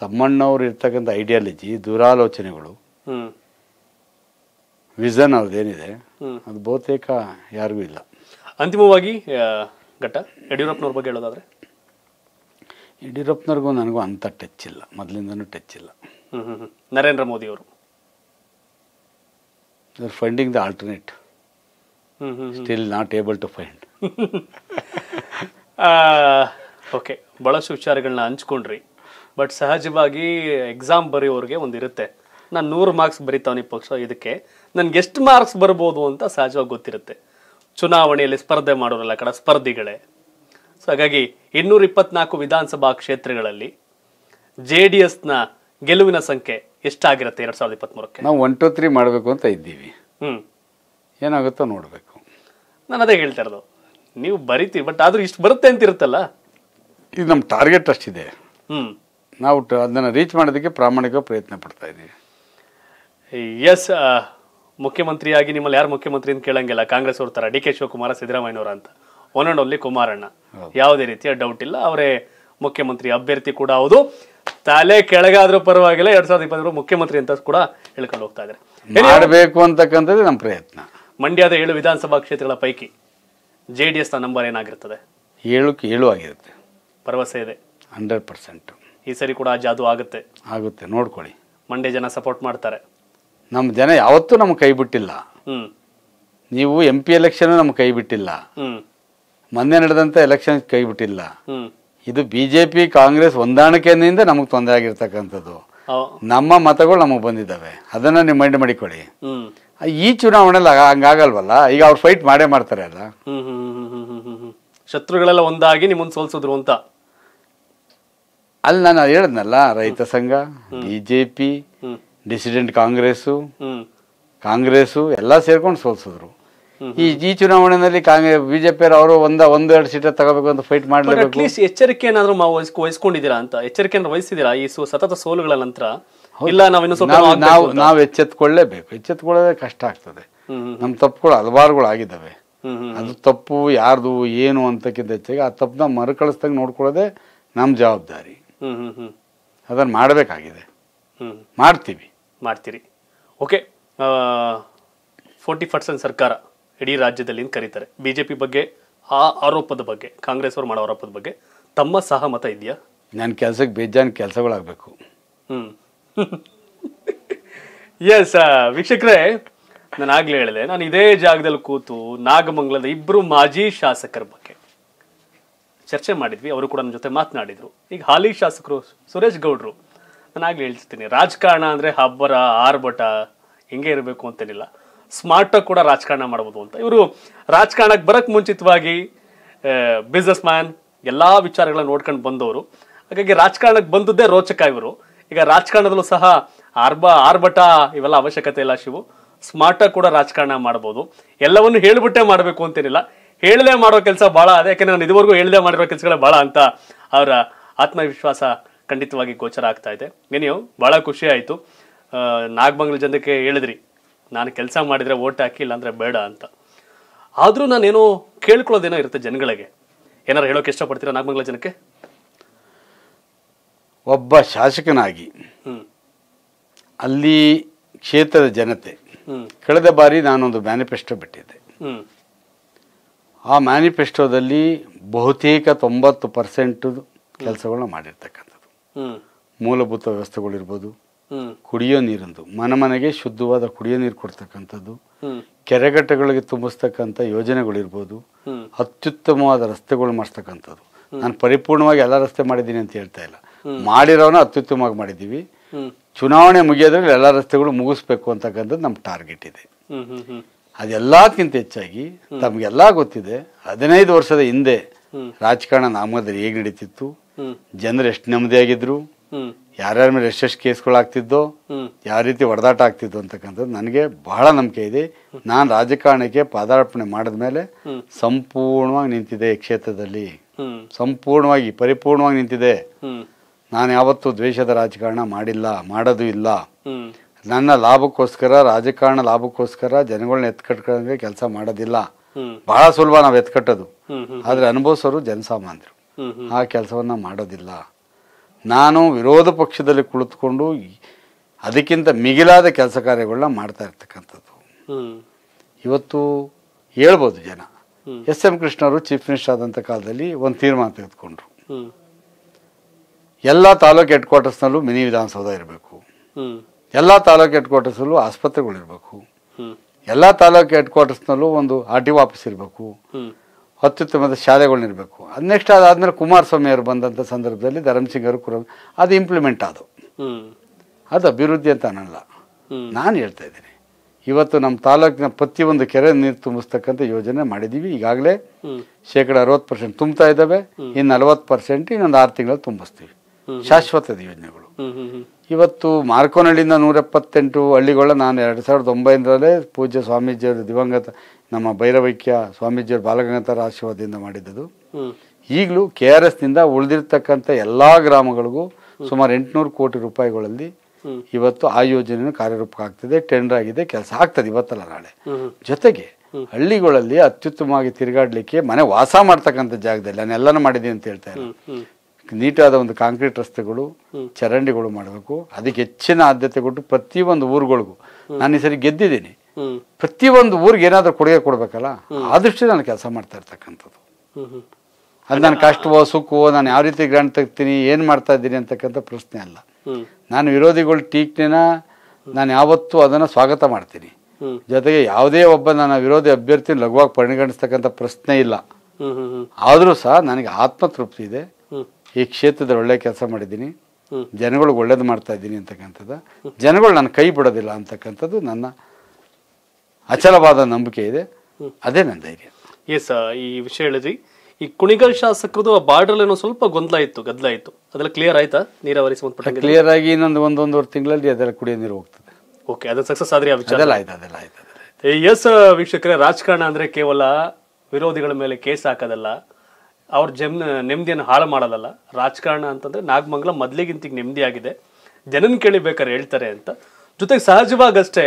ತಮ್ಮಣ್ಣವ್ರು ಇರ್ತಕ್ಕಂಥ ಐಡಿಯಾಲಜಿ ದುರಾಲೋಚನೆಗಳು ವಿಷನ್ ಅವ್ರದ್ದೇನಿದೆ ಅದು ಬಹುತೇಕ ಯಾರಿಗೂ ಇಲ್ಲ ಅಂತಿಮವಾಗಿ ಘಟ ಯಡಿಯೂರಪ್ಪನವ್ರ ಬಗ್ಗೆ ಹೇಳೋದಾದ್ರೆ ಯಡಿಯೂರಪ್ಪನವ್ರಿಗೂ ನನಗೂ ಅಂಥ ಟಚ್ ಇಲ್ಲ ಮೊದಲಿಂದನೂ ಟಚ್ ಇಲ್ಲ ನರೇಂದ್ರ ಮೋದಿ ಅವರು ಇವ್ರ funding the alternate still not able to find okay ಭಾಳಷ್ಟು ವಿಚಾರಗಳನ್ನ ಹಂಚ್ಕೊಂಡ್ರಿ ಬಟ್ ಸಹಜವಾಗಿ ಎಕ್ಸಾಮ್ ಬರೆಯೋರಿಗೆ ಇರುತ್ತೆ ನಾನು ನೂರು ಮಾರ್ಕ್ಸ್ ಬರಿತಾವನಿ ಪಕ್ಷ ಇದಕ್ಕೆ ನನ್ಗೆ ಎಷ್ಟು ಮಾರ್ಕ್ಸ್ ಬರ್ಬೋದು ಅಂತ ಸಹಜವಾಗಿ ಗೊತ್ತಿರುತ್ತೆ ಚುನಾವಣೆಯಲ್ಲಿ ಸ್ಪರ್ಧೆ ಮಾಡೋರಲ್ಲ ಕಡೆ ಸ್ಪರ್ಧಿಗಳೇ ಸೊ ಹಾಗಾಗಿ ಇನ್ನೂರ ಇಪ್ಪತ್ನಾಲ್ಕು ವಿಧಾನಸಭಾ ಕ್ಷೇತ್ರಗಳಲ್ಲಿ ಜೆ ಡಿ ಎಸ್ನ ಗೆಲುವಿನ ಸಂಖ್ಯೆ ಎಷ್ಟಾಗಿರುತ್ತೆ ಎರಡು ಸಾವಿರದ ಇಪ್ಪತ್ತ್ಮೂರಕ್ಕೆ ನಾವು ಒನ್ ಟು ತ್ರೀ ಮಾಡಬೇಕು ಅಂತ ಇದ್ದೀವಿ ಹ್ಞೂ ಏನಾಗುತ್ತೋ ನೋಡಬೇಕು ನಾನು ಅದೇ ಹೇಳ್ತಾ ಇರೋದು ನೀವು ಬರಿತೀವಿ ಬಟ್ ಆದರೂ ಇಷ್ಟು ಬರುತ್ತೆ ಅಂತಿರುತ್ತಲ್ಲ ಇದು ನಮ್ಮ ಟಾರ್ಗೆಟ್ ಅಷ್ಟಿದೆ ನಾವು ಅದನ್ನು ರೀಚ್ ಮಾಡೋದಕ್ಕೆ ಪ್ರಾಮಾಣಿಕ ಪ್ರಯತ್ನ ಪಡ್ತಾ ಇದ್ದೀವಿ ಎಸ್ ಮುಖ್ಯಮಂತ್ರಿಯಾಗಿ ನಿಮ್ಮಲ್ಲಿ ಯಾರು ಮುಖ್ಯಮಂತ್ರಿ ಅಂತ ಕೇಳಂಗಿಲ್ಲ ಕಾಂಗ್ರೆಸ್ ಅವ್ರ ತರ ಡಿ ಕೆ ಶಿವಕುಮಾರ ಸಿದ್ದರಾಮಯ್ಯನವರ ಅಂತ ಒನ್ ಅಂಡ್ ಓನ್ಲಿ ಕುಮಾರಣ್ಣ ಯಾವುದೇ ರೀತಿಯ ಡೌಟ್ ಇಲ್ಲ ಅವರೇ ಮುಖ್ಯಮಂತ್ರಿ ಅಭ್ಯರ್ಥಿ ಕೂಡ ಹೌದು ತಲೆ ಕೆಳಗಾದ್ರೂ ಪರವಾಗಿಲ್ಲ ಎರಡ್ ಸಾವಿರದ ಇಪ್ಪತ್ತರ ಮುಖ್ಯಮಂತ್ರಿ ಅಂತ ಕೂಡ ಹೇಳ್ಕೊಂಡು ಹೋಗ್ತಾ ಇದ್ದಾರೆ ಮಾಡಬೇಕು ಅಂತಕ್ಕಂಥದ್ದು ನಮ್ಮ ಪ್ರಯತ್ನ ಮಂಡ್ಯದ ಏಳು ವಿಧಾನಸಭಾ ಕ್ಷೇತ್ರಗಳ ಪೈಕಿ ಜೆ ಡಿ ಎಸ್ನ ನಂಬರ್ ಏನಾಗಿರ್ತದೆ ಏಳಕ್ಕೆ ಏಳು ಆಗಿರುತ್ತೆ ಭರವಸೆ ಇದೆ ಹಂಡ್ರೆಡ್ ಪರ್ಸೆಂಟ್ ಈ ಸರಿ ಕೂಡ ಜಾದು ಆಗುತ್ತೆ ಆಗುತ್ತೆ ನೋಡ್ಕೊಳ್ಳಿ ಮಂಡ್ಯ ಜನ ಸಪೋರ್ಟ್ ಮಾಡ್ತಾರೆ ನಮ್ಮ ಜನ ಯಾವತ್ತೂ ನಮ್ಗೆ ಕೈ ಬಿಟ್ಟಿಲ್ಲ ನೀವು ಎಂ ಪಿ ಎಲೆಕ್ಷನ್ ನಮ್ಗೆ ಕೈ ಬಿಟ್ಟಿಲ್ಲ ಮೊನ್ನೆ ನಡೆದಂಥ ಎಲೆಕ್ಷನ್ ಕೈ ಬಿಟ್ಟಿಲ್ಲ ಇದು ಬಿ ಜೆ ಪಿ ಕಾಂಗ್ರೆಸ್ ಹೊಂದಾಣಿಕೆಯಿಂದ ನಮಗೆ ತೊಂದರೆ ಆಗಿರ್ತಕ್ಕಂಥದ್ದು ನಮ್ಮ ಮತಗಳು ನಮಗೆ ಬಂದಿದ್ದಾವೆ ಅದನ್ನು ನೀವು ಮೈಂಡ್ ಮಾಡಿಕೊಳ್ಳಿ ಈ ಚುನಾವಣೆಲ್ಲ ಹಂಗಾಗಲ್ವಲ್ಲ ಈಗ ಅವ್ರು ಫೈಟ್ ಮಾಡೇ ಮಾಡ್ತಾರೆ ಅಲ್ಲ ಶತ್ರುಗಳೆಲ್ಲ ಒಂದಾಗಿ ನಿಮ್ಮನ್ನು ಸೋಲ್ಸಿದ್ರು ಅಂತ ಅಲ್ಲಿ ನಾನು ಹೇಳದ್ನಲ್ಲ ರೈತ ಸಂಘ ಬಿಜೆಪಿ ಡಿಸಿಡೆಂಟ್ ಕಾಂಗ್ರೆಸ್ಸು ಕಾಂಗ್ರೆಸ್ಸು ಎಲ್ಲ ಸೇರ್ಕೊಂಡು ಸೋಲ್ಸಿದ್ರು ಈ ಈ ಚುನಾವಣೆಯಲ್ಲಿ ಕಾಂಗ್ರೆಸ್ ಬಿಜೆಪಿ ಅವರು ಒಂದ ಒಂದೆರಡು ಸೀಟ್ ತಗೋಬೇಕು ಅಂತ ಫೈಟ್ ಮಾಡಲೇಬೇಕು ಎಚ್ಚರಿಕೆ ಏನಾದ್ರು ವಹಿಸ್ಕೊಂಡಿದ್ದೀರಾ ಅಂತ ಎಚ್ಚರಿಕೆ ವಹಿಸಿದಿರಾ ಈ ಸತತ ಸೋಲುಗಳ ನಂತರ ಇಲ್ಲ ಸ್ವಲ್ಪ ನಾವು ನಾವು ಎಚ್ಚೆತ್ಕೊಳ್ಳೇಬೇಕು ಎಚ್ಚೆತ್ಕೊಳ್ಳೋದೇ ಕಷ್ಟ ಆಗ್ತದೆ ನಮ್ಮ ತಪ್ಪುಗಳು ಹಲವಾರುಗಳು ಆಗಿದ್ದಾವೆ ಅದು ತಪ್ಪು ಯಾರ್ದು ಏನು ಅಂತಕ್ಕಿಂತ ಹೆಚ್ಚಾಗಿ ಆ ತಪ್ಪನ್ನ ಮರುಕಳಿಸ್ದಂಗೆ ನೋಡ್ಕೊಳ್ಳೋದೇ ನಮ್ಮ ಜವಾಬ್ದಾರಿ ಅದನ್ನು ಮಾಡಬೇಕಾಗಿದೆ ಮಾಡ್ತೀವಿ ಮಾಡ್ತೀರಿ ಓಕೆ ಫೋರ್ಟಿ ಪರ್ಸೆಂಟ್ ಸರ್ಕಾರ ಇಡೀ ರಾಜ್ಯದಲ್ಲಿ ಕರೀತಾರೆ ಬಿ ಜೆ ಪಿ ಬಗ್ಗೆ ಆ ಆರೋಪದ ಬಗ್ಗೆ ಕಾಂಗ್ರೆಸ್ ಅವ್ರು ಮಾಡೋ ಆರೋಪದ ಬಗ್ಗೆ ತಮ್ಮ ಸಹಮತ ಇದೆಯಾ ನನ್ನ ಕೆಲಸಕ್ಕೆ ಬೇಜಾನ್ ಕೆಲಸಗಳಾಗಬೇಕು ಹ್ಞೂ ಎಸ್ ವೀಕ್ಷಕರೇ ನಾನು ಆಗಲೇ ಹೇಳಿದೆ ನಾನು ಇದೇ ಜಾಗದಲ್ಲಿ ಕೂತು ನಾಗಮಂಗಲದ ಇಬ್ಬರು ಮಾಜಿ ಶಾಸಕರ ಬಗ್ಗೆ ಚರ್ಚೆ ಮಾಡಿದ್ವಿ ಅವರು ಕೂಡ ನಮ್ಮ ಜೊತೆ ಮಾತನಾಡಿದರು ಈಗ ಹಾಲಿ ಶಾಸಕರು ಸುರೇಶ್ ಗೌಡ್ರು ನಾನಾಗಲೇ ಹೇಳ್ತೀನಿ ರಾಜಕಾರಣ ಅಂದರೆ ಹಬ್ಬರ ಆರ್ಭಟ ಹೆಂಗೆ ಇರಬೇಕು ಅಂತೇನಿಲ್ಲ ಸ್ಮಾರ್ಟಾಗಿ ಕೂಡ ರಾಜಕಾರಣ ಮಾಡ್ಬೋದು ಅಂತ ಇವರು ರಾಜಕಾರಣಕ್ಕೆ ಬರೋಕ್ಕೆ ಮುಂಚಿತವಾಗಿ ಬಿಸ್ನೆಸ್ ಮ್ಯಾನ್ ಎಲ್ಲ ವಿಚಾರಗಳನ್ನ ನೋಡ್ಕೊಂಡು ಬಂದವರು ಹಾಗಾಗಿ ರಾಜಕಾರಣಕ್ಕೆ ಬಂದದ್ದೇ ರೋಚಕ ಇವರು ಈಗ ರಾಜಕಾರಣದಲ್ಲೂ ಸಹ ಆರ್ಬ ಆರ್ಭಟ ಇವೆಲ್ಲ ಅವಶ್ಯಕತೆ ಇಲ್ಲ ಶಿವು ಸ್ಮಾರ್ಟಾಗಿ ಕೂಡ ರಾಜಕಾರಣ ಮಾಡ್ಬೋದು ಎಲ್ಲವನ್ನು ಹೇಳಿಬಿಟ್ಟೆ ಮಾಡಬೇಕು ಅಂತೇನಿಲ್ಲ ಹೇಳದೆ ಮಾಡೋ ಕೆಲಸ ಭಾಳ ಅದೇ ನಾನು ಇದುವರೆಗೂ ಹೇಳದೆ ಮಾಡಿರೋ ಕೆಲಸಗಳೇ ಭಾಳ ಅಂತ ಅವರ ಆತ್ಮವಿಶ್ವಾಸ ಖಂಡಿತವಾಗಿ ಗೋಚರ ಆಗ್ತಾ ಇದೆ ನೀವು ಭಾಳ ಖುಷಿ ಆಯಿತು ನಾಗಮಂಗಲ ಜನಕ್ಕೆ ಹೇಳಿದ್ರಿ ನಾನು ಕೆಲಸ ಮಾಡಿದರೆ ಓಟ್ ಹಾಕಿ ಇಲ್ಲಾಂದರೆ ಬೇಡ ಅಂತ ಆದರೂ ನಾನೇನು ಕೇಳ್ಕೊಳ್ಳೋದೇನೋ ಇರುತ್ತೆ ಜನಗಳಿಗೆ ಏನಾರು ಹೇಳೋಕೆ ಇಷ್ಟಪಡ್ತೀರಾ ನಾಗಮಂಗಲ ಜನಕ್ಕೆ ಒಬ್ಬ ಶಾಸಕನಾಗಿ ಅಲ್ಲಿ ಕ್ಷೇತ್ರದ ಜನತೆ ಕಳೆದ ಬಾರಿ ನಾನೊಂದು ಮ್ಯಾನಿಫೆಸ್ಟೋ ಬಿಟ್ಟಿದ್ದೆ ಆ ಮ್ಯಾನಿಫೆಸ್ಟೋದಲ್ಲಿ ಬಹುತೇಕ ತೊಂಬತ್ತು ಪರ್ಸೆಂಟ್ ಕೆಲಸಗಳನ್ನ ಮಾಡಿರ್ತಕ್ಕಂಥದ್ದು ಮೂಲಭೂತ ವ್ಯವಸ್ಥೆಗಳಿರ್ಬೋದು ಕುಡಿಯೋ ನೀರಿಂದು ಮನೆ ಮನೆಗೆ ಶುದ್ಧವಾದ ಕುಡಿಯೋ ನೀರು ಕೊಡ್ತಕ್ಕಂಥದ್ದು ಕೆರೆಗಟ್ಟೆಗಳಿಗೆ ತುಂಬಿಸ್ತಕ್ಕಂಥ ಯೋಜನೆಗಳಿರ್ಬೋದು ಅತ್ಯುತ್ತಮವಾದ ರಸ್ತೆಗಳು ಮಾಡಿಸ್ತಕ್ಕಂಥದ್ದು ನಾನು ಪರಿಪೂರ್ಣವಾಗಿ ಎಲ್ಲ ರಸ್ತೆ ಮಾಡಿದ್ದೀನಿ ಅಂತ ಹೇಳ್ತಾ ಇಲ್ಲ ಮಾಡಿರೋನ ಅತ್ಯುತ್ತಮವಾಗಿ ಮಾಡಿದ್ದೀವಿ ಚುನಾವಣೆ ಮುಗಿಯೋದ್ರಲ್ಲಿ ಎಲ್ಲ ರಸ್ತೆಗಳು ಮುಗಿಸ್ಬೇಕು ಅಂತಕ್ಕಂಥದ್ದು ನಮ್ಮ ಟಾರ್ಗೆಟ್ ಇದೆ ಅದೆಲ್ಲಕ್ಕಿಂತ ಹೆಚ್ಚಾಗಿ ತಮಗೆಲ್ಲ ಗೊತ್ತಿದೆ ಹದಿನೈದು ವರ್ಷದ ಹಿಂದೆ ರಾಜಕಾರಣ ನಾಮದಲ್ಲಿ ಹೇಗೆ ನಡೀತಿತ್ತು ಜನರು ಎಷ್ಟು ನೆಮ್ಮದಿಯಾಗಿದ್ರು ಯಾರ್ಯಾರ ಮೇಲೆ ಎಷ್ಟೆಷ್ಟು ಕೇಸ್ಗಳಾಗ್ತಿದ್ದೋ ಯಾವ ರೀತಿ ಹೊಡೆದಾಟ ಆಗ್ತಿದ್ದೋ ಅಂತಕ್ಕಂಥದ್ದು ನನಗೆ ಬಹಳ ನಂಬಿಕೆ ಇದೆ ನಾನು ರಾಜಕಾರಣಕ್ಕೆ ಪಾದಾರ್ಪಣೆ ಮಾಡಿದ ಮೇಲೆ ಸಂಪೂರ್ಣವಾಗಿ ನಿಂತಿದೆ ಕ್ಷೇತ್ರದಲ್ಲಿ ಸಂಪೂರ್ಣವಾಗಿ ಪರಿಪೂರ್ಣವಾಗಿ ನಿಂತಿದೆ ನಾನು ಯಾವತ್ತೂ ದ್ವೇಷದ ರಾಜಕಾರಣ ಮಾಡಿಲ್ಲ ಮಾಡೋದು ಇಲ್ಲ ನನ್ನ ಲಾಭಕ್ಕೋಸ್ಕರ ರಾಜಕಾರಣ ಲಾಭಕ್ಕೋಸ್ಕರ ಜನಗಳನ್ನ ಎತ್ಕಟ್ಕೊಂಡ್ರೆ ಕೆಲಸ ಮಾಡೋದಿಲ್ಲ ಬಹಳ ಸುಲಭ ನಾವು ಎತ್ಕಟ್ಟೋದು ಆದರೆ ಅನುಭವಿಸೋರು ಜನಸಾಮಾನ್ಯರು ಆ ಕೆಲಸವನ್ನು ಮಾಡೋದಿಲ್ಲ ನಾನು ವಿರೋಧ ಪಕ್ಷದಲ್ಲಿ ಕುಳಿತುಕೊಂಡು ಅದಕ್ಕಿಂತ ಮಿಗಿಲಾದ ಕೆಲಸ ಕಾರ್ಯಗಳನ್ನ ಮಾಡ್ತಾ ಇರ್ತಕ್ಕಂಥದ್ದು ಇವತ್ತು ಹೇಳ್ಬೋದು ಜನ S M Krishna chief minister ಆದಂಥ ಕಾಲದಲ್ಲಿ ಒಂದು ತೀರ್ಮಾನ ತೆಗೆದುಕೊಂಡ್ರು ಎಲ್ಲ ತಾಲೂಕು ಹೆಡ್ ಕ್ವಾರ್ಟರ್ಸ್ನಲ್ಲೂ ಮಿನಿ ವಿಧಾನಸೌಧ ಇರಬೇಕು ಎಲ್ಲ ತಾಲೂಕು ಹೆಡ್ ಕ್ವಾರ್ಟರ್ಸಲ್ಲೂ ಆಸ್ಪತ್ರೆಗಳಿರಬೇಕು ಎಲ್ಲ ತಾಲೂಕು ಹೆಡ್ ಕ್ವಾರ್ಟರ್ಸ್ನಲ್ಲೂ ಒಂದು ಆರ್ ಟಿ ಆಫೀಸ್ ಇರಬೇಕು ಅತ್ಯುತ್ತಮದ ಶಾಲೆಗಳನ್ನಿರಬೇಕು ಅದು ನೆಕ್ಸ್ಟ್ ಅದಾದಮೇಲೆ ಕುಮಾರಸ್ವಾಮಿ ಅವರು ಬಂದಂಥ ಸಂದರ್ಭದಲ್ಲಿ ಧರ್ಮಸಿಂಗ್ ಅವರು ಕೂಡ ಅದು ಇಂಪ್ಲಿಮೆಂಟ್ ಅದು ಅದು ಅಭಿವೃದ್ಧಿ ಅಂತ ಅನ್ನಲ್ಲ ನಾನು ಹೇಳ್ತಾ ಇದ್ದೀನಿ ಇವತ್ತು ನಮ್ಮ ತಾಲೂಕಿನ ಪ್ರತಿಯೊಂದು ಕೆರೆ ನೀರು ತುಂಬಿಸ್ತಕ್ಕಂಥ ಯೋಜನೆ ಮಾಡಿದ್ದೀವಿ ಈಗಾಗಲೇ ಶೇಕಡ ಅರವತ್ತು ಪರ್ಸೆಂಟ್ ತುಂಬ್ತಾ ಇದ್ದಾವೆ ಇನ್ನು ನಲವತ್ತು ಪರ್ಸೆಂಟ್ ಇನ್ನೊಂದು ಆರು ತಿಂಗಳಲ್ಲಿ ತುಂಬಿಸ್ತೀವಿ ಶಾಶ್ವತದ ಯೋಜನೆಗಳು ಇವತ್ತು ಮಾರ್ಕೋನಹಳ್ಳಿಯಿಂದ ಎಪ್ಪತ್ತೆಂಟು ಹಳ್ಳಿಗಳ ನಾನು ಎರಡು ಸಾವಿರದ ಒಂಬೈನರಲ್ಲೇ ಪೂಜ್ಯ ಸ್ವಾಮೀಜಿಯವರ ದಿವಂಗತ ನಮ್ಮ ಭೈರವೈಕ್ಯ ಸ್ವಾಮೀಜಿಯವರ ಬಾಲಗಂಗಾಧರ ಆಶೀರ್ವಾದದಿಂದ ಮಾಡಿದ್ದದು ಈಗಲೂ ಕೆ ಆರ್ ಎಸ್ನಿಂದ ಉಳಿದಿರ್ತಕ್ಕಂಥ ಎಲ್ಲ ಗ್ರಾಮಗಳಿಗೂ ಸುಮಾರು ಎಂಟುನೂರು ಕೋಟಿ ರೂಪಾಯಿಗಳಲ್ಲಿ ಇವತ್ತು ಆ ಯೋಜನೆ ಕಾರ್ಯರೂಪಕ್ಕೆ ಆಗ್ತದೆ ಟೆಂಡರ್ ಆಗಿದೆ ಕೆಲಸ ಆಗ್ತದೆ ಇವತ್ತಲ್ಲ ನಾಳೆ ಜೊತೆಗೆ ಹಳ್ಳಿಗಳಲ್ಲಿ ಅತ್ಯುತ್ತಮವಾಗಿ ತಿರುಗಾಡಲಿಕ್ಕೆ ಮನೆ ವಾಸ ಮಾಡ್ತಕ್ಕಂಥ ಜಾಗದಲ್ಲಿ ನಾನು ಎಲ್ಲನೂ ಮಾಡಿದ್ದೀನಿ ಅಂತ ಹೇಳ್ತಾ ಇಲ್ಲ ನೀಟಾದ ಒಂದು ಕಾಂಕ್ರೀಟ್ ರಸ್ತೆಗಳು ಚರಂಡಿಗಳು ಮಾಡಬೇಕು ಅದಕ್ಕೆ ಹೆಚ್ಚಿನ ಆದ್ಯತೆ ಕೊಟ್ಟು ಒಂದು ಊರುಗಳಿಗೂ ನಾನು ಈ ಸರಿ ಗೆದ್ದಿದ್ದೀನಿ ಪ್ರತಿಯೊಂದು ಊರಿಗೆ ಏನಾದರೂ ಕೊಡುಗೆ ಕೊಡಬೇಕಲ್ಲ ಆದಷ್ಟು ನಾನು ಕೆಲಸ ಮಾಡ್ತಾ ಇರ್ತಕ್ಕಂಥದ್ದು ಅದು ನಾನು ಕಷ್ಟವೋ ಸುಖವೋ ನಾನು ಯಾವ ರೀತಿ ಗ್ರಾಂಡ್ ತೆಗ್ತೀನಿ ಏನು ಮಾಡ್ತಾ ಇದ್ದೀನಿ ಅಂತಕ್ಕಂಥ ಪ್ರಶ್ನೆ ಅಲ್ಲ ನಾನು ವಿರೋಧಿಗಳ ಟೀಕ್ನೆನ ನಾನು ಯಾವತ್ತೂ ಅದನ್ನು ಸ್ವಾಗತ ಮಾಡ್ತೀನಿ ಜೊತೆಗೆ ಯಾವುದೇ ಒಬ್ಬ ನನ್ನ ವಿರೋಧಿ ಅಭ್ಯರ್ಥಿ ಲಘುವಾಗಿ ಪರಿಗಣಿಸ್ತಕ್ಕಂಥ ಪ್ರಶ್ನೆ ಇಲ್ಲ ಆದರೂ ಸಹ ನನಗೆ ಆತ್ಮತೃಪ್ತಿ ಇದೆ ಈ ಕ್ಷೇತ್ರದಲ್ಲಿ ಒಳ್ಳೆ ಕೆಲಸ ಮಾಡಿದ್ದೀನಿ ಜನಗಳಿಗೆ ಒಳ್ಳೇದು ಮಾಡ್ತಾ ಇದ್ದೀನಿ ಅಂತಕ್ಕಂಥದ್ದು ಜನಗಳು ನನ್ನ ಕೈ ಬಿಡೋದಿಲ್ಲ ಅಂತಕ್ಕಂಥದ್ದು ನನ್ನ ಅಚಲವಾದ ನಂಬಿಕೆ ಇದೆ ಅದೇ ನನ್ನ ಧೈರ್ಯ ಎಸ್ ಈ ವಿಷಯ ಹೇಳಿದ್ರಿ ಈ ಕುಣಿಗಲ್ ಶಾಸಕರದು ಬಾರ್ಡರ್ ಏನೋ ಸ್ವಲ್ಪ ಗೊಂದಲ ಇತ್ತು ಗದ್ದಲ ಇತ್ತು ಅದೆಲ್ಲ ಕ್ಲಿಯರ್ ಆಯ್ತಾ ನೀರಾವರಿ ಸಂಬಂಧಪಟ್ಟ ಕ್ಲಿಯರ್ ಆಗಿ ಇನ್ನೊಂದು ಒಂದೊಂದೂವರೆ ತಿಂಗಳಲ್ಲಿ ಅದೆಲ್ಲ ಕುಡಿಯೋ ನೀರು ಹೋಗ್ತದೆ ಓಕೆ ಅದು ಸಕ್ಸಸ್ ಆದ್ರೆ ಆಯ್ತು ಅದೆಲ್ಲ ಆಯ್ತು ಎಸ್ ವೀಕ್ಷಕರೇ ರಾಜಕಾರಣ ಅಂದ್ರೆ ಕೇವಲ ವಿರೋಧಿಗಳ ಮೇಲೆ ಕೇಸ್ ಹಾಕೋದಲ್ಲ ಅವ್ರ ಜಮ್ ನೆಮ್ಮದಿಯನ್ನು ಹಾಳು ಮಾಡಲ್ಲ ರಾಜಕಾರಣ ಅಂತಂದರೆ ನಾಗಮಂಗಲ ಮೊದಲಿಗಿಂತಿಗೆ ನೆಮ್ಮದಿ ಆಗಿದೆ ಜನನ ಕೇಳಿ ಹೇಳ್ತಾರೆ ಅಂತ ಜೊತೆಗೆ ಸಹಜವಾಗಷ್ಟೇ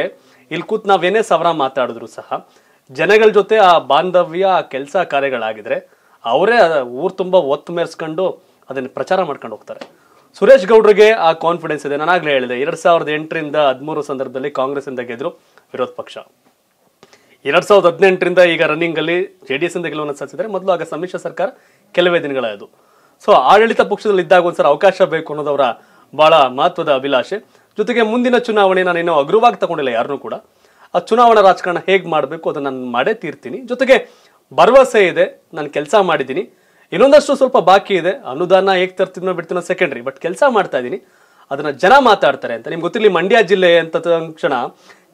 ಇಲ್ಲಿ ಕೂತ್ ನಾವೇನೇ ಸವರಾ ಮಾತಾಡಿದ್ರು ಸಹ ಜನಗಳ ಜೊತೆ ಆ ಬಾಂಧವ್ಯ ಆ ಕೆಲಸ ಕಾರ್ಯಗಳಾಗಿದ್ರೆ ಅವರೇ ಊರು ತುಂಬ ಒತ್ತು ಮೇರೆಸ್ಕೊಂಡು ಅದನ್ನು ಪ್ರಚಾರ ಮಾಡ್ಕೊಂಡು ಹೋಗ್ತಾರೆ ಸುರೇಶ್ ಗೌಡ್ರಿಗೆ ಆ ಕಾನ್ಫಿಡೆನ್ಸ್ ಇದೆ ನಾನಾಗಲೇ ಹೇಳಿದೆ ಎರಡು ಸಾವಿರದ ಎಂಟರಿಂದ ಹದಿಮೂರು ಸಂದರ್ಭದಲ್ಲಿ ಇಂದ ಗೆದ್ರು ವಿರೋಧ ಪಕ್ಷ ಎರಡು ಸಾವಿರದ ಹದಿನೆಂಟರಿಂದ ಈಗ ರನ್ನಿಂಗಲ್ಲಿ ಜೆ ಡಿ ಇಂದ ಗೆಲುವನ್ನು ಸಾಧಿಸಿದರೆ ಮೊದಲು ಆಗ ಸಮ್ಮಿಶ್ರ ಸರ್ಕಾರ ಕೆಲವೇ ದಿನಗಳ ಅದು ಸೊ ಆಡಳಿತ ಪಕ್ಷದಲ್ಲಿ ಇದ್ದಾಗ ಒಂದ್ಸಲ ಅವಕಾಶ ಬೇಕು ಅನ್ನೋದವರ ಬಹಳ ಮಹತ್ವದ ಅಭಿಲಾಷೆ ಜೊತೆಗೆ ಮುಂದಿನ ಚುನಾವಣೆ ನಾನು ಇನ್ನೂ ಅಗ್ರವಾಗಿ ತಗೊಂಡಿಲ್ಲ ಯಾರನ್ನೂ ಕೂಡ ಆ ಚುನಾವಣಾ ರಾಜಕಾರಣ ಹೇಗೆ ಮಾಡಬೇಕು ಅದನ್ನು ನಾನು ಮಾಡೇ ತೀರ್ತೀನಿ ಜೊತೆಗೆ ಭರವಸೆ ಇದೆ ನಾನು ಕೆಲಸ ಮಾಡಿದ್ದೀನಿ ಇನ್ನೊಂದಷ್ಟು ಸ್ವಲ್ಪ ಬಾಕಿ ಇದೆ ಅನುದಾನ ಹೇಗೆ ತರ್ತಿದ್ನೋ ಬಿಡ್ತೀನೋ ಸೆಕೆಂಡ್ರಿ ಬಟ್ ಕೆಲಸ ಮಾಡ್ತಾ ಇದ್ದೀನಿ ಅದನ್ನ ಜನ ಮಾತಾಡ್ತಾರೆ ಅಂತ ನಿಮ್ಗೆ ಗೊತ್ತಿರಲಿ ಮಂಡ್ಯ ಜಿಲ್ಲೆ ಅಂತ ತಕ್ಷಣ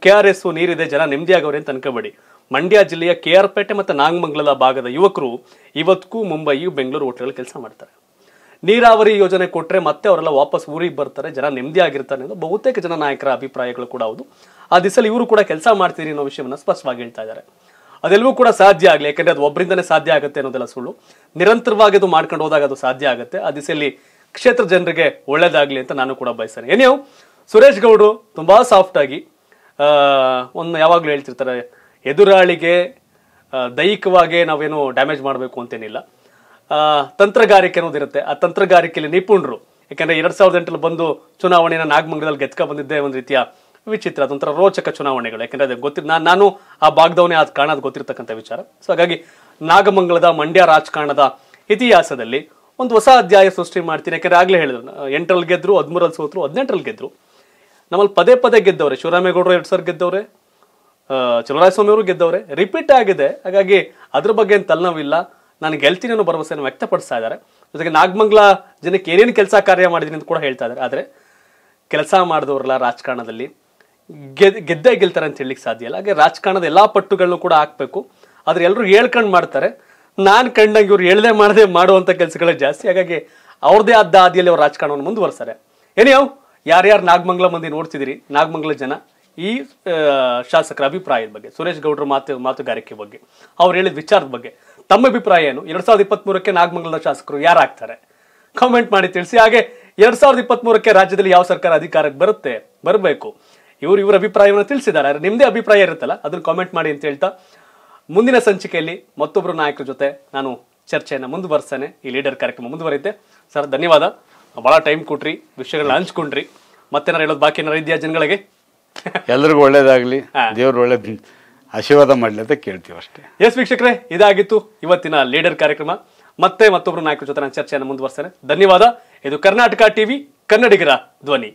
ಕೆ ಆರ್ ಎಸ್ ನೀರಿದೆ ಜನ ನೆಮ್ಮದಿ ಅಂತ ಅನ್ಕೋಬೇಡಿ ಮಂಡ್ಯ ಜಿಲ್ಲೆಯ ಕೆ ಆರ್ ಪೇಟೆ ಮತ್ತು ನಾಗಮಂಗಲದ ಭಾಗದ ಯುವಕರು ಇವತ್ತಿಗೂ ಮುಂಬೈ ಬೆಂಗಳೂರು ಹೋಟೆಲ್ ಕೆಲಸ ಮಾಡ್ತಾರೆ ನೀರಾವರಿ ಯೋಜನೆ ಕೊಟ್ಟರೆ ಮತ್ತೆ ಅವರೆಲ್ಲ ವಾಪಸ್ ಊರಿಗೆ ಬರ್ತಾರೆ ಜನ ನೆಮ್ಮದಿಯಾಗಿರ್ತಾರೆ ಅನ್ನೋದು ಬಹುತೇಕ ಜನ ನಾಯಕರ ಅಭಿಪ್ರಾಯಗಳು ಕೂಡ ಹೌದು ಆ ದಿಸಲ್ಲಿ ಇವರು ಕೂಡ ಕೆಲಸ ಮಾಡ್ತೀರಿ ಅನ್ನೋ ವಿಷಯವನ್ನು ಸ್ಪಷ್ಟವಾಗಿ ಹೇಳ್ತಾ ಇದ್ದಾರೆ ಅದೆಲ್ಲವೂ ಕೂಡ ಸಾಧ್ಯ ಆಗಲಿ ಯಾಕೆಂದರೆ ಅದು ಒಬ್ಬರಿಂದನೇ ಸಾಧ್ಯ ಆಗುತ್ತೆ ಅನ್ನೋದೆಲ್ಲ ಸುಳ್ಳು ನಿರಂತರವಾಗಿ ಅದು ಮಾಡ್ಕೊಂಡು ಹೋದಾಗ ಅದು ಸಾಧ್ಯ ಆಗುತ್ತೆ ಆ ದಿಸೆಯಲ್ಲಿ ಕ್ಷೇತ್ರ ಜನರಿಗೆ ಒಳ್ಳೇದಾಗಲಿ ಅಂತ ನಾನು ಕೂಡ ಬಯಸ್ತೇನೆ ಏನೇ ಸುರೇಶ್ ಗೌಡರು ತುಂಬ ಸಾಫ್ಟಾಗಿ ಒಂದು ಯಾವಾಗಲೂ ಹೇಳ್ತಿರ್ತಾರೆ ಎದುರಾಳಿಗೆ ದೈಹಿಕವಾಗಿ ನಾವೇನು ಡ್ಯಾಮೇಜ್ ಮಾಡಬೇಕು ಅಂತೇನಿಲ್ಲ ತಂತ್ರಗಾರಿಕೆ ಅನ್ನೋದಿರುತ್ತೆ ಆ ತಂತ್ರಗಾರಿಕೆಯಲ್ಲಿ ನಿಪುಣರು ಯಾಕೆಂದರೆ ಎರಡು ಸಾವಿರದ ಎಂಟರಲ್ಲಿ ಬಂದು ಚುನಾವಣೆಯನ್ನು ನಾಗಮಂಗಲದಲ್ಲಿ ಗೆದ್ಕ ಬಂದಿದ್ದೆ ಒಂದು ರೀತಿಯ ವಿಚಿತ್ರ ಅದೊಂಥರ ರೋಚಕ ಚುನಾವಣೆಗಳು ಯಾಕೆಂದರೆ ಅದು ಗೊತ್ತಿ ನಾನು ನಾನು ಆ ಭಾಗದವನೇ ಅದು ಕಾರಣ ಅದು ಗೊತ್ತಿರ್ತಕ್ಕಂಥ ವಿಚಾರ ಸೊ ಹಾಗಾಗಿ ನಾಗಮಂಗಲದ ಮಂಡ್ಯ ರಾಜಕಾರಣದ ಇತಿಹಾಸದಲ್ಲಿ ಒಂದು ಹೊಸ ಅಧ್ಯಾಯ ಸೃಷ್ಟಿ ಮಾಡ್ತೀನಿ ಯಾಕಂದರೆ ಆಗಲೇ ಹೇಳಿದ್ರು ಎಂಟರಲ್ಲಿ ಗೆದ್ದರು ಹದಿಮೂರಲ್ಲಿ ಸೋತರು ಹದಿನೆಂಟರಲ್ಲಿ ಗೆದ್ದರು ನಮ್ಮಲ್ಲಿ ಪದೇ ಪದೇ ಗೆದ್ದವ್ರೆ ಶಿವರಾಮೇಗೌಡರು ಎರಡು ಸಾವಿರ ಗೆದ್ದವ್ರೆ ಸ್ವಾಮಿ ಅವರು ಗೆದ್ದವ್ರೆ ರಿಪೀಟ್ ಆಗಿದೆ ಹಾಗಾಗಿ ಅದ್ರ ಬಗ್ಗೆ ಏನು ತಲೆನೋವಿಲ್ಲ ನಾನು ಗೆಲ್ತೀನಿ ಅನ್ನೋ ಭರವಸೆಯನ್ನು ವ್ಯಕ್ತಪಡಿಸ್ತಾ ಇದ್ದಾರೆ ಜೊತೆಗೆ ನಾಗಮಂಗ್ಲ ಜನಕ್ಕೆ ಏನೇನು ಕೆಲಸ ಕಾರ್ಯ ಮಾಡಿದೀನಿ ಅಂತ ಕೂಡ ಹೇಳ್ತಾ ಇದ್ದಾರೆ ಆದರೆ ಕೆಲಸ ಮಾಡಿದವ್ರಲ್ಲ ರಾಜಕಾರಣದಲ್ಲಿ ಗೆದ್ ಗೆದ್ದೇ ಗೆಲ್ತಾರೆ ಅಂತ ಹೇಳಲಿಕ್ಕೆ ಸಾಧ್ಯ ಇಲ್ಲ ಹಾಗೆ ರಾಜಕಾರಣದ ಎಲ್ಲ ಪಟ್ಟುಗಳನ್ನು ಕೂಡ ಹಾಕಬೇಕು ಆದರೆ ಎಲ್ಲರೂ ಹೇಳ್ಕೊಂಡು ಮಾಡ್ತಾರೆ ನಾನು ಕಂಡಂಗೆ ಇವ್ರು ಹೇಳದೆ ಮಾಡದೆ ಮಾಡುವಂಥ ಕೆಲಸಗಳೇ ಜಾಸ್ತಿ ಹಾಗಾಗಿ ಅವ್ರದೇ ಆದ ಹಾದಿಯಲ್ಲಿ ಅವ್ರು ರಾಜಕಾರಣವನ್ನು ಮುಂದುವರ್ಸ್ತಾರೆ ಏನೇ ಯಾರ್ಯಾರು ನಾಗಮಂಗ್ಲ ಮಂದಿ ನೋಡ್ತಿದ್ದೀರಿ ನಾಗಮಂಗ್ಲ ಜನ ಈ ಶಾಸಕರ ಅಭಿಪ್ರಾಯದ ಬಗ್ಗೆ ಸುರೇಶ್ ಗೌಡರ ಮಾತು ಮಾತುಗಾರಿಕೆ ಬಗ್ಗೆ ಅವ್ರು ಹೇಳಿದ ವಿಚಾರದ ಬಗ್ಗೆ ತಮ್ಮ ಅಭಿಪ್ರಾಯ ಏನು ಎರಡ್ ಸಾವಿರದ ಮೂರಕ್ಕೆ ನಾಗಮಂಗಲದ ಶಾಸಕರು ಯಾರಾಗ್ತಾರೆ ಕಮೆಂಟ್ ಮಾಡಿ ತಿಳಿಸಿ ಹಾಗೆ ಎರಡ್ ಸಾವಿರದ ಇಪ್ಪತ್ಮೂರಕ್ಕೆ ರಾಜ್ಯದಲ್ಲಿ ಯಾವ ಸರ್ಕಾರ ಅಧಿಕಾರಕ್ಕೆ ಬರುತ್ತೆ ಬರಬೇಕು ಇವರು ಇವರ ಅಭಿಪ್ರಾಯವನ್ನು ತಿಳಿಸಿದ್ದಾರೆ ನಿಮ್ಮದೇ ಅಭಿಪ್ರಾಯ ಇರುತ್ತಲ್ಲ ಅದನ್ನು ಕಾಮೆಂಟ್ ಮಾಡಿ ಅಂತ ಹೇಳ್ತಾ ಮುಂದಿನ ಸಂಚಿಕೆಯಲ್ಲಿ ಮತ್ತೊಬ್ಬರು ನಾಯಕರ ಜೊತೆ ನಾನು ಚರ್ಚೆಯನ್ನು ಮುಂದುವರಿಸ್ತೇನೆ ಈ ಲೀಡರ್ ಕಾರ್ಯಕ್ರಮ ಮುಂದುವರಿಯುತ್ತೆ ಸರ್ ಧನ್ಯವಾದ ಭಾಳ ಟೈಮ್ ಕೊಟ್ರಿ ವಿಷಯಗಳನ್ನ ಹಂಚ್ಕೊಂಡ್ರಿ ಮತ್ತೇನಾರು ಹೇಳೋದು ಬಾಕಿ ಏನಾರು ಇದೆಯಾ ಜನಗಳಿಗೆ ಎಲ್ರಿಗೂ ಒಳ್ಳೇದಾಗ್ಲಿ ದೇವ್ರು ಒಳ್ಳೆ ಆಶೀರ್ವಾದ ಮಾಡಲಿ ಅಂತ ಕೇಳ್ತೀವಿ ಅಷ್ಟೇ ಎಸ್ ವೀಕ್ಷಕರೇ ಇದಾಗಿತ್ತು ಇವತ್ತಿನ ಲೀಡರ್ ಕಾರ್ಯಕ್ರಮ ಮತ್ತೆ ಮತ್ತೊಬ್ಬರು ನಾಯಕರ ಜೊತೆ ನಾನು ಚರ್ಚೆಯನ್ನು ಮುಂದುವರ್ಸ್ತೇನೆ ಧನ್ಯವಾದ ಇದು ಕರ್ನಾಟಕ ಟಿವಿ ಕನ್ನಡಿಗರ ಧ್ವನಿ